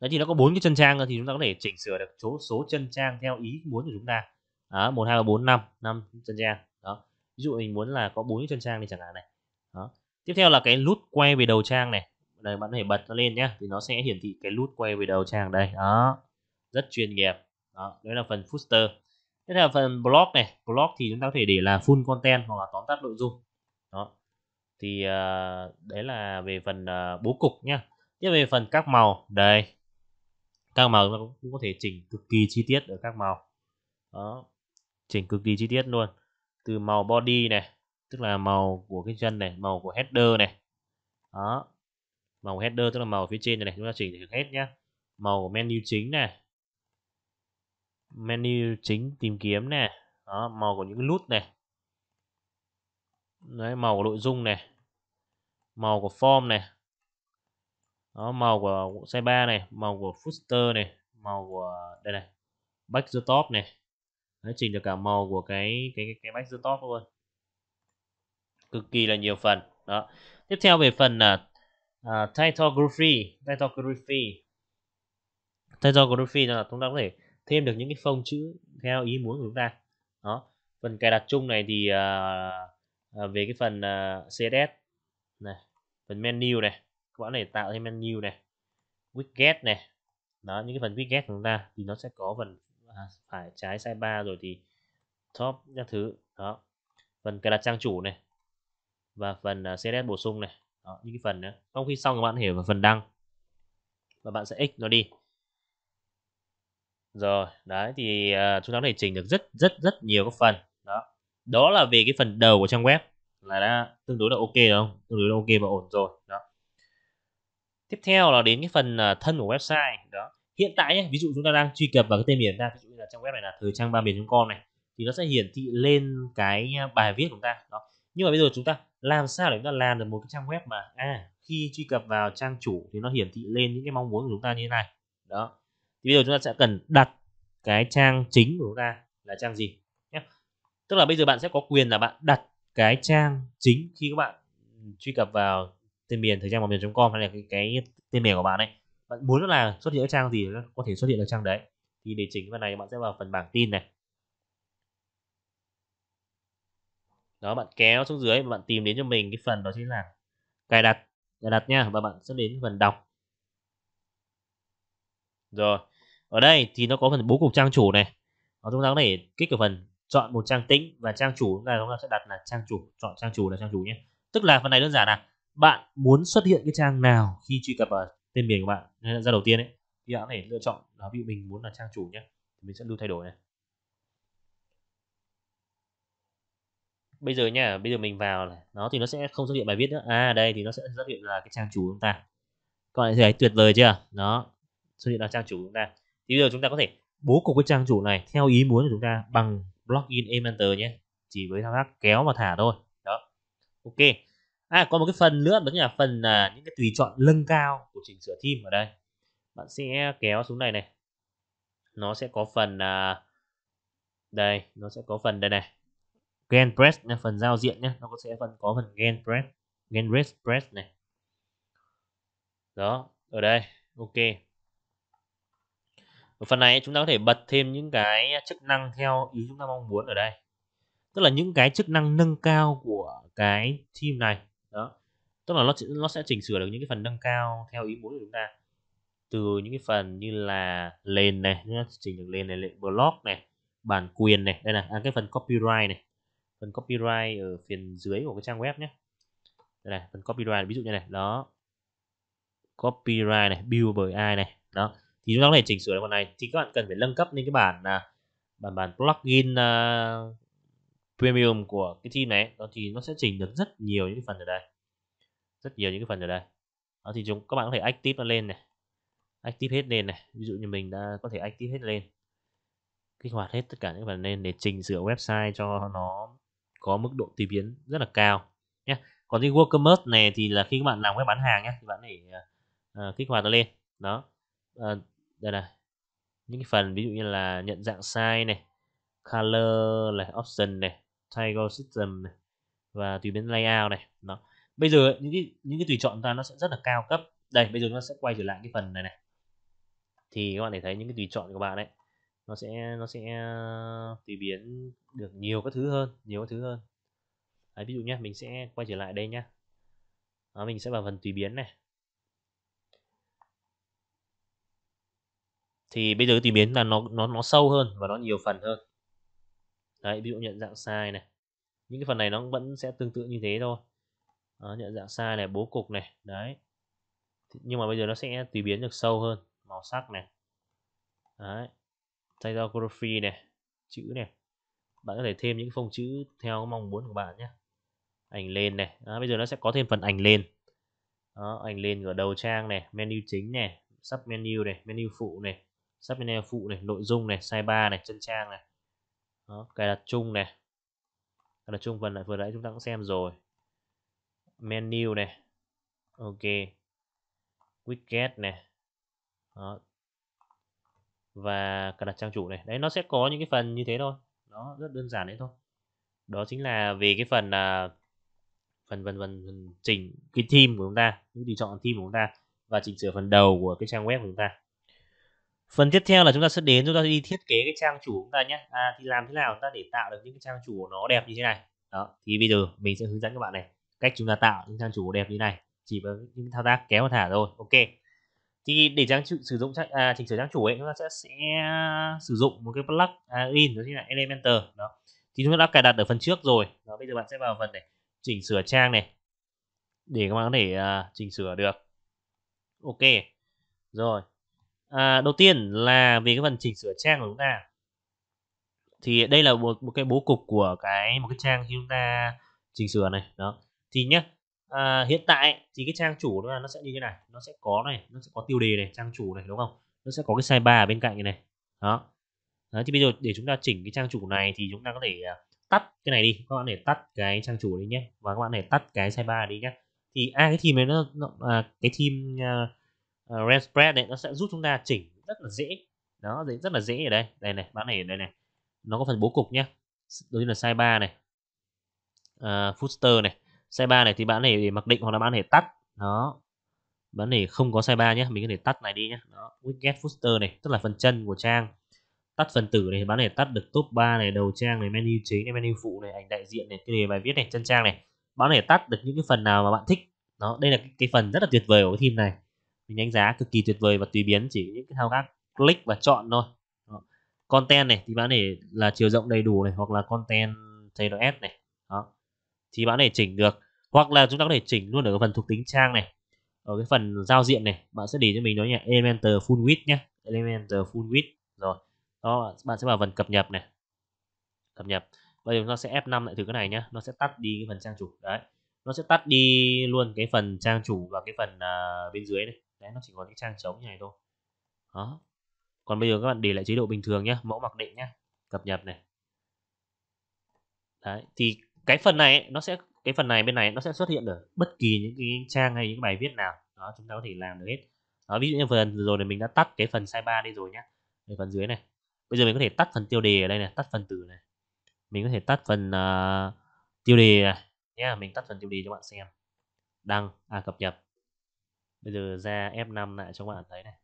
đấy thì nó có bốn cái chân trang thì chúng ta có thể chỉnh sửa được số số chân trang theo ý muốn của chúng ta đó một hai bốn năm năm chân trang đó ví dụ mình muốn là có bốn cái chân trang thì chẳng hạn này đó tiếp theo là cái nút quay về đầu trang này đây bạn có thể bật nó lên nhé thì nó sẽ hiển thị cái nút quay về đầu trang đây đó rất chuyên nghiệp đó đấy là phần footer tiếp theo là phần blog này blog thì chúng ta có thể để là full content hoặc là tóm tắt nội dung đó thì uh, đấy là về phần uh, bố cục nhá tiếp về phần các màu đây các màu nó cũng có thể chỉnh cực kỳ chi tiết ở các màu đó chỉnh cực kỳ chi tiết luôn từ màu body này tức là màu của cái chân này màu của header này đó màu header tức là màu phía trên này, này. chúng ta chỉnh được hết nhá màu của menu chính này menu chính tìm kiếm này đó màu của những nút này đấy màu của nội dung này màu của form này đó màu của xe ba này màu của Fuster này màu của đây này back the top này nó chỉnh được cả màu của cái cái cái, cái back the top luôn cực kỳ là nhiều phần đó tiếp theo về phần là uh, à, titography titography titography là chúng ta có thể thêm được những cái phông chữ theo ý muốn của chúng ta đó phần cài đặt chung này thì uh, về cái phần uh, CSS này phần menu này bạn này tạo thêm menu này widget này đó những cái phần widget của chúng ta thì nó sẽ có phần à, phải trái sai ba rồi thì top các thứ đó phần cài đặt trang chủ này và phần CSS à, bổ sung này đó, những cái phần nữa sau khi xong các bạn hiểu vào phần đăng và bạn sẽ x nó đi rồi đấy thì uh, chúng ta có thể chỉnh được rất rất rất nhiều các phần đó đó là về cái phần đầu của trang web là đã tương đối là ok đúng không tương đối là ok và ổn rồi đó tiếp theo là đến cái phần à, thân của website đó hiện tại nhé, ví dụ chúng ta đang truy cập vào cái tên miền ta ví dụ như là trang web này là thời trang ba miền.com này thì nó sẽ hiển thị lên cái à, bài viết của chúng ta đó nhưng mà bây giờ chúng ta làm sao để chúng ta làm được một cái trang web mà à khi truy cập vào trang chủ thì nó hiển thị lên những cái mong muốn của chúng ta như thế này đó thì bây giờ chúng ta sẽ cần đặt cái trang chính của chúng ta là trang gì nhé tức là bây giờ bạn sẽ có quyền là bạn đặt cái trang chính khi các bạn truy cập vào tên miền thời trang bảo miền.com hay là cái, cái tên miền của bạn ấy bạn muốn là xuất hiện ở trang gì có thể xuất hiện ở trang đấy thì để chỉnh phần này bạn sẽ vào phần bảng tin này đó bạn kéo xuống dưới và bạn tìm đến cho mình cái phần đó chính là cài đặt cài đặt nha và bạn sẽ đến phần đọc rồi ở đây thì nó có phần bố cục trang chủ này nó chúng ta có thể kích ở phần chọn một trang tĩnh và trang chủ là chúng ta sẽ đặt là trang chủ chọn trang chủ là trang chủ nhé tức là phần này đơn giản là bạn muốn xuất hiện cái trang nào khi truy cập vào tên miền của bạn nên ra đầu tiên ấy thì bạn có thể lựa chọn đó ví dụ mình muốn là trang chủ nhé thì mình sẽ lưu thay đổi này bây giờ nha bây giờ mình vào này nó thì nó sẽ không xuất hiện bài viết nữa à đây thì nó sẽ xuất hiện là cái trang chủ của chúng ta còn lại thấy tuyệt vời chưa nó xuất hiện là trang chủ của chúng ta thì bây giờ chúng ta có thể bố cục cái trang chủ này theo ý muốn của chúng ta bằng plugin Elementor nhé chỉ với thao tác kéo và thả thôi đó ok à có một cái phần nữa đó là phần là những cái tùy chọn nâng cao của chỉnh sửa theme ở đây bạn sẽ kéo xuống này này nó sẽ có phần à, đây nó sẽ có phần đây này gen press là phần giao diện nhé nó sẽ phần có phần gen press gen press press này đó ở đây ok ở phần này chúng ta có thể bật thêm những cái chức năng theo ý chúng ta mong muốn ở đây tức là những cái chức năng nâng cao của cái team này đó tức là nó nó sẽ chỉnh sửa được những cái phần nâng cao theo ý muốn của chúng ta từ những cái phần như là nền này chỉnh được nền này lệnh block này bản quyền này đây là à, cái phần copyright này phần copyright ở phần dưới của cái trang web nhé đây này phần copyright ví dụ như này đó copyright này build bởi ai này đó thì chúng ta có thể chỉnh sửa được phần này thì các bạn cần phải nâng cấp lên cái bản là bản bản plugin uh, premium của cái team này đó thì nó sẽ chỉnh được rất nhiều những phần ở đây rất nhiều những cái phần ở đây đó thì chúng các bạn có thể active nó lên này active hết lên này ví dụ như mình đã có thể active hết lên kích hoạt hết tất cả những phần lên để chỉnh sửa website cho nó có mức độ tùy biến rất là cao nhé còn cái WooCommerce này thì là khi các bạn làm cái bán hàng nhé thì bạn để uh, kích hoạt nó lên đó uh, đây này những cái phần ví dụ như là nhận dạng size này color này option này title system này và tùy biến layout này đó bây giờ những cái những cái tùy chọn ta nó sẽ rất là cao cấp đây bây giờ nó sẽ quay trở lại cái phần này này thì các bạn để thấy những cái tùy chọn của bạn ấy nó sẽ nó sẽ ờ, tùy biến được nhiều các thứ hơn nhiều các thứ hơn Đấy, ví dụ nhé mình sẽ quay trở lại đây nhá đó, mình sẽ vào phần tùy biến này thì bây giờ tùy biến là nó nó nó sâu hơn và nó nhiều phần hơn Đấy, ví dụ nhận dạng sai này những cái phần này nó vẫn sẽ tương tự như thế thôi đó, nhận dạng sai này bố cục này đấy nhưng mà bây giờ nó sẽ tùy biến được sâu hơn màu sắc này đấy typography này chữ này bạn có thể thêm những phông chữ theo mong muốn của bạn nhé ảnh lên này đó, bây giờ nó sẽ có thêm phần ảnh lên đó, ảnh lên ở đầu trang này menu chính này sub menu này menu phụ này sub menu phụ này nội dung này sidebar này chân trang này đó, cài đặt chung này cài đặt chung phần lại vừa nãy chúng ta cũng xem rồi menu này ok widget này Đó. và cài đặt trang chủ này đấy nó sẽ có những cái phần như thế thôi nó rất đơn giản đấy thôi đó chính là về cái phần uh, phần phần phần, phần chỉnh cái theme của chúng ta những tùy chọn theme của chúng ta và chỉnh sửa phần đầu của cái trang web của chúng ta phần tiếp theo là chúng ta sẽ đến chúng ta sẽ đi thiết kế cái trang chủ của chúng ta nhé à, thì làm thế nào chúng ta để tạo được những cái trang chủ nó đẹp như thế này đó thì bây giờ mình sẽ hướng dẫn các bạn này cách chúng ta tạo những trang chủ đẹp như thế này chỉ bằng những thao tác kéo và thả thôi ok thì để trang chủ, sử dụng trang, à, chỉnh sửa trang chủ ấy chúng ta sẽ, sẽ sử dụng một cái plugin à, đó chính là Elementor đó thì chúng ta đã cài đặt ở phần trước rồi đó bây giờ bạn sẽ vào phần này chỉnh sửa trang này để các bạn có thể uh, chỉnh sửa được ok rồi à, đầu tiên là về cái phần chỉnh sửa trang của chúng ta thì đây là một một cái bố cục của cái một cái trang khi chúng ta chỉnh sửa này đó thì nhé à, hiện tại thì cái trang chủ nó nó sẽ như thế này nó sẽ có này nó sẽ có tiêu đề này trang chủ này đúng không nó sẽ có cái sidebar ở bên cạnh này đó Đấy, thì bây giờ để chúng ta chỉnh cái trang chủ này thì chúng ta có thể à, tắt cái này đi các bạn để tắt cái trang chủ đi nhé và các bạn để tắt cái sidebar đi nhé thì a à, cái theme này nó, nó à, cái theme à, uh, red spread này nó sẽ giúp chúng ta chỉnh rất là dễ đó rất là dễ ở đây đây này bán này ở đây này nó có phần bố cục nhé đối với là size 3 này uh, ờ, footer này size 3 này thì bạn này mặc định hoặc là bạn này tắt đó bạn này không có size 3 nhé mình có thể tắt này đi nhé đó widget footer này tức là phần chân của trang tắt phần tử này bạn này tắt được top 3 này đầu trang này menu chính này menu phụ này ảnh đại diện này cái đề bài viết này chân trang này bạn này tắt được những cái phần nào mà bạn thích đó đây là cái phần rất là tuyệt vời của cái team này mình đánh giá cực kỳ tuyệt vời và tùy biến chỉ những thao tác click và chọn thôi đó. content này thì bạn để là chiều rộng đầy đủ này hoặc là content JS này đó thì bạn để chỉnh được hoặc là chúng ta có thể chỉnh luôn ở cái phần thuộc tính trang này ở cái phần giao diện này bạn sẽ để cho mình nói nhé Elementor Full Width nhé Elementor Full Width rồi đó bạn sẽ vào phần cập nhật này cập nhật bây giờ nó sẽ F5 lại thử cái này nhá nó sẽ tắt đi cái phần trang chủ đấy nó sẽ tắt đi luôn cái phần trang chủ và cái phần uh, bên dưới này đấy nó chỉ có những trang trống như này thôi đó còn bây giờ các bạn để lại chế độ bình thường nhé mẫu mặc định nhé cập nhật này đấy thì cái phần này nó sẽ cái phần này bên này nó sẽ xuất hiện ở bất kỳ những cái trang hay những bài viết nào đó chúng ta có thể làm được hết đó, ví dụ như phần rồi thì mình đã tắt cái phần sidebar đi rồi nhé cái phần dưới này bây giờ mình có thể tắt phần tiêu đề ở đây này tắt phần từ này mình có thể tắt phần uh, tiêu đề này nhé mình tắt phần tiêu đề cho bạn xem đăng à, cập nhật bây giờ ra F5 lại cho các bạn thấy này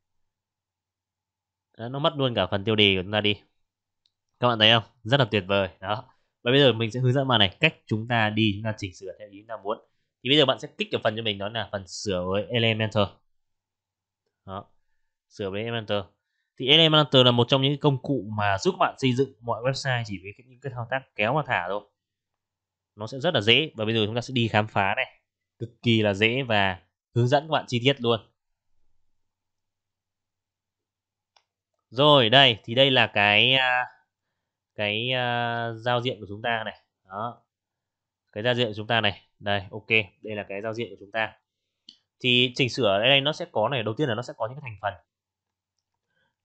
đó, nó mất luôn cả phần tiêu đề của chúng ta đi các bạn thấy không rất là tuyệt vời đó và bây giờ mình sẽ hướng dẫn bạn này cách chúng ta đi chúng ta chỉnh sửa theo ý chúng ta muốn thì bây giờ bạn sẽ kích vào phần cho mình đó là phần sửa với Elementor đó sửa với Elementor thì Elementor là một trong những công cụ mà giúp bạn xây dựng mọi website chỉ với những cái thao tác kéo và thả thôi nó sẽ rất là dễ và bây giờ chúng ta sẽ đi khám phá này cực kỳ là dễ và hướng dẫn các bạn chi tiết luôn rồi đây thì đây là cái à, cái uh, giao diện của chúng ta này đó cái giao diện của chúng ta này đây ok đây là cái giao diện của chúng ta thì chỉnh sửa ở đây nó sẽ có này đầu tiên là nó sẽ có những cái thành phần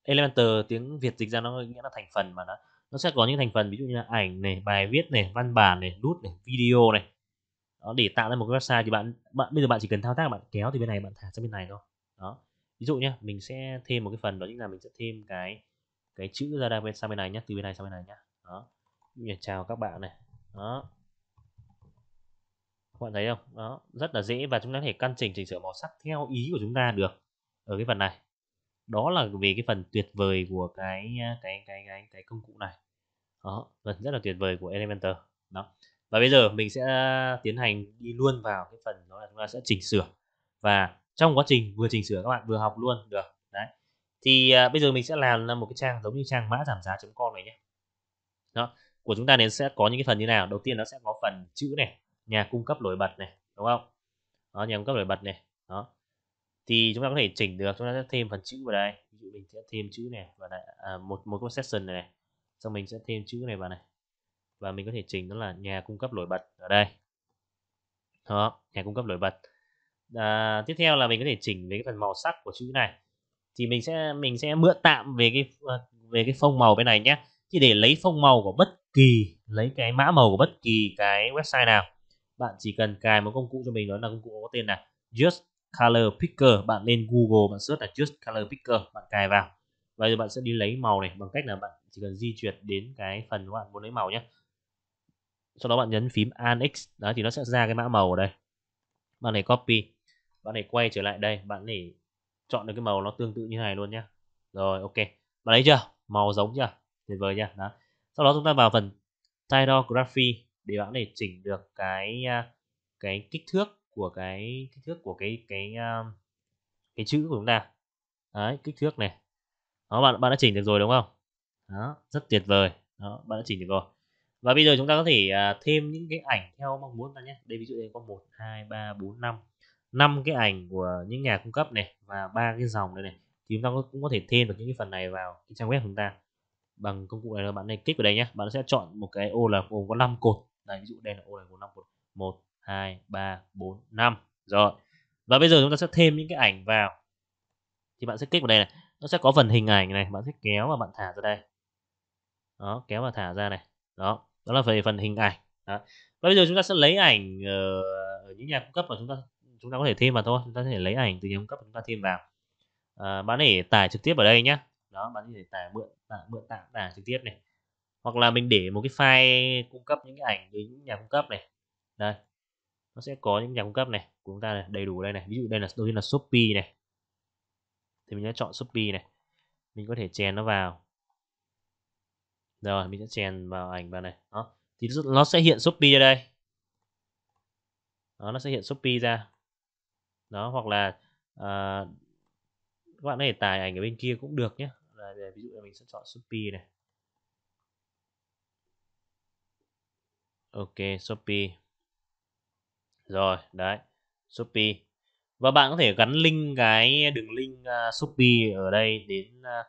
Elementor tiếng Việt dịch ra nó nghĩa là thành phần mà nó nó sẽ có những thành phần ví dụ như là ảnh này bài viết này văn bản này nút này video này đó, để tạo ra một cái website thì bạn bạn bây giờ bạn chỉ cần thao tác bạn kéo từ bên này bạn thả sang bên này thôi đó ví dụ nhé mình sẽ thêm một cái phần đó chính là mình sẽ thêm cái cái chữ ra đây bên sang bên này nhé từ bên này sang bên này nhé đó mình chào các bạn này đó các bạn thấy không đó rất là dễ và chúng ta có thể căn chỉnh chỉnh sửa màu sắc theo ý của chúng ta được ở cái phần này đó là về cái phần tuyệt vời của cái cái cái cái cái công cụ này đó phần rất là tuyệt vời của Elementor đó và bây giờ mình sẽ à, tiến hành đi luôn vào cái phần đó là chúng ta sẽ chỉnh sửa và trong quá trình vừa chỉnh sửa các bạn vừa học luôn được đấy thì à, bây giờ mình sẽ làm là một cái trang giống như trang mã giảm giá com này nhé đó của chúng ta nên sẽ có những cái phần như nào đầu tiên nó sẽ có phần chữ này nhà cung cấp nổi bật này đúng không đó nhà cung cấp nổi bật này đó thì chúng ta có thể chỉnh được chúng ta sẽ thêm phần chữ vào đây ví dụ mình sẽ thêm chữ này và đây à, một một cái session này, này xong mình sẽ thêm chữ này vào này và mình có thể chỉnh đó là nhà cung cấp nổi bật ở đây đó nhà cung cấp nổi bật à, tiếp theo là mình có thể chỉnh về cái phần màu sắc của chữ này thì mình sẽ mình sẽ mượn tạm về cái ờ, về cái phông màu bên này nhé thì để lấy phông màu của bất kỳ lấy cái mã màu của bất kỳ cái website nào bạn chỉ cần cài một công cụ cho mình đó là công cụ có tên là Just Color Picker bạn lên Google bạn search là Just Color Picker bạn cài vào và rồi bạn sẽ đi lấy màu này bằng cách là bạn chỉ cần di chuyển đến cái phần bạn muốn lấy màu nhé sau đó bạn nhấn phím an x đó thì nó sẽ ra cái mã màu ở đây bạn này copy bạn này quay trở lại đây bạn này chọn được cái màu nó tương tự như này luôn nhá rồi ok bạn thấy chưa màu giống chưa tuyệt vời nhá đó sau đó chúng ta vào phần title tidography để bạn này chỉnh được cái à, cái kích thước của cái kích thước của cái cái cái, à, cái chữ của chúng ta đấy kích thước này đó bạn bạn đã chỉnh được rồi đúng không đó rất tuyệt vời đó bạn đã chỉnh được rồi và bây giờ chúng ta có thể à, thêm những cái ảnh theo mong muốn ta nhé đây ví dụ đây có một hai ba bốn năm năm cái ảnh của những nhà cung cấp này và ba cái dòng đây này thì chúng ta cũng có thể thêm được những cái phần này vào cái trang web của chúng ta bằng công cụ này là bạn này kích vào đây nhé bạn sẽ chọn một cái ô là gồm có 5 cột đây ví dụ đây là ô này gồm 5 cột 1 2 3 4 5 rồi và bây giờ chúng ta sẽ thêm những cái ảnh vào thì bạn sẽ kích vào đây này nó sẽ có phần hình ảnh này bạn sẽ kéo và bạn thả ra đây đó kéo và thả ra này đó đó là về phần hình ảnh đó. và bây giờ chúng ta sẽ lấy ảnh ở, ờ, ở những nhà cung cấp mà chúng ta chúng ta có thể thêm vào thôi chúng ta có thể lấy ảnh từ nhà cung cấp chúng ta thêm vào à, bạn để tải trực tiếp ở đây nhé đó bạn có thể tải mượn tải mượn tạm tải trực tiếp này hoặc là mình để một cái file cung cấp những cái ảnh đến nhà cung cấp này đây nó sẽ có những nhà cung cấp này của chúng ta này, đầy đủ đây này ví dụ đây là đầu tiên là shopee này thì mình sẽ chọn shopee này mình có thể chèn nó vào rồi mình sẽ chèn vào ảnh vào này đó thì nó sẽ hiện shopee ra đây đó nó sẽ hiện shopee ra đó hoặc là à, các bạn có thể tải ảnh ở bên kia cũng được nhé là để ví dụ là mình sẽ chọn shopee này ok shopee rồi đấy shopee và bạn có thể gắn link cái đường link uh, shopee ở đây đến uh,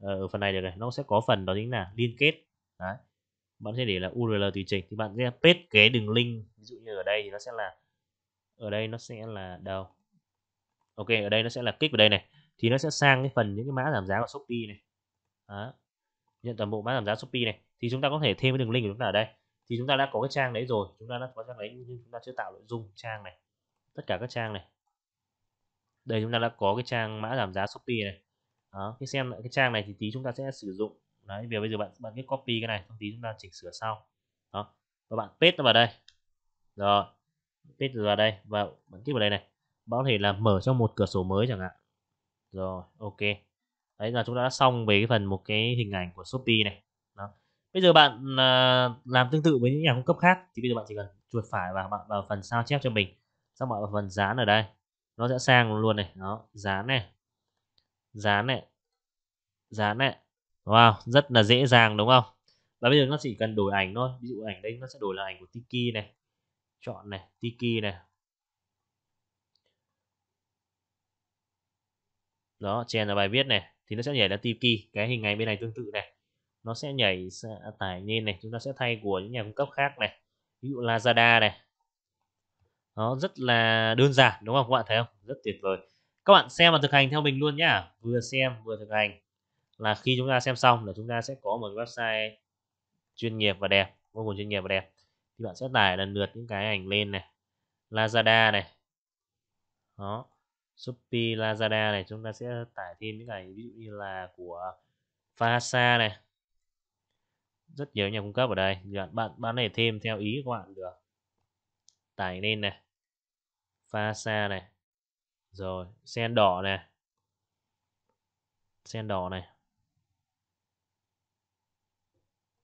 ở ờ, phần này được này nó sẽ có phần đó chính là liên kết đấy bạn sẽ để là url tùy chỉnh thì bạn sẽ paste cái đường link ví dụ như ở đây thì nó sẽ là ở đây nó sẽ là đâu ok ở đây nó sẽ là kích vào đây này thì nó sẽ sang cái phần những cái mã giảm giá của shopee này đó. nhận toàn bộ mã giảm giá shopee này thì chúng ta có thể thêm cái đường link của chúng ta ở đây thì chúng ta đã có cái trang đấy rồi chúng ta đã có trang đấy nhưng chúng ta chưa tạo nội dung trang này tất cả các trang này đây chúng ta đã có cái trang mã giảm giá shopee này đó, cái xem cái trang này thì tí chúng ta sẽ sử dụng đấy vì bây giờ bạn bạn cứ copy cái này xong tí chúng ta chỉnh sửa sau đó và bạn paste nó vào đây rồi paste vào đây và bạn kích vào đây này bạn có thể là mở cho một cửa sổ mới chẳng hạn rồi ok đấy là chúng ta đã xong về cái phần một cái hình ảnh của shopee này đó bây giờ bạn uh, làm tương tự với những nhà cung cấp khác thì bây giờ bạn chỉ cần chuột phải và bạn vào phần sao chép cho mình xong bạn vào phần dán ở đây nó sẽ sang luôn này đó dán này dán này dán này wow rất là dễ dàng đúng không và bây giờ nó chỉ cần đổi ảnh thôi ví dụ ảnh đây nó sẽ đổi là ảnh của tiki này chọn này tiki này đó chèn vào bài viết này thì nó sẽ nhảy ra tiki cái hình ảnh bên này tương tự này nó sẽ nhảy sẽ tải lên này chúng ta sẽ thay của những nhà cung cấp khác này ví dụ lazada này nó rất là đơn giản đúng không các bạn thấy không rất tuyệt vời các bạn xem và thực hành theo mình luôn nhá vừa xem vừa thực hành là khi chúng ta xem xong là chúng ta sẽ có một website chuyên nghiệp và đẹp vô cùng chuyên nghiệp và đẹp thì bạn sẽ tải lần lượt những cái ảnh lên này Lazada này đó Shopee Lazada này chúng ta sẽ tải thêm những ảnh ví dụ như là của Fahasa này rất nhiều nhà cung cấp ở đây bạn bạn bạn này thêm theo ý của bạn được tải lên này Fahasa này rồi sen đỏ này sen đỏ này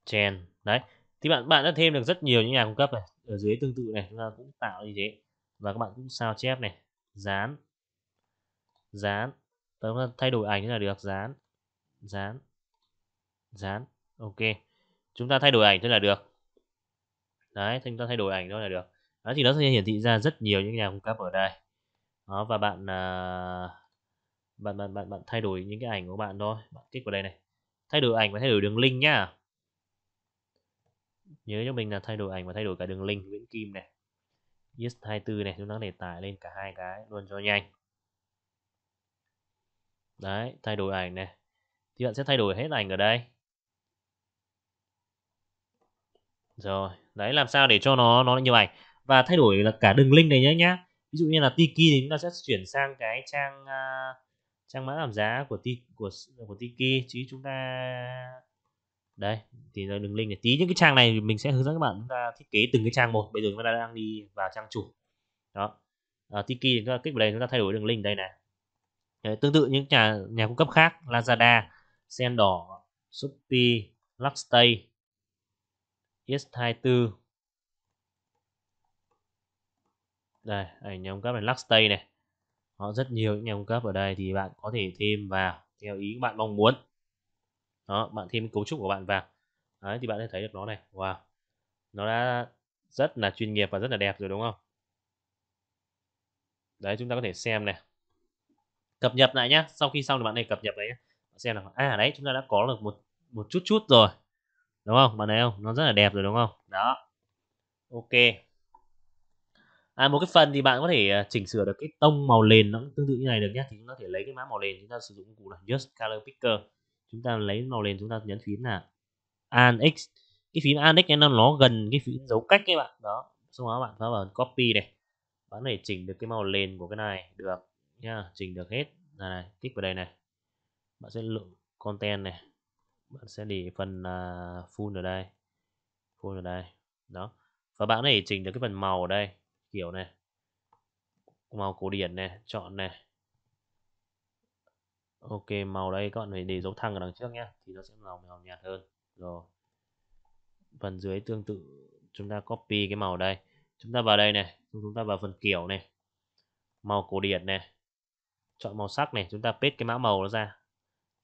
chen đấy thì bạn bạn đã thêm được rất nhiều những nhà cung cấp này ở dưới tương tự này chúng ta cũng tạo như thế và các bạn cũng sao chép này dán dán chúng ta thay đổi ảnh là được dán dán dán ok chúng ta thay đổi ảnh thôi là được đấy chúng ta thay đổi ảnh thôi là được đó thì nó sẽ hiển thị ra rất nhiều những nhà cung cấp ở đây đó, và bạn à, bạn bạn bạn bạn thay đổi những cái ảnh của bạn thôi bạn kích vào đây này thay đổi ảnh và thay đổi đường link nhá nhớ cho mình là thay đổi ảnh và thay đổi cả đường link Nguyễn Kim này yes 24 này chúng ta để tải lên cả hai cái luôn cho nhanh đấy thay đổi ảnh này thì bạn sẽ thay đổi hết ảnh ở đây rồi đấy làm sao để cho nó nó nhiều ảnh và thay đổi là cả đường link này nhé nhá ví dụ như là Tiki thì chúng ta sẽ chuyển sang cái trang uh, trang mã giảm giá của Tiki của của Tiki chứ chúng ta đây thì là đường link này tí những cái trang này mình sẽ hướng dẫn các bạn chúng ta thiết kế từng cái trang một bây giờ chúng ta đang đi vào trang chủ đó à, Tiki chúng ta kích vào đây chúng ta thay đổi đường link đây này Đấy, tương tự những nhà nhà cung cấp khác Lazada Sen Shopee Luxstay S24 đây ảnh nhà cung cấp này lắc stay này có rất nhiều những nhà cung cấp ở đây thì bạn có thể thêm vào theo ý bạn mong muốn đó bạn thêm cấu trúc của bạn vào đấy thì bạn sẽ thấy được nó này wow nó đã rất là chuyên nghiệp và rất là đẹp rồi đúng không đấy chúng ta có thể xem này cập nhật lại nhá sau khi xong thì bạn này cập nhật đấy xem là à đấy chúng ta đã có được một một chút chút rồi đúng không bạn thấy không nó rất là đẹp rồi đúng không đó ok à, một cái phần thì bạn có thể à, chỉnh sửa được cái tông màu nền nó tương tự như này được nhé thì chúng ta có thể lấy cái mã màu nền chúng ta sử dụng cụ là just color picker chúng ta lấy màu nền chúng ta nhấn phím là an x cái phím an x nó nó gần cái phím dấu cách các bạn đó xong đó bạn vào copy này bạn để chỉnh được cái màu nền của cái này được nhá chỉnh được hết này, này kích vào đây này bạn sẽ lựa content này bạn sẽ để phần uh, full ở đây full ở đây đó và bạn có chỉnh được cái phần màu ở đây kiểu này màu cổ điển này chọn này ok màu đây các bạn phải để dấu thăng ở đằng trước nhé thì nó sẽ màu màu nhạt hơn rồi phần dưới tương tự chúng ta copy cái màu đây chúng ta vào đây này chúng ta vào phần kiểu này màu cổ điển này chọn màu sắc này chúng ta paste cái mã màu nó ra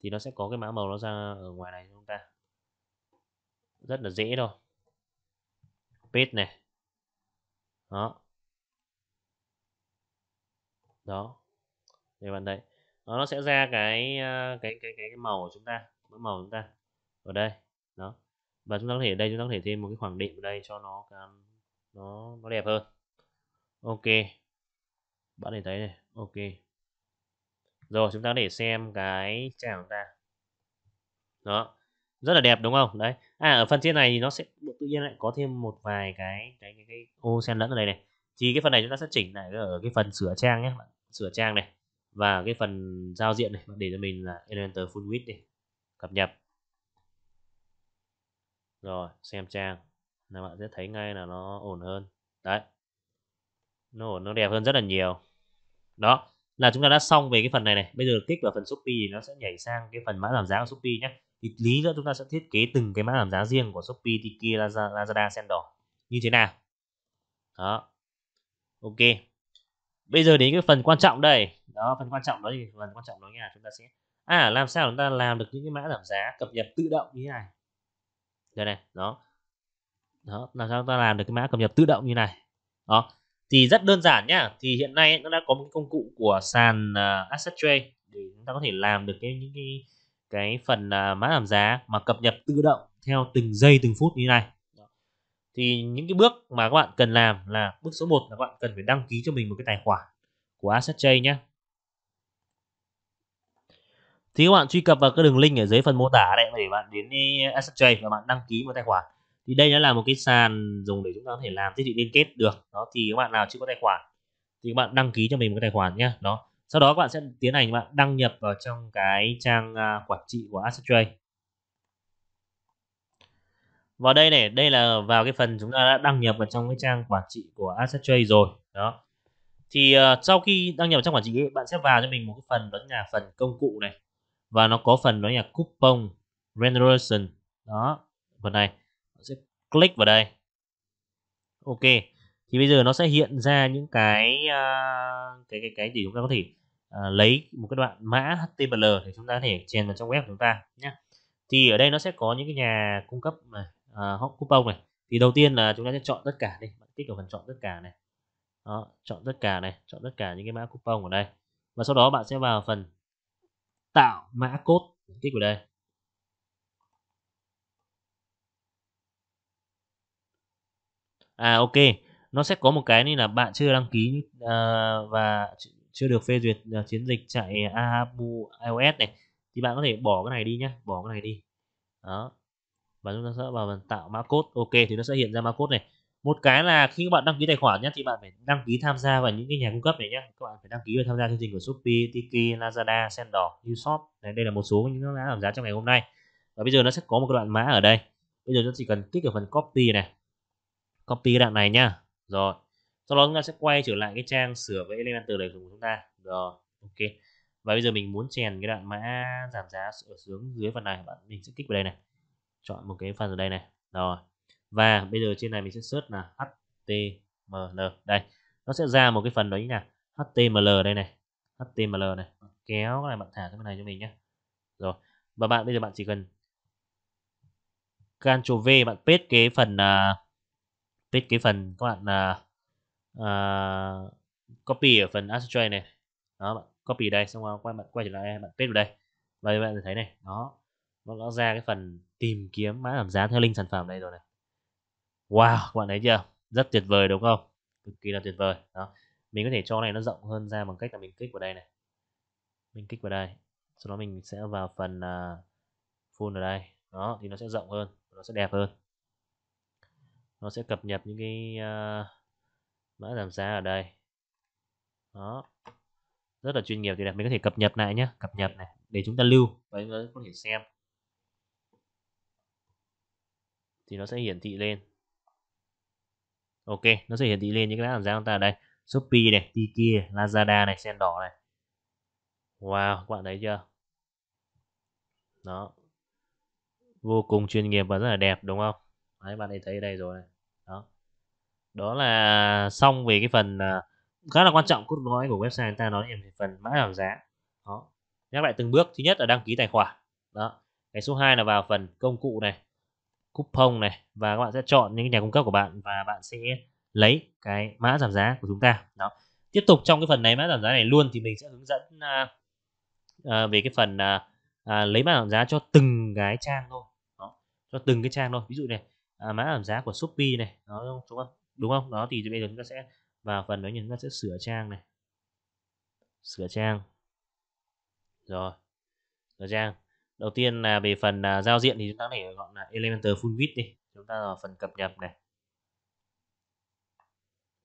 thì nó sẽ có cái mã màu nó ra ở ngoài này chúng ta rất là dễ thôi paste này đó đó để bạn thấy đó, nó sẽ ra ờ, cái cái cái cái, màu của chúng ta mẫu màu của chúng ta ở đây đó và chúng ta có thể đây chúng ta có thể thêm một cái khoảng định ở đây cho nó nó nó đẹp hơn ok bạn để thấy này ok rồi chúng ta để xem cái trang của chúng ta đó rất là đẹp đúng không đấy à ở phần trên này thì nó sẽ tự nhiên lại có thêm một vài cái cái cái, cái ô xen lẫn ở đây này thì cái phần này chúng ta sẽ chỉnh lại ở cái phần sửa trang nhé sửa trang này và cái phần giao diện này để cho mình là Elementor Full Width đi cập nhật rồi xem trang là bạn sẽ thấy ngay là nó ổn hơn đấy nó ổn nó đẹp hơn rất là nhiều đó là chúng ta đã xong về cái phần này này bây giờ kích vào phần Shopee thì nó sẽ nhảy sang cái phần mã giảm giá của Shopee nhé thì lý nữa chúng ta sẽ thiết kế từng cái mã giảm giá riêng của Shopee, Tiki, Lazada, Lazada Sendor như thế nào đó ok bây giờ đến cái phần quan trọng đây đó phần quan trọng đó thì phần quan trọng đó là chúng ta sẽ à làm sao chúng ta làm được những cái mã giảm giá cập nhật tự động như thế này đây này đó đó làm sao chúng ta làm được cái mã cập nhật tự động như này đó thì rất đơn giản nhá thì hiện nay nó đã có một công cụ của sàn uh, asset trade để chúng ta có thể làm được cái những cái cái phần uh, mã giảm giá mà cập nhật tự động theo từng giây từng phút như này thì những cái bước mà các bạn cần làm là bước số 1 là các bạn cần phải đăng ký cho mình một cái tài khoản của AssetChay nhé thì các bạn truy cập vào cái đường link ở dưới phần mô tả đấy để bạn đến AssetChay và bạn đăng ký một tài khoản thì đây nó là một cái sàn dùng để chúng ta có thể làm thiết bị liên kết được đó thì các bạn nào chưa có tài khoản thì các bạn đăng ký cho mình một cái tài khoản nhé đó sau đó các bạn sẽ tiến hành bạn đăng nhập vào trong cái trang à, quản trị của AssetTrade vào đây này đây là vào cái phần chúng ta đã đăng nhập vào trong cái trang quản trị của asset trade rồi đó thì uh, sau khi đăng nhập vào trang quản trị ấy, bạn sẽ vào cho mình một cái phần đó là phần công cụ này và nó có phần đó là coupon generation đó phần này bạn sẽ click vào đây ok thì bây giờ nó sẽ hiện ra những cái uh, cái cái cái gì chúng ta có thể uh, lấy một cái đoạn mã HTML để chúng ta có thể chèn vào trong web của chúng ta nhé thì ở đây nó sẽ có những cái nhà cung cấp mà à, hot coupon này thì đầu tiên là chúng ta sẽ chọn tất cả đi kích vào phần chọn tất cả này đó, chọn tất cả này chọn tất cả những cái mã coupon ở đây và sau đó bạn sẽ vào phần tạo mã code kích vào đây à ok nó sẽ có một cái như là bạn chưa đăng ký uh, và chưa được phê duyệt uh, chiến dịch chạy Ahabu iOS này thì bạn có thể bỏ cái này đi nhé bỏ cái này đi đó và chúng ta sẽ vào phần tạo mã code ok thì nó sẽ hiện ra mã code này một cái là khi các bạn đăng ký tài khoản nhé thì bạn phải đăng ký tham gia vào những cái nhà cung cấp này nhé các bạn phải đăng ký và tham gia chương trình của shopee tiki lazada sendor ushop này đây là một số những mã giảm giá trong ngày hôm nay và bây giờ nó sẽ có một đoạn mã ở đây bây giờ chúng ta chỉ cần kích ở phần copy này copy đoạn này nhá rồi sau đó chúng ta sẽ quay trở lại cái trang sửa với Elementor này của chúng ta rồi ok và bây giờ mình muốn chèn cái đoạn mã giảm giá ở xuống dưới phần này bạn mình sẽ kích vào đây này chọn một cái phần ở đây này rồi và bây giờ trên này mình sẽ search là html đây nó sẽ ra một cái phần đấy nha html đây này html này kéo cái này bạn thả cái này cho mình nhé rồi và bạn bây giờ bạn chỉ cần Ctrl V bạn paste cái phần uh, paste cái phần các bạn uh, uh, copy ở phần Ashtray này đó bạn copy đây xong rồi quay bạn quay trở lại bạn paste vào đây và bạn thấy này đó nó đã ra cái phần tìm kiếm mã giảm giá theo link sản phẩm này rồi này wow các bạn thấy chưa rất tuyệt vời đúng không cực kỳ là tuyệt vời đó mình có thể cho này nó rộng hơn ra bằng cách là mình kích vào đây này mình kích vào đây sau đó mình sẽ vào phần uh, full ở đây đó thì nó sẽ rộng hơn nó sẽ đẹp hơn nó sẽ cập nhật những cái uh, mã giảm giá ở đây đó rất là chuyên nghiệp thì là mình có thể cập nhật lại nhé cập nhật này để chúng ta lưu và chúng ta có thể xem thì nó sẽ hiển thị lên ok nó sẽ hiển thị lên những cái đã làm giá chúng ta ở đây shopee này tiki lazada này sen đỏ này wow các bạn thấy chưa đó vô cùng chuyên nghiệp và rất là đẹp đúng không đấy bạn ấy thấy đây rồi này. đó đó là xong về cái phần à, khá là quan trọng cốt lõi của website chúng ta nói về phần mã giảm giá đó nhắc lại từng bước thứ nhất là đăng ký tài khoản đó cái số 2 là vào phần công cụ này coupon này và các bạn sẽ chọn những nhà cung cấp của bạn và bạn sẽ lấy cái mã giảm giá của chúng ta đó tiếp tục trong cái phần này mã giảm giá này luôn thì mình sẽ hướng dẫn uh, uh, về cái phần uh, uh, lấy mã giảm giá cho từng cái trang thôi đó. cho từng cái trang thôi ví dụ này uh, mã giảm giá của shopee này đó đúng không đúng không đó thì bây giờ chúng ta sẽ vào phần đó chúng ta sẽ sửa trang này sửa trang rồi sửa trang đầu tiên là về phần à, giao diện thì chúng ta để gọi là Elementor Full Width đi chúng ta vào phần cập nhật này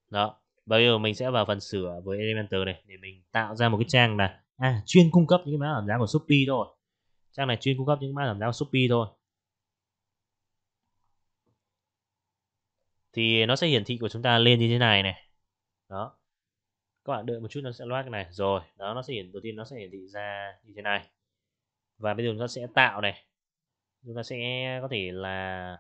đó bây giờ mình sẽ vào phần sửa với Elementor này để mình tạo ra một cái trang là à, chuyên cung cấp những cái mã giảm giá của Shopee thôi trang này chuyên cung cấp những mã giảm giá của Shopee thôi thì nó sẽ hiển thị của chúng ta lên như thế này này đó các bạn đợi một chút nó sẽ load cái này rồi đó nó sẽ hiển đầu tiên nó sẽ hiển thị ra như thế này và bây giờ chúng ta sẽ tạo này chúng ta sẽ có thể là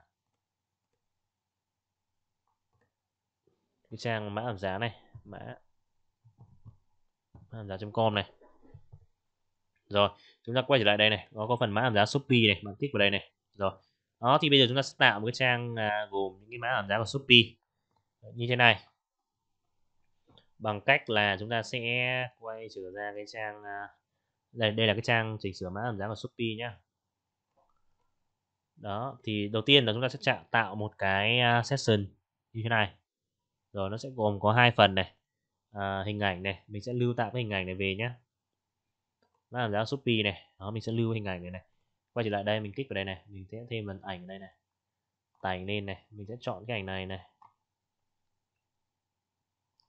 cái trang mã giảm giá này mã mã giảm giá com này rồi chúng ta quay trở lại đây này nó có phần mã giảm giá shopee này bạn kích vào đây này rồi đó thì bây giờ chúng ta sẽ tạo một cái trang à, gồm những cái mã giảm giá của shopee như thế này bằng cách là chúng ta sẽ quay trở ra cái trang à, đây đây là cái trang chỉnh sửa mã giảm giá của shopee nhá đó thì đầu tiên là chúng ta sẽ tạo một cái à, session như thế này rồi nó sẽ gồm có hai phần này à, hình ảnh này mình sẽ lưu tạo cái hình ảnh này về nhá, nó làm giá shopee này đó mình sẽ lưu hình ảnh này này quay trở lại đây mình kích vào đây này mình sẽ thêm phần ảnh đây này tải lên này mình sẽ chọn cái ảnh này này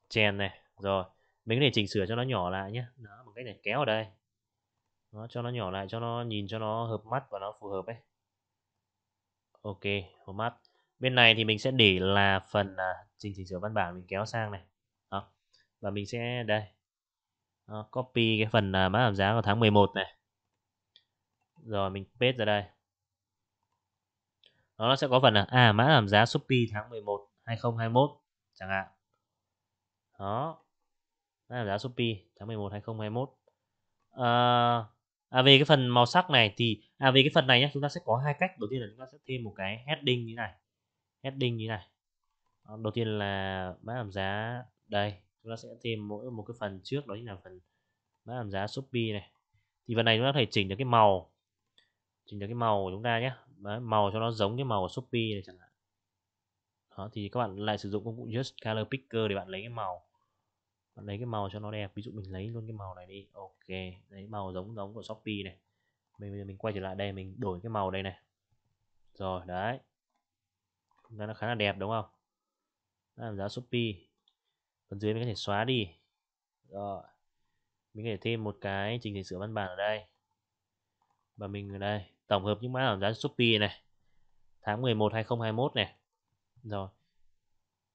chèn này rồi mình có thể chỉnh sửa cho nó nhỏ lại nhé đó bằng cách này kéo ở đây nó cho nó nhỏ lại cho nó nhìn cho nó hợp mắt và nó phù hợp ấy ok hợp mắt bên này thì mình sẽ để là phần à, trình chỉnh sửa văn bản mình kéo sang này đó. và mình sẽ đây đó, copy cái phần à, mã giảm giá của tháng 11 này rồi mình paste ra đây đó, nó sẽ có phần là à mã giảm giá Shopee tháng 11 2021 chẳng hạn đó mã giảm giá Shopee tháng 11 2021 à, à, về cái phần màu sắc này thì à, về cái phần này nhé chúng ta sẽ có hai cách đầu tiên là chúng ta sẽ thêm một cái heading như này heading như này đầu tiên là mã giảm giá đây chúng ta sẽ thêm mỗi một cái phần trước đó chính là phần mã giảm giá shopee này thì phần này chúng ta có thể chỉnh được cái màu chỉnh được cái màu của chúng ta nhé Đấy, màu cho nó giống cái màu của shopee này chẳng hạn đó thì các bạn lại sử dụng công cụ just color picker để bạn lấy cái màu bạn lấy cái màu cho nó đẹp ví dụ mình lấy luôn cái màu này đi ok lấy màu giống giống của shopee này mình bây giờ mình quay trở lại đây mình đổi cái màu đây này rồi đấy nó nó khá là đẹp đúng không là giá shopee phần dưới mình có thể xóa đi rồi mình có thể thêm một cái trình chỉnh sửa văn bản ở đây và mình ở đây tổng hợp những mã giảm giá shopee này tháng 11 2021 này rồi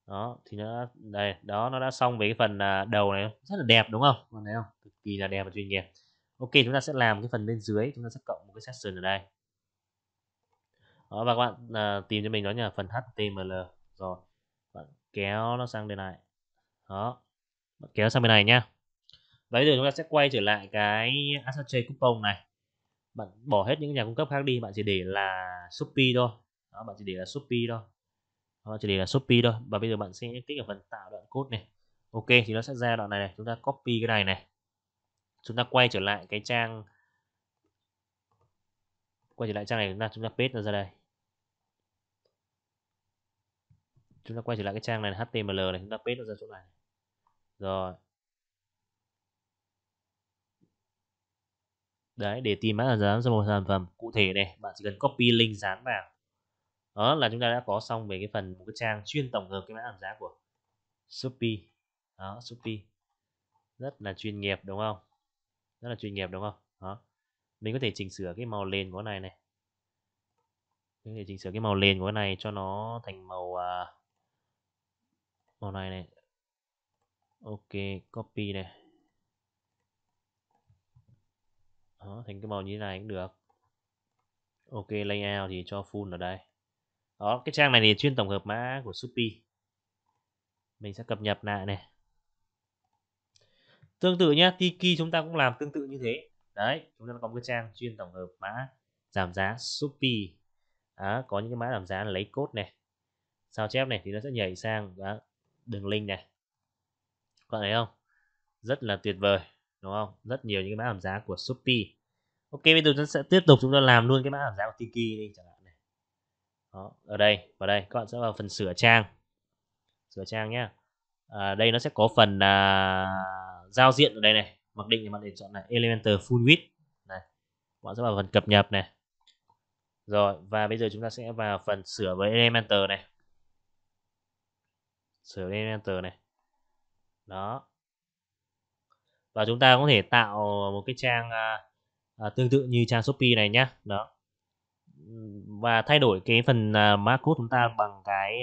đó thì nó đây đó nó đã xong về cái phần à, đầu này rất là đẹp đúng không phần này không cực kỳ là đẹp và chuyên nghiệp ok chúng ta sẽ làm cái phần bên dưới chúng ta sẽ cộng một cái section ở đây đó và các bạn à, tìm cho mình đó là phần html rồi bạn kéo nó sang bên này đó bạn kéo sang bên này nhá bây giờ chúng ta sẽ quay trở lại cái asache coupon này bạn bỏ hết những nhà cung cấp khác đi bạn chỉ để là shopee thôi đó bạn chỉ để là shopee thôi đó chỉ để là shopee thôi và bây giờ bạn sẽ kích ở phần tạo đoạn code này ok thì nó sẽ ra đoạn này này chúng ta copy cái này này chúng ta quay trở lại cái trang quay trở lại trang này chúng ta chúng ta paste nó ra đây chúng ta quay trở lại cái trang này là html này chúng ta paste nó ra chỗ này rồi đấy để tìm mã hàng dán cho một sản phẩm cụ thể này bạn chỉ cần copy link dán vào đó là chúng ta đã có xong về cái phần một cái trang chuyên tổng hợp cái mã giảm giá của Shopee đó Shopee rất là chuyên nghiệp đúng không rất là chuyên nghiệp đúng không đó mình có thể chỉnh sửa cái màu nền của này này mình có thể chỉnh sửa cái màu nền của này cho nó thành màu à, màu này này ok copy này đó, thành cái màu như thế này cũng được ok layout thì cho full ở đây đó cái trang này thì chuyên tổng hợp mã của Supi, mình sẽ cập nhật lại này tương tự nhé Tiki chúng ta cũng làm tương tự như thế đấy chúng ta có một cái trang chuyên tổng hợp mã giảm giá Supi. đó, có những cái mã giảm giá lấy cốt này sao chép này thì nó sẽ nhảy sang đó, đường link này các bạn thấy không rất là tuyệt vời đúng không rất nhiều những cái mã giảm giá của Supi. ok bây giờ chúng ta sẽ tiếp tục chúng ta làm luôn cái mã giảm giá của Tiki đi chẳng đó, ở đây vào đây các bạn sẽ vào phần sửa trang sửa trang nhé à, đây nó sẽ có phần à, giao diện ở đây này mặc định thì bạn để chọn là Elementor Full Width này các bạn sẽ vào phần cập nhật này rồi và bây giờ chúng ta sẽ vào phần sửa với Elementor này sửa với Elementor này đó và chúng ta có thể tạo một cái trang à, à, tương tự như trang Shopee này nhé đó và thay đổi cái phần uh, code chúng ta bằng cái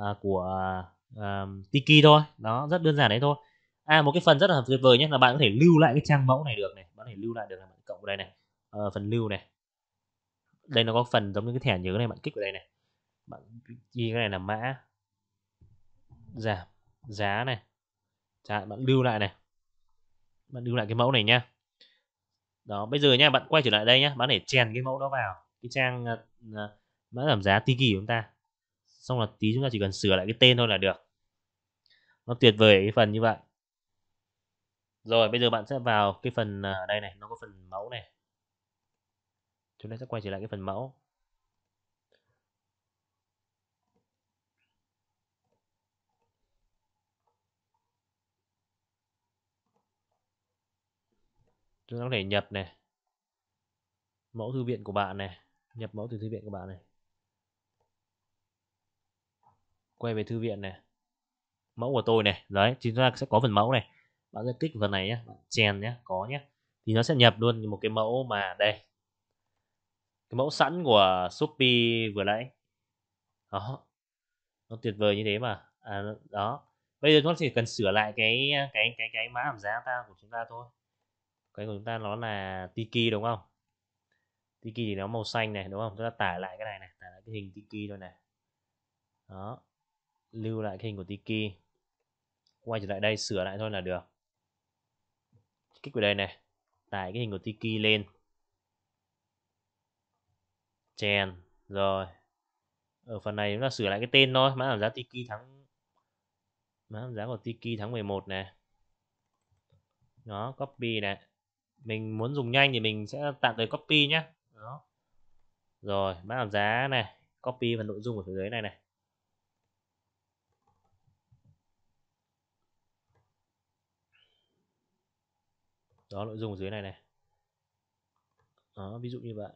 uh, của uh, Tiki thôi nó rất đơn giản đấy thôi à một cái phần rất là tuyệt vời nhé là bạn có thể lưu lại cái trang mẫu này được này bạn có thể lưu lại được là cộng vào đây này uh, phần lưu này đây nó có phần giống như cái thẻ nhớ này bạn kích vào đây này bạn ghi cái này là mã giảm giá này chẳng bạn lưu lại này bạn lưu lại cái mẫu này nhá đó bây giờ nha bạn quay trở lại đây nhá bạn để chèn cái mẫu đó vào cái trang ờ, ờ, mã giảm giá Tiki của chúng ta xong là tí chúng ta chỉ cần sửa lại cái tên thôi là được nó tuyệt vời cái phần như vậy rồi bây giờ bạn sẽ vào cái phần ở ờ, đây này nó có phần mẫu này chúng ta sẽ quay trở lại cái phần mẫu chúng ta có thể nhập này mẫu thư viện của bạn này nhập mẫu từ thư viện các bạn này quay về thư viện này mẫu của tôi này đấy chúng ta sẽ có phần mẫu này bạn sẽ kích phần này nhé chèn nhé có nhé thì nó sẽ nhập luôn một cái mẫu mà đây cái mẫu sẵn của shopee vừa nãy đó nó tuyệt vời như thế mà à, đó bây giờ chúng ta chỉ cần sửa lại cái cái cái cái mã giảm giá ta của chúng ta thôi cái của chúng ta nó là tiki đúng không tiki thì nó màu xanh này đúng không chúng ta tải lại cái này này tải lại cái hình tiki thôi này đó lưu lại cái hình của tiki quay trở lại đây sửa lại thôi là được kích vào đây này tải cái hình của tiki lên chèn rồi ở phần này chúng ta sửa lại cái tên thôi mã giảm giá tiki tháng mã giảm giá của tiki tháng 11 này đó, copy này mình muốn dùng nhanh thì mình sẽ tạm thời copy nhé đó rồi mã làm giá này copy phần nội dung của phía dưới này này đó nội dung ở dưới này này đó ví dụ như vậy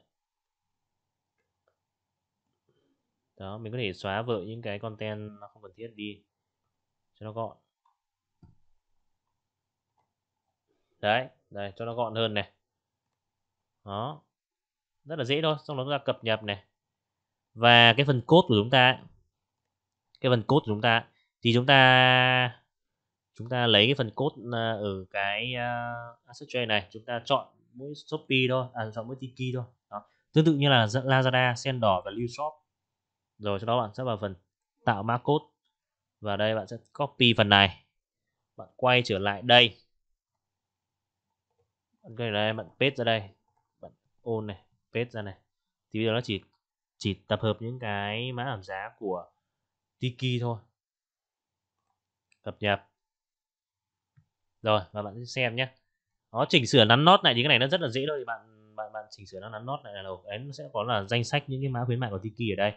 đó mình có thể xóa vợ những cái content nó không cần thiết đi cho nó gọn đấy đây cho nó gọn hơn này đó rất là dễ thôi xong đó chúng ta cập nhật này và cái phần cốt của chúng ta cái phần cốt của chúng ta thì chúng ta chúng ta lấy cái phần cốt ờ, ở cái uh, asset tray này chúng ta chọn mỗi shopee thôi à chọn mỗi tiki thôi đó. tương tự như là lazada sen đỏ và lưu shop rồi sau đó bạn sẽ vào phần tạo mã cốt và đây bạn sẽ copy phần này bạn quay trở lại đây ok đây bạn paste ra đây bạn ôn này page ra này thì bây giờ nó chỉ chỉ tập hợp những cái mã giảm giá của Tiki thôi cập nhật rồi và bạn sẽ xem nhé nó chỉnh sửa nắn nót này thì cái này nó rất là dễ thôi bạn bạn bạn chỉnh sửa nó nắn nót này là đầu đấy nó sẽ có là danh sách những cái mã khuyến mại của Tiki ở đây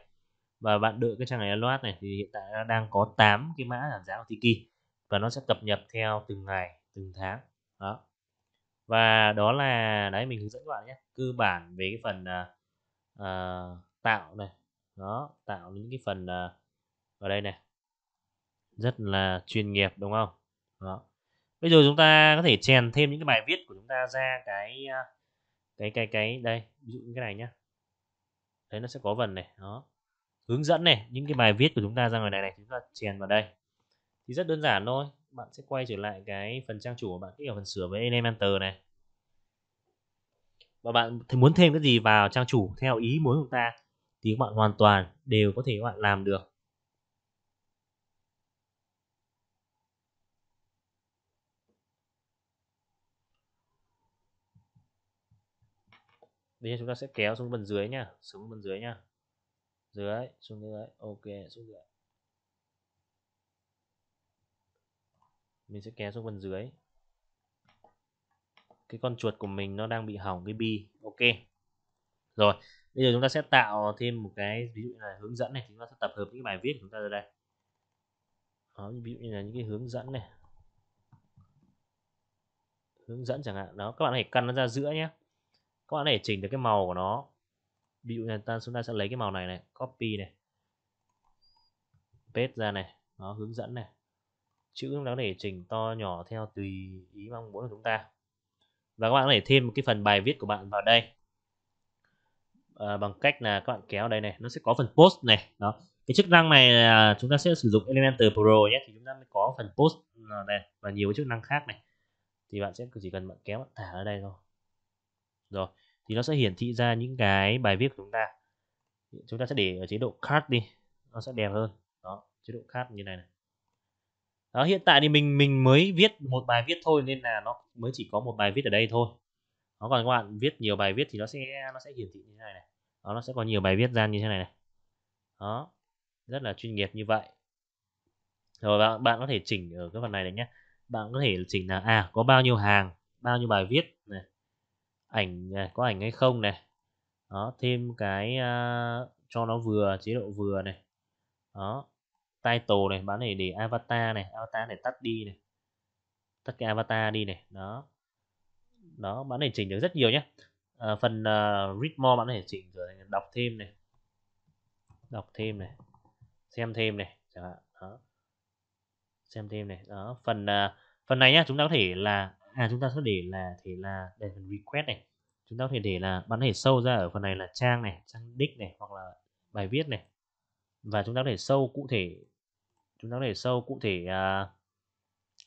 và bạn đợi cái trang này loát này thì hiện tại đang có 8 cái mã giảm giá của Tiki và nó sẽ cập nhật theo từng ngày từng tháng đó và đó là đấy mình hướng dẫn các bạn nhé cơ bản về cái phần uh, tạo này đó tạo những cái phần uh, à, ở đây này rất là chuyên nghiệp đúng không đó. bây giờ chúng ta có thể chèn thêm những cái bài viết của chúng ta ra cái cái cái cái đây ví dụ như cái này nhá đấy nó sẽ có phần này đó hướng dẫn này những cái bài viết của chúng ta ra ngoài này này chúng ta chèn vào đây thì rất đơn giản thôi bạn sẽ quay trở lại cái phần trang chủ của bạn kích ở phần sửa với Elementor này và bạn muốn thêm cái gì vào trang chủ theo ý muốn của ta thì các bạn hoàn toàn đều có thể các bạn làm được Bây giờ chúng ta sẽ kéo xuống phần dưới nha, xuống phần dưới nha. Dưới, xuống dưới, ok, xuống dưới. mình sẽ kéo xuống phần dưới cái con chuột của mình nó đang bị hỏng cái bi ok rồi bây giờ chúng ta sẽ tạo thêm một cái ví dụ là hướng dẫn này chúng ta sẽ tập hợp những bài viết của chúng ta ra đây đó, ví dụ như là những cái hướng dẫn này hướng dẫn chẳng hạn đó các bạn hãy căn nó ra giữa nhé các bạn hãy chỉnh được cái màu của nó ví dụ như ta chúng ta sẽ lấy cái màu này này copy này paste ra này nó hướng dẫn này chữ nó để chỉnh to nhỏ theo tùy ý mong muốn của chúng ta và các bạn có thể thêm một cái phần bài viết của bạn vào đây à, bằng cách là các bạn kéo đây này nó sẽ có phần post này đó cái chức năng này là chúng ta sẽ sử dụng Elementor Pro nhé thì chúng ta mới có phần post này và nhiều chức năng khác này thì bạn sẽ chỉ cần bạn kéo bạn thả ở đây thôi rồi thì nó sẽ hiển thị ra những cái bài viết của chúng ta chúng ta sẽ để ở chế độ card đi nó sẽ đẹp hơn đó chế độ card như này này đó hiện tại thì mình mình mới viết một bài viết thôi nên là nó mới chỉ có một bài viết ở đây thôi nó còn các bạn viết nhiều bài viết thì nó sẽ nó sẽ hiển thị như thế này này đó nó sẽ có nhiều bài viết ra như thế này này đó rất là chuyên nghiệp như vậy rồi bạn bạn có thể chỉnh ở cái phần này đấy nhé bạn có thể chỉnh là à có bao nhiêu hàng bao nhiêu bài viết này ảnh này, có ảnh hay không này đó thêm cái uh, cho nó vừa chế độ vừa này đó title này bạn này để avatar này avatar này tắt đi này tắt cái avatar đi này đó đó bạn này chỉnh được rất nhiều nhé à, ờ, phần uh, read more bạn này chỉnh rồi đọc thêm này đọc thêm này xem thêm này chẳng hạn đó xem thêm này đó phần uh, phần này nhá chúng ta có thể là à chúng ta có để là thể là để phần request này chúng ta có thể để là bạn thể sâu ra ở phần này là trang này trang đích này hoặc là bài viết này và chúng ta có thể sâu cụ thể chúng ta có thể sâu cụ thể uh,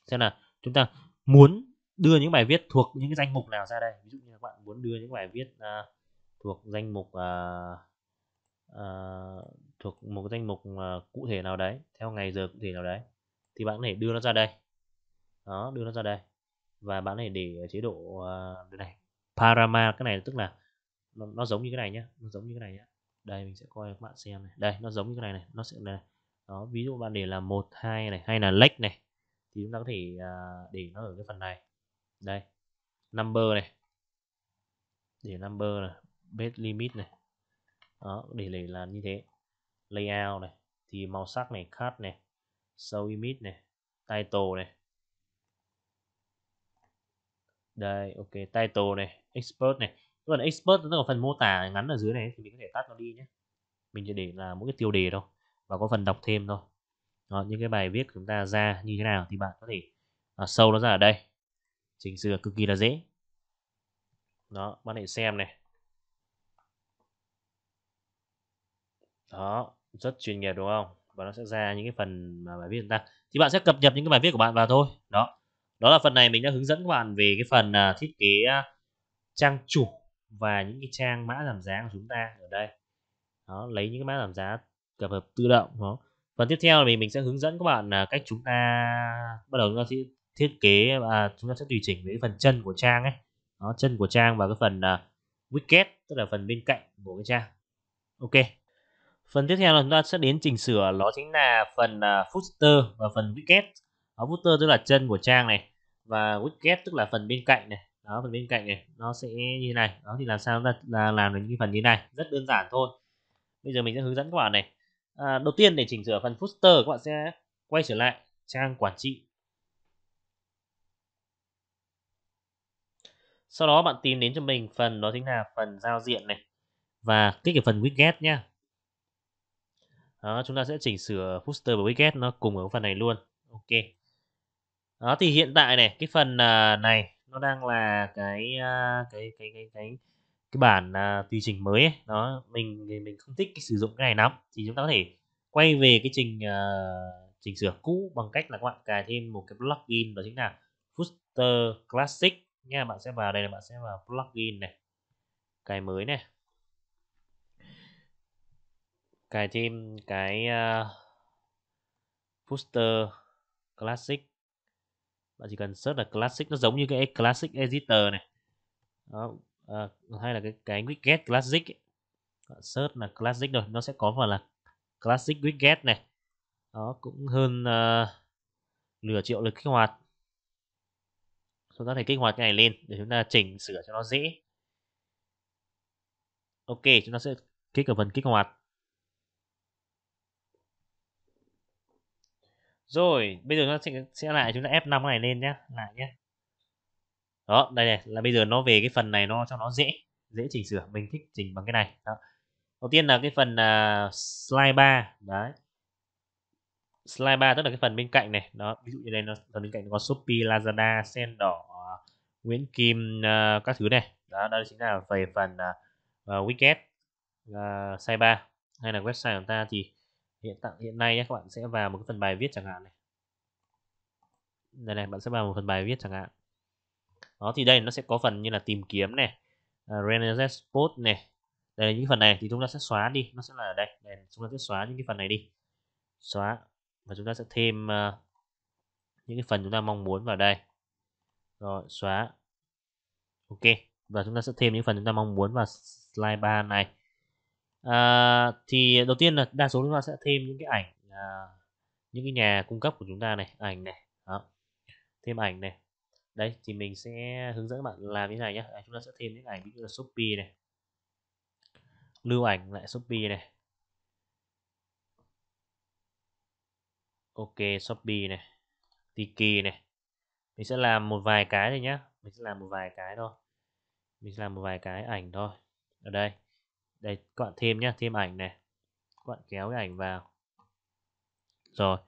xem là chúng ta muốn đưa những bài viết thuộc những cái danh mục nào ra đây ví dụ như các bạn muốn đưa những bài viết uh, thuộc danh mục uh, uh, thuộc một danh mục uh, cụ thể nào đấy theo ngày giờ cụ thể nào đấy thì bạn có thể đưa nó ra đây đó đưa nó ra đây và bạn có để chế độ uh, này parama cái này tức là nó, nó giống như cái này nhá, nó giống như cái này nhá. đây mình sẽ coi các bạn xem này đây nó giống như cái này này nó sẽ này đó ví dụ bạn để là một hai này hay là lệch này thì chúng ta có thể uh, để nó ở cái phần này đây number này để number này base limit này đó để để là như thế layout này thì màu sắc này cut này show image này title này đây ok title này expert này còn expert nó có phần mô tả ngắn ở dưới này thì mình có thể tắt nó đi nhé mình chỉ để là mỗi cái tiêu đề thôi và có phần đọc thêm thôi đó, những cái bài viết chúng ta ra như thế nào thì bạn có thể à, sâu nó ra ở đây chỉnh sửa cực kỳ là dễ đó bạn hãy xem này đó rất chuyên nghiệp đúng không và nó sẽ ra những cái phần mà bài viết chúng ta thì bạn sẽ cập nhật những cái bài viết của bạn vào thôi đó đó là phần này mình đã hướng dẫn các bạn về cái phần uh, thiết kế à, trang chủ và những cái trang mã giảm giá của chúng ta ở đây đó lấy những cái mã giảm giá tập hợp tự động đó phần tiếp theo thì mình sẽ hướng dẫn các bạn là cách chúng ta bắt đầu chúng ta sẽ thiết kế và chúng ta sẽ tùy chỉnh với phần chân của trang ấy đó chân của trang và cái phần uh, widget tức là phần bên cạnh của cái trang ok phần tiếp theo là chúng ta sẽ đến chỉnh sửa đó chính là phần uh, footer và phần widget đó, footer tức là chân của trang này và widget tức là phần bên cạnh này đó phần bên cạnh này nó sẽ như này đó thì làm sao chúng ta là làm được những phần như này rất đơn giản thôi bây giờ mình sẽ hướng dẫn các bạn này à, đầu tiên để chỉnh sửa phần footer các bạn sẽ quay trở lại trang quản trị sau đó bạn tìm đến cho mình phần đó chính là phần giao diện này và kích cái phần widget nhé đó, chúng ta sẽ chỉnh sửa footer và widget nó cùng ở phần này luôn ok đó thì hiện tại này cái phần à, này nó đang là cái à, cái cái cái cái, cái cái bản à, tùy chỉnh mới ấy. đó mình mình không thích cái sử dụng cái này lắm thì chúng ta có thể quay về cái trình à, chỉnh sửa cũ bằng cách là các bạn cài thêm một cái plugin đó chính là Footer Classic nha bạn sẽ vào đây là bạn sẽ vào plugin này cài mới này cài thêm cái uh, Footer Classic bạn chỉ cần search là Classic nó giống như cái Classic Editor này đó, uh, hay là cái cái widget classic ấy. search là classic rồi nó sẽ có vào là classic widget này nó cũng hơn uh, nửa triệu lực kích hoạt chúng ta thể kích hoạt cái này lên để chúng ta chỉnh sửa cho nó dễ ok chúng ta sẽ kích ở phần kích hoạt rồi bây giờ nó sẽ sẽ lại chúng ta ép năm này lên nhé, lại nhé đó đây này là bây giờ nó về cái phần này nó cho nó dễ dễ chỉnh sửa mình thích chỉnh bằng cái này đó. đầu tiên là cái phần uh, slide 3 đấy slide 3 tức là cái phần bên cạnh này đó ví dụ như đây nó phần bên cạnh có Shopee Lazada sen đỏ Nguyễn Kim uh, các thứ này đó đây chính là về phần uh, uh, uh, slide 3 hay là website của chúng ta thì hiện tại hiện nay nhé, các bạn sẽ vào một cái phần bài viết chẳng hạn này đây này bạn sẽ vào một phần bài viết chẳng hạn đó thì đây nó sẽ có phần như là tìm kiếm này uh, Renaissance post này đây là những phần này thì chúng ta sẽ xóa đi nó sẽ là ở đây đây chúng ta sẽ xóa những cái phần này đi xóa và chúng ta sẽ thêm uh, những cái phần chúng ta mong muốn vào đây rồi xóa ok và chúng ta sẽ thêm những phần chúng ta mong muốn vào slide 3 này à, thì đầu tiên là đa số chúng ta sẽ thêm những cái ảnh à, những cái nhà cung cấp của chúng ta này ảnh này đó. thêm ảnh này đấy thì mình sẽ hướng dẫn bạn làm như này nhé à, chúng ta sẽ thêm những ảnh ví dụ là shopee này lưu ảnh lại shopee này ok shopee này tiki này mình sẽ làm một vài cái này nhá mình sẽ làm một vài cái thôi mình sẽ làm một vài cái ảnh thôi ở đây đây các bạn thêm nhá thêm ảnh này các bạn kéo cái ảnh vào rồi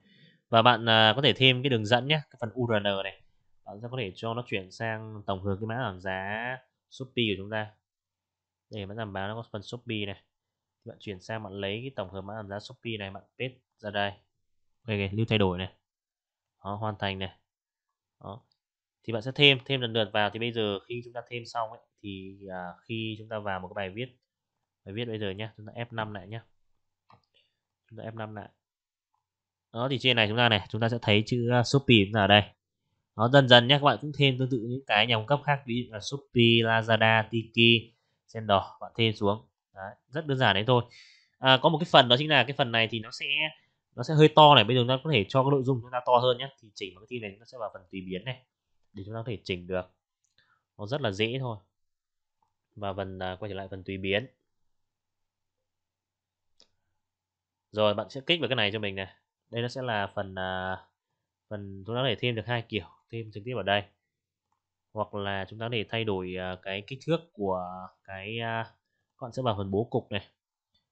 và bạn à, có thể thêm cái đường dẫn nhé cái phần url này bạn sẽ có thể cho nó chuyển sang tổng hợp cái mã giảm giá Shopee của chúng ta để mã giảm giá nó có phần Shopee này thì bạn chuyển sang bạn lấy cái tổng hợp mã giảm giá Shopee này bạn paste ra đây ok, okay lưu thay đổi này đó, hoàn thành này đó. thì bạn sẽ thêm thêm lần lượt vào thì bây giờ khi chúng ta thêm xong ấy, thì à, khi chúng ta vào một cái bài viết bài viết bây giờ nhé chúng ta F5 lại nhé chúng ta F5 lại đó thì trên này chúng ta này chúng ta sẽ thấy chữ à, Shopee chúng ở đây nó dần dần nhé các bạn cũng thêm tương tự những cái nhà cung cấp khác ví dụ là shopee lazada tiki sen đỏ bạn thêm xuống đấy, rất đơn giản đấy thôi à, có một cái phần đó chính là cái phần này thì nó sẽ nó sẽ hơi to này bây giờ chúng ta có thể cho cái nội dung chúng ta to hơn nhé thì chỉnh cái tin này nó sẽ vào phần tùy biến này để chúng ta có thể chỉnh được nó rất là dễ thôi và phần à, quay trở lại phần tùy biến rồi bạn sẽ kích vào cái này cho mình này đây nó sẽ là phần à, phần chúng ta có thể thêm được hai kiểu thêm trực tiếp ở đây hoặc là chúng ta để thay đổi à, cái kích thước của cái à, các bạn sẽ vào phần bố cục này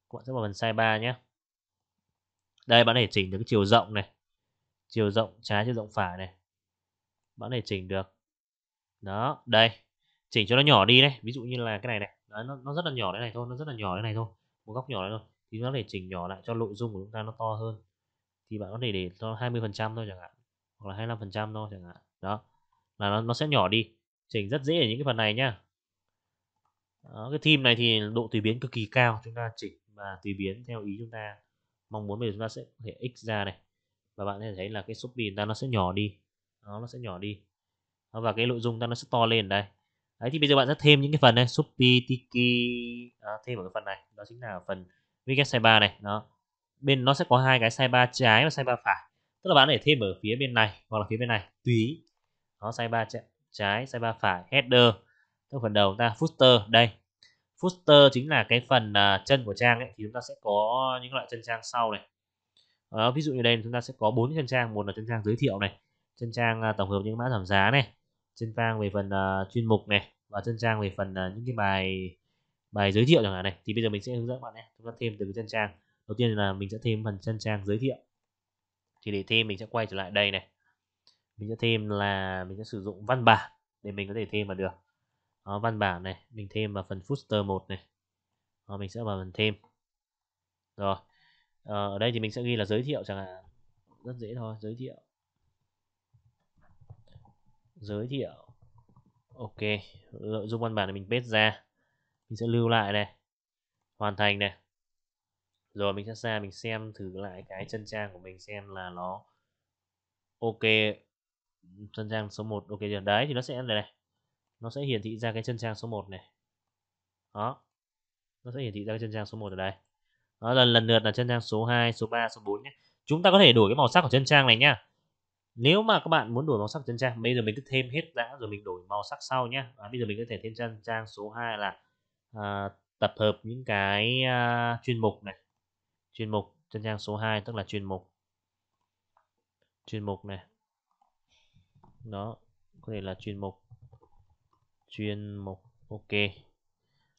các bạn sẽ vào phần size 3 nhé đây bạn để chỉnh được chiều rộng này chiều rộng trái chiều rộng phải này bạn để chỉnh được đó đây chỉnh cho nó nhỏ đi đấy ví dụ như là cái này này đó, nó, nó rất là nhỏ cái này thôi nó rất là nhỏ cái này thôi một góc nhỏ này thôi thì nó để chỉnh nhỏ lại cho nội dung của chúng ta nó to hơn thì bạn có thể để cho 20 phần trăm thôi chẳng hạn hoặc là 25 phần trăm thôi chẳng hạn đó là nó, nó sẽ nhỏ đi chỉnh rất dễ ở những cái phần này nhá đó, cái theme này thì độ tùy biến cực kỳ cao chúng ta chỉnh và tùy biến theo ý chúng ta mong muốn bây giờ chúng ta sẽ có thể x ra này và bạn sẽ thấy là cái số pin ta nó sẽ nhỏ đi đó, nó sẽ nhỏ đi đó, và cái nội dung ta nó sẽ to lên đây đấy thì bây giờ bạn sẽ thêm những cái phần này Shopee, Tiki đó, thêm vào cái phần này đó chính là phần Wicket ba này đó bên nó sẽ có hai cái sai ba trái và sai ba phải tức là bạn để thêm ở phía bên này hoặc là phía bên này tùy nó sai ba trái sai ba phải header tức phần đầu ta footer đây footer chính là cái phần uh, chân của trang ấy thì chúng ta sẽ có những loại chân trang sau này đó, ví dụ như đây chúng ta sẽ có bốn chân trang một là chân trang giới thiệu này chân trang uh, tổng hợp những mã giảm giá này chân trang về phần uh, chuyên mục này và chân trang về phần uh, những cái bài bài giới thiệu chẳng hạn này thì bây giờ mình sẽ hướng dẫn bạn nhé chúng ta thêm từ cái chân trang đầu tiên là mình sẽ thêm phần chân trang giới thiệu thì để thêm mình sẽ quay trở lại đây này mình sẽ thêm là mình sẽ sử dụng văn bản để mình có thể thêm vào được đó, văn bản này mình thêm vào phần footer một này đó, mình sẽ vào phần thêm rồi ờ, ở đây thì mình sẽ ghi là giới thiệu chẳng hạn rất dễ thôi giới thiệu giới thiệu ok nội dung văn bản này mình paste ra mình sẽ lưu lại này hoàn thành này rồi mình sẽ ra mình xem thử lại cái chân trang của mình xem là nó ok chân trang số 1 ok chưa đấy thì nó sẽ này này nó sẽ hiển thị ra cái chân trang số 1 này đó nó sẽ hiển thị ra cái chân trang số 1 ở đây đó là lần lượt là chân trang số 2 số 3 số 4 nhé chúng ta có thể đổi cái màu sắc của chân trang này nhá nếu mà các bạn muốn đổi màu sắc chân trang bây giờ mình cứ thêm hết đã rồi mình đổi màu sắc sau nhá. à, bây giờ mình có thể thêm chân trang số 2 là à, tập hợp những cái à, chuyên mục này chuyên mục chân trang số 2 tức là chuyên mục chuyên mục này đó có thể là chuyên mục chuyên mục ok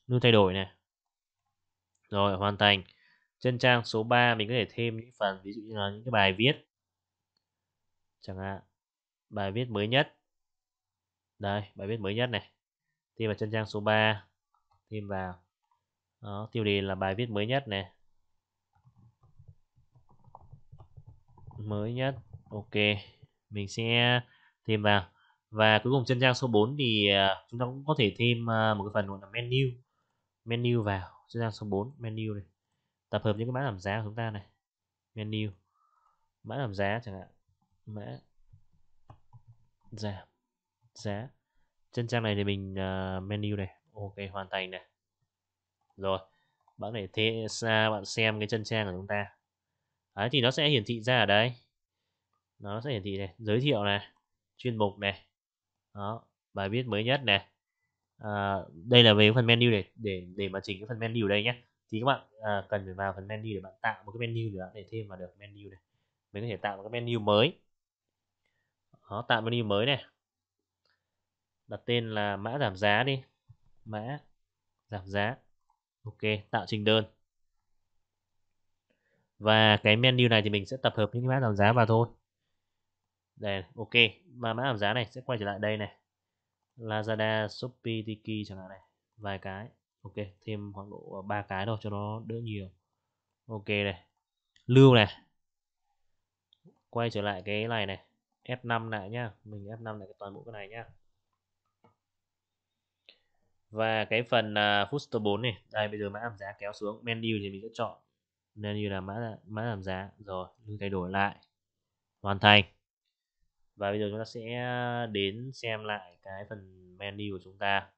nút thay đổi này rồi hoàn thành chân trang số 3 mình có thể thêm những phần ví dụ như là những cái bài viết chẳng hạn bài viết mới nhất đây bài viết mới nhất này thêm vào chân trang số 3 thêm vào đó, tiêu đề là bài viết mới nhất này mới nhất ok mình sẽ thêm vào và cuối cùng trên trang số 4 thì à, chúng ta cũng có thể thêm à, một cái phần gọi là menu menu vào trên trang số 4 menu này tập hợp những cái mã làm giá của chúng ta này menu mã làm giá chẳng hạn mã giảm giá trên trang này thì mình à, menu này ok hoàn thành này rồi bạn để thế xa bạn xem cái chân trang của chúng ta đấy thì nó sẽ hiển thị ra ở đây nó sẽ hiển thị này giới thiệu này chuyên mục này đó bài viết mới nhất này à, đây là về phần menu để để để mà chỉnh cái phần menu đây nhé thì các bạn à, cần phải vào phần menu để bạn tạo một cái menu để bạn để thêm vào được menu này mình có thể tạo một cái menu mới đó, tạo menu mới này đặt tên là mã giảm giá đi mã giảm giá ok tạo trình đơn và cái menu này thì mình sẽ tập hợp những mã giảm giá vào thôi đây ok và mã giảm giá này sẽ quay trở lại đây này Lazada Shopee Tiki chẳng hạn này vài cái ok thêm khoảng độ ờ, ba cái thôi cho nó đỡ nhiều ok này lưu này quay trở lại cái này này F5 lại nhá mình F5 lại toàn bộ cái này nhá và cái phần uh, à, Fooster 4 này đây bây giờ mã giảm giá kéo xuống menu thì mình sẽ chọn nên như là mã mã giảm giá rồi lưu thay đổi lại hoàn thành và bây giờ chúng ta sẽ à, đến xem lại cái phần menu của chúng ta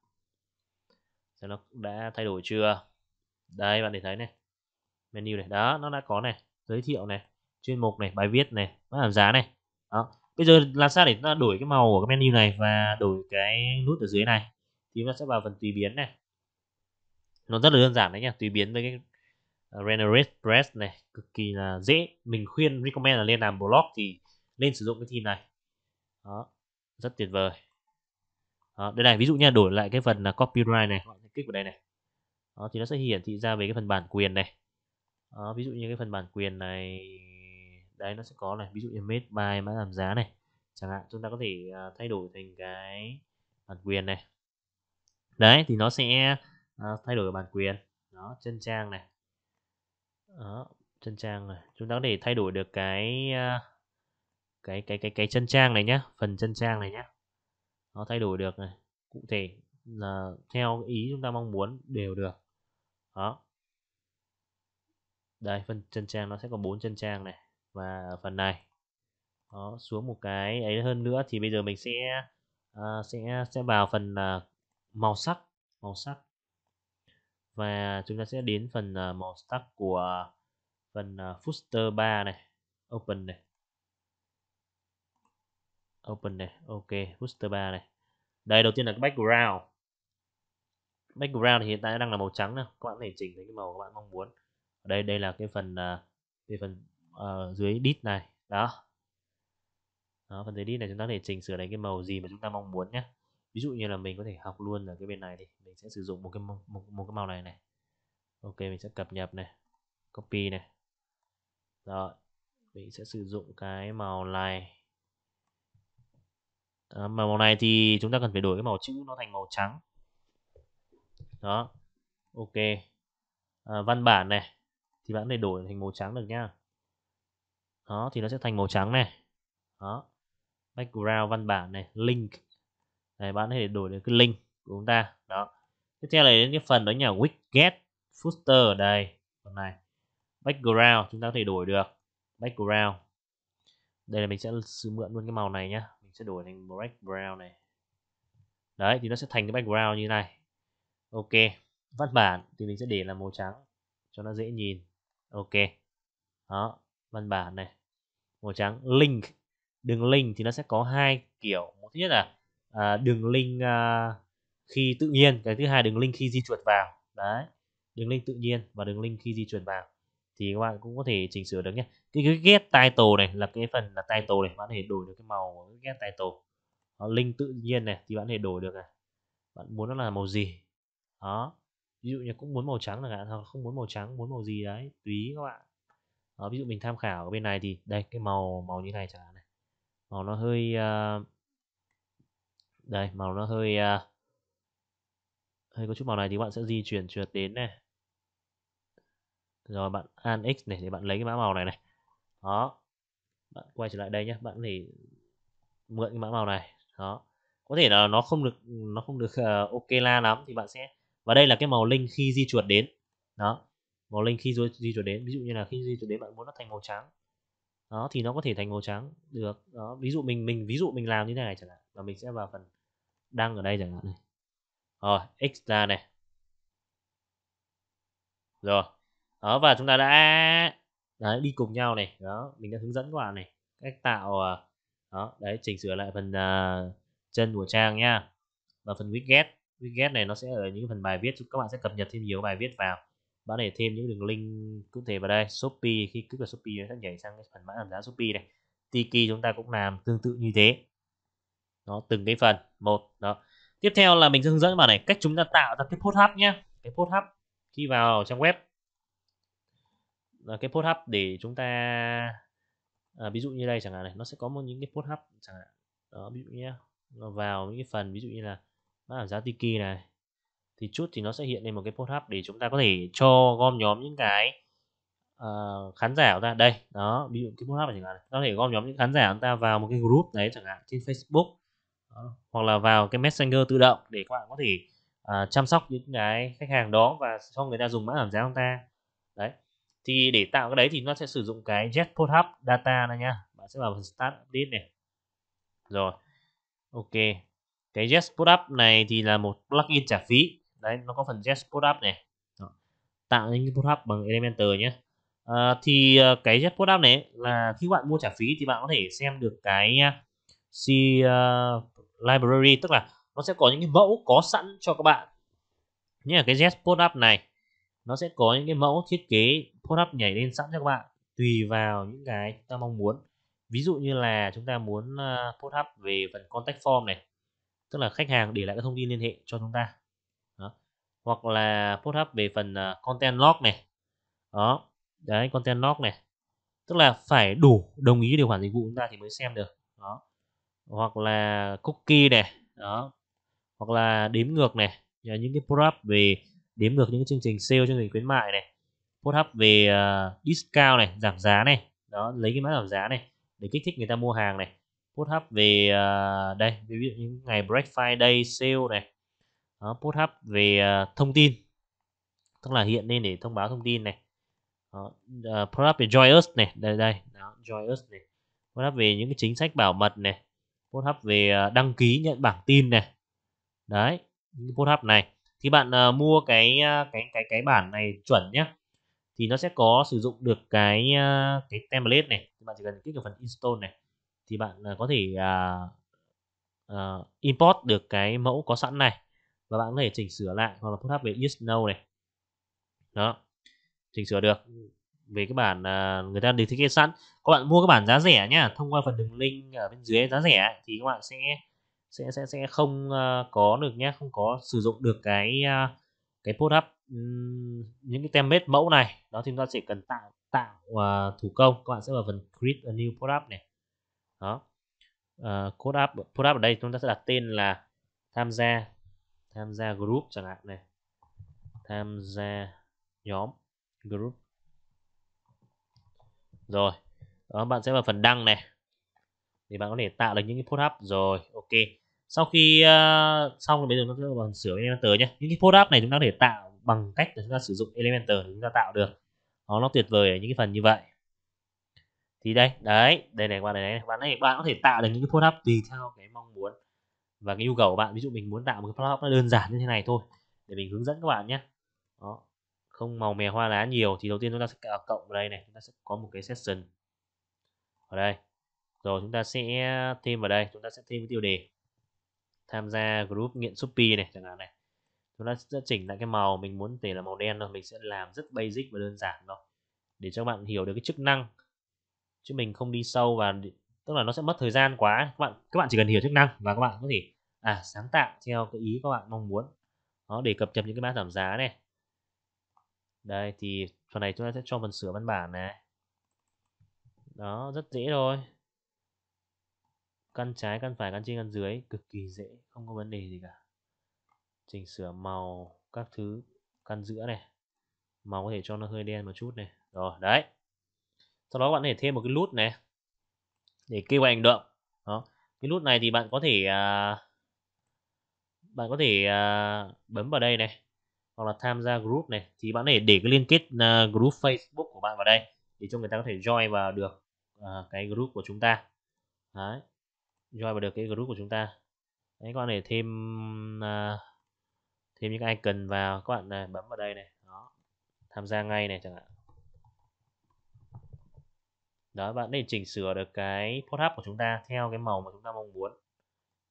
xem nó đã thay đổi chưa đây bạn để thấy này menu này đó nó đã có này giới thiệu này chuyên mục này bài viết này bán hàng giá này đó bây giờ làm sao để ta đổi cái màu của cái menu này và đổi cái nút ở dưới này thì chúng ta sẽ vào phần tùy biến này nó rất là đơn giản đấy nhá tùy biến với cái à, Render press này cực kỳ là dễ mình khuyên recommend là lên làm blog thì nên sử dụng cái theme này đó rất tuyệt vời đó, đây này ví dụ nha đổi lại cái phần là copyright này bạn kích vào đây này đó, thì nó sẽ hiển thị ra về cái phần bản quyền này đó, ví dụ như cái phần bản quyền này đấy nó sẽ có này ví dụ như made by mã giảm giá này chẳng hạn chúng ta có thể à, thay đổi thành cái bản quyền này đấy thì nó sẽ à, thay đổi bản quyền đó chân trang này đó, chân trang này chúng ta có thể thay đổi được cái uh, cái cái cái cái chân trang này nhá phần chân trang này nhá nó thay đổi được này cụ thể là theo ý chúng ta mong muốn đều được đó đây phần chân trang nó sẽ có bốn chân trang này và phần này đó xuống một cái ấy hơn nữa thì bây giờ mình sẽ uh, sẽ sẽ vào phần uh, màu sắc màu sắc và chúng ta sẽ đến phần uh, màu sắc của phần uh, footer 3 này open này open này ok booster 3 này đây đầu tiên là cái background background thì hiện tại đang là màu trắng nè các bạn có thể chỉnh cái màu các bạn mong muốn đây đây là cái phần à, cái phần uh, dưới đít này đó đó phần dưới đít này chúng ta có thể chỉnh sửa lại cái màu gì mà chúng ta mong muốn nhé ví dụ như là mình có thể học luôn ở cái bên này thì mình sẽ sử dụng một cái một, một cái màu này này ok mình sẽ cập nhật này copy này rồi mình sẽ sử dụng cái màu này mà màu này thì chúng ta cần phải đổi cái màu chữ nó thành màu trắng đó ok à, văn bản này thì bạn này đổi thành màu trắng được nhá đó thì nó sẽ thành màu trắng này đó background văn bản này link này bạn có thể đổi được cái link của chúng ta đó tiếp theo là đến cái phần đó nhà widget footer ở đây phần này background chúng ta có thể đổi được background đây là mình sẽ sử mượn luôn cái màu này nhá sẽ đổi thành background này đấy thì nó sẽ thành cái background như này ok văn bản thì mình sẽ để là màu trắng cho nó dễ nhìn ok đó văn bản này màu trắng link đường link thì nó sẽ có hai kiểu một thứ nhất là à, đường link à, khi tự nhiên cái thứ hai đường link khi di chuyển vào đấy đường link tự nhiên và đường link khi di chuyển vào thì các bạn cũng có thể chỉnh sửa được nhé cái, cái get title này là cái phần là title này bạn có thể đổi được cái màu của get title đó, link tự nhiên này thì bạn có thể đổi được này bạn muốn nó là màu gì đó ví dụ như cũng muốn màu trắng là hạn hoặc không muốn màu trắng muốn màu gì đấy tùy các bạn đó, ví dụ mình tham khảo ở bên này thì đây cái màu màu như này chẳng hạn này màu nó hơi uh, đây màu nó hơi uh, hơi có chút màu này thì bạn sẽ di chuyển trượt đến này rồi bạn an x này thì bạn lấy cái mã màu này này đó bạn quay trở lại đây nhé bạn thì mượn cái mã màu này đó có thể là nó không được nó không được uh, ok la lắm thì bạn sẽ và đây là cái màu link khi di chuột đến đó màu link khi di chuột đến ví dụ như là khi di chuột đến bạn muốn nó thành màu trắng đó thì nó có thể thành màu trắng được đó ví dụ mình mình ví dụ mình làm như thế này chẳng hạn và mình sẽ vào phần đăng ở đây chẳng hạn này rồi x ra này rồi đó và chúng ta đã đấy, đi cùng nhau này đó mình đã hướng dẫn các bạn này cách tạo à, đó đấy chỉnh sửa lại phần uh, chân của trang nha và phần widget widget này nó sẽ ở những phần bài viết các bạn sẽ cập nhật thêm nhiều bài viết vào bạn để thêm những đường link cụ thể vào đây shopee khi cứ vào shopee nó sẽ nhảy sang cái phần mã giảm giá shopee này tiki chúng ta cũng làm tương tự như thế nó từng cái phần một đó tiếp theo là mình sẽ hướng dẫn bạn này cách chúng ta tạo ra cái post hấp nhé cái post hấp khi vào trang web à, cái post hub để chúng ta à, ví dụ như đây chẳng hạn này nó sẽ có một những cái post hub chẳng hạn đó ví dụ nhé vào những cái phần ví dụ như là mã giảm giá tiki này thì chút thì nó sẽ hiện lên một cái post hub để chúng ta có thể cho gom nhóm những cái uh, khán giả của ta đây đó ví dụ cái post hub chẳng hạn này. có thể gom nhóm những khán giả của ta vào một cái group đấy chẳng hạn trên Facebook đó. hoặc là vào cái messenger tự động để các bạn có thể uh, chăm sóc những cái khách hàng đó và cho người ta dùng mã giảm giá của ta đấy thì để tạo cái đấy thì nó sẽ sử dụng cái jetpod hub data này nhá bạn sẽ vào start update này rồi ok cái jetpod hub này thì là một plugin trả phí đấy nó có phần jetpod hub này Đó. tạo những cái pod hub bằng elementor nhé à, thì à, cái jetpod hub này là khi bạn mua trả phí thì bạn có thể xem được cái à, C à, library tức là nó sẽ có những cái mẫu có sẵn cho các bạn như là cái jetpod app này nó sẽ có những cái mẫu thiết kế product nhảy lên sẵn cho các bạn tùy vào những cái chúng ta mong muốn ví dụ như là chúng ta muốn uh, ờ, product về phần contact form này tức là khách hàng để lại các thông tin liên hệ cho chúng ta đó. hoặc là product về phần ờ, content log này đó đấy content log này tức là phải đủ đồng ý điều khoản dịch vụ chúng ta thì mới xem được đó hoặc là cookie này đó hoặc là đếm ngược này những cái product về đếm ngược những chương trình sale chương trình khuyến mại này post up về uh, discount này giảm giá này đó lấy cái mã giảm giá này để kích thích người ta mua hàng này post up về uh, đây ví dụ những ngày break Friday sale này đó, post up về uh, thông tin tức là hiện lên để thông báo thông tin này đó, uh, post up về joy này đây đây đó, joy này post up về những cái chính sách bảo mật này post up về uh, đăng ký nhận bảng tin này đấy những post up này thì bạn uh, mua cái cái cái cái bản này chuẩn nhé thì nó sẽ có sử dụng được cái ờ, cái template này thì bạn chỉ cần kích vào phần install này thì bạn ờ, có thể uh, uh, import được cái mẫu có sẵn này và bạn có thể chỉnh sửa lại hoặc là put up về yes no này đó chỉnh sửa được ừ. về cái bản uh, người ta đều thiết kế sẵn các bạn mua các bản giá rẻ nhá thông qua phần đường link ở bên dưới giá rẻ thì các bạn sẽ sẽ sẽ sẽ không uh, có được nhé không có sử dụng được cái uh, cái post up những cái template mẫu này đó thì chúng ta chỉ cần tạo tạo uh, thủ công các bạn sẽ vào phần create a new product này đó uh, code up product ở đây chúng ta sẽ đặt tên là tham gia tham gia group chẳng hạn này tham gia nhóm group rồi đó bạn sẽ vào phần đăng này thì bạn có thể tạo được những cái product rồi ok sau khi uh, xong thì bây giờ nó sẽ vào phần sửa cái em nhé những cái product này chúng ta có thể tạo bằng cách là chúng ta sử dụng Elementor để chúng ta tạo được nó nó tuyệt vời ở những cái phần như vậy thì đây đấy đây này bạn này, này bạn này bạn có thể tạo được những cái phốt tùy theo cái mong muốn và cái yêu cầu của bạn ví dụ mình muốn tạo một cái phốt nó đơn giản như thế này thôi để mình hướng dẫn các bạn nhé đó không màu mè hoa lá nhiều thì đầu tiên chúng ta sẽ cộng vào đây này chúng ta sẽ có một cái session ở đây rồi chúng ta sẽ thêm vào đây chúng ta sẽ thêm cái tiêu đề tham gia group nghiện shopee này chẳng hạn này chúng ta sẽ chỉnh lại cái màu mình muốn để là màu đen thôi mình sẽ làm rất basic và đơn giản thôi để cho các bạn hiểu được cái chức năng chứ mình không đi sâu và tức là nó sẽ mất thời gian quá các bạn các bạn chỉ cần hiểu chức năng và các bạn có thể à sáng tạo theo cái ý các bạn mong muốn nó để cập nhật những cái mã giảm giá này đây thì phần này chúng ta sẽ cho phần sửa văn bản này đó rất dễ thôi căn trái căn phải căn trên căn dưới cực kỳ dễ không có vấn đề gì cả chỉnh sửa màu các thứ căn giữa này màu có thể cho nó hơi đen một chút này rồi đấy sau đó bạn có thể thêm một cái nút này để kêu hành động đó cái nút này thì bạn có thể à, bạn có thể à, bấm vào đây này hoặc là tham gia group này thì bạn có thể để cái liên kết uh, group Facebook của bạn vào đây để cho người ta có thể join vào được uh, cái group của chúng ta đấy join vào được cái group của chúng ta đấy các bạn để thêm uh, thêm những icon vào các bạn này, bấm vào đây này đó tham gia ngay này chẳng hạn đó bạn để chỉnh sửa được cái post up của chúng ta theo cái màu mà chúng ta mong muốn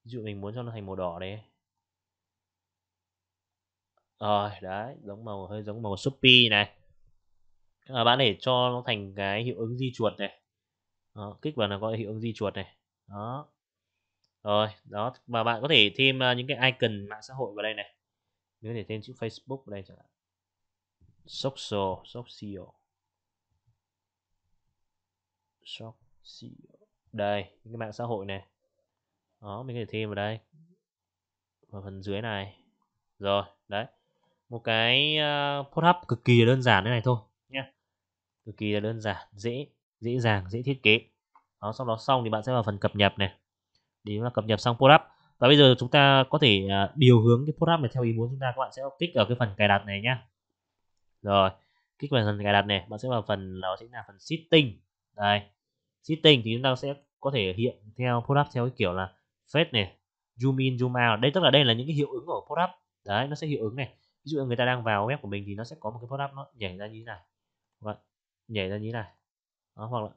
ví dụ mình muốn cho nó thành màu đỏ đấy rồi đấy giống màu hơi giống màu shopee này à, bạn để cho nó thành cái hiệu ứng di chuột này đó, kích vào nó có hiệu ứng di chuột này đó rồi đó và bạn có thể thêm à, những cái icon mạng xã hội vào đây này nếu để thêm chữ Facebook đây chẳng hạn social social social đây những cái mạng xã hội này đó mình có thể thêm vào đây vào phần dưới này rồi đấy một cái uh, post up cực kỳ đơn giản thế này thôi nhé cực kỳ là đơn giản dễ dễ dàng dễ thiết kế đó sau đó xong thì bạn sẽ vào phần cập nhật này đi là cập nhật xong post up và bây giờ chúng ta có thể à, điều hướng cái program này theo ý muốn chúng ta các bạn sẽ kích ở cái phần cài đặt này nhá rồi kích vào phần cài đặt này bạn sẽ vào phần nó chính là phần setting đây setting thì chúng ta sẽ có thể hiện theo product theo cái kiểu là fade này zoom in zoom out đây tức là đây là những cái hiệu ứng của product đấy nó sẽ hiệu ứng này ví dụ người ta đang vào web của mình thì nó sẽ có một cái product nó nhảy ra như thế này Vậy, vâng, nhảy ra như thế này đó, hoặc là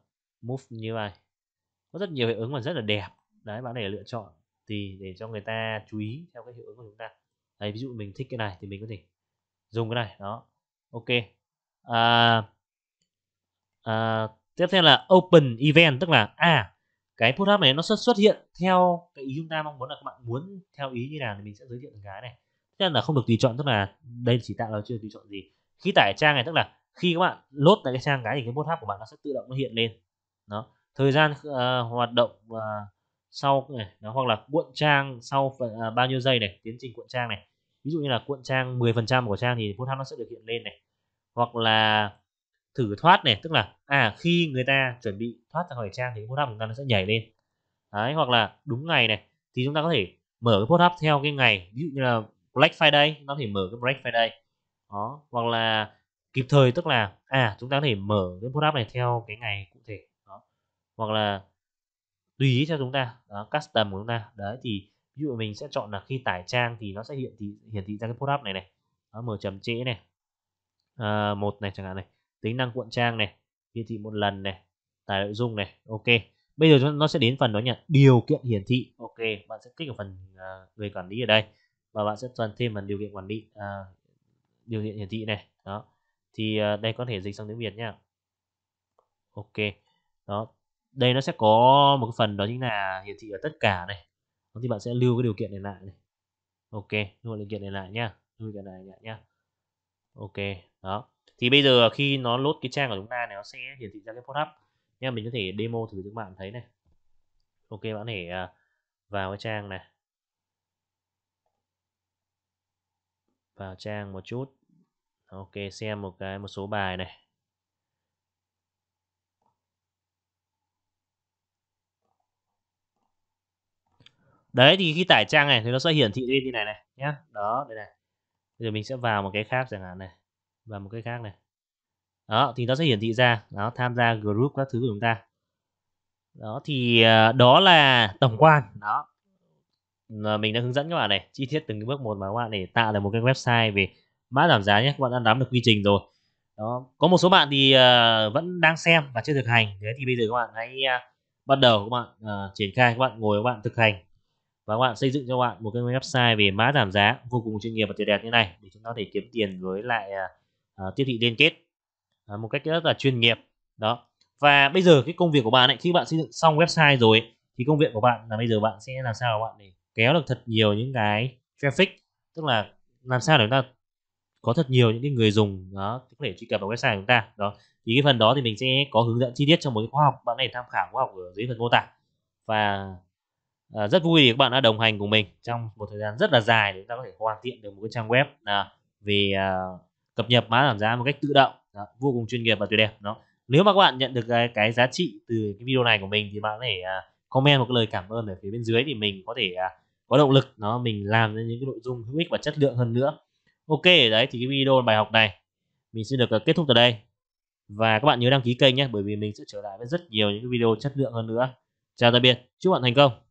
move như vậy có rất nhiều hiệu ứng mà rất là đẹp đấy bạn để lựa chọn thì để cho người ta chú ý theo cái hiệu ứng của chúng ta đấy ví dụ mình thích cái này thì mình có thể dùng cái này đó ok à, à, tiếp theo là open event tức là à cái put up này nó xuất xuất hiện theo cái ý chúng ta mong muốn là các bạn muốn theo ý như nào thì mình sẽ giới thiệu từng cái này tức là không được tùy chọn tức là đây chỉ tạo là chưa tùy chọn gì khi tải trang này tức là khi các bạn lốt lại cái trang cái thì cái put up của bạn nó sẽ tự động nó hiện lên đó thời gian uh, hoạt động uh, sau này đó, hoặc là cuộn trang sau phần, à, bao nhiêu giây này tiến trình cuộn trang này ví dụ như là cuộn trang 10% của trang thì phút nó sẽ được hiện lên này hoặc là thử thoát này tức là à khi người ta chuẩn bị thoát ra khỏi trang thì phút hấp chúng ta nó sẽ nhảy lên đấy hoặc là đúng ngày này thì chúng ta có thể mở cái phút hấp theo cái ngày ví dụ như là Black Friday nó thể mở cái Black Friday đó hoặc là kịp thời tức là à chúng ta có thể mở cái phút hấp này theo cái ngày cụ thể đó hoặc là tùy ý cho chúng ta đó, custom của chúng ta đấy thì ví dụ mình sẽ chọn là khi tải trang thì nó sẽ hiện thị hiển thị ra cái pop up này này đó, mở chấm trễ này à, một này chẳng hạn này tính năng cuộn trang này hiển thị một lần này tải nội dung này ok bây giờ nó sẽ đến phần đó nhỉ điều kiện hiển thị ok bạn sẽ kích vào phần uh, người quản lý ở đây và bạn sẽ toàn thêm phần điều kiện quản lý uh, điều kiện hiển thị này đó thì uh, đây có thể dịch sang tiếng việt nhá ok đó đây nó sẽ có một cái phần đó chính là hiển thị ở tất cả này Đó thì bạn sẽ lưu cái điều kiện này lại này ok lưu điều kiện này lại nhá lưu điều này lại nhá ok đó thì bây giờ khi nó lốt cái trang của chúng ta này nó sẽ hiển thị ra cái pop up nha mình có thể demo thử cho các bạn thấy này ok bạn có thể à, vào cái trang này vào trang một chút ok xem một cái một số bài này đấy thì khi tải trang này thì nó sẽ hiển thị lên như này này nhá đó đây này bây giờ mình sẽ vào một cái khác chẳng hạn này vào một cái khác này đó thì nó sẽ hiển thị ra đó tham gia group các thứ của chúng ta đó thì ờ, đó là tổng quan đó ờ, mình đã hướng dẫn các bạn này chi tiết từng bước một mà các bạn để tạo được một cái website về mã giảm giá nhé các bạn đã nắm được quy trình rồi đó có một số bạn thì uh, vẫn đang xem và chưa thực hành thế thì bây giờ các bạn hãy uh, bắt đầu các bạn uh, triển khai các bạn ngồi các bạn thực hành và các bạn xây dựng cho bạn một cái website về mã giảm giá vô cùng chuyên nghiệp và tuyệt đẹp như này để chúng ta có thể kiếm tiền với lại uh, tiếp thị liên kết uh, một cách rất là chuyên nghiệp đó và bây giờ cái công việc của bạn ấy khi bạn xây dựng xong website rồi thì công việc của bạn là bây giờ bạn sẽ làm sao bạn để kéo được thật nhiều những cái traffic tức là làm sao để chúng ta có thật nhiều những cái người dùng đó có thể truy cập vào website của chúng ta đó thì cái phần đó thì mình sẽ có hướng dẫn chi tiết trong một cái khóa học bạn này tham khảo khóa học ở dưới phần mô tả và à, rất vui vì các bạn đã đồng hành cùng mình trong một thời gian rất là dài để chúng ta có thể hoàn thiện được một cái trang web à, vì à, cập nhật mã giảm giá một cách tự động à, vô cùng chuyên nghiệp và tuyệt đẹp đó nếu mà các bạn nhận được cái, cái giá trị từ cái video này của mình thì bạn có thể à, comment một cái lời cảm ơn ở phía bên dưới thì mình có thể à, có động lực nó mình làm ra những cái nội dung hữu ích và chất lượng hơn nữa ok đấy thì cái video bài học này mình sẽ được à, kết thúc tại đây và các bạn nhớ đăng ký kênh nhé bởi vì mình sẽ trở lại với rất nhiều những cái video chất lượng hơn nữa chào tạm biệt chúc bạn thành công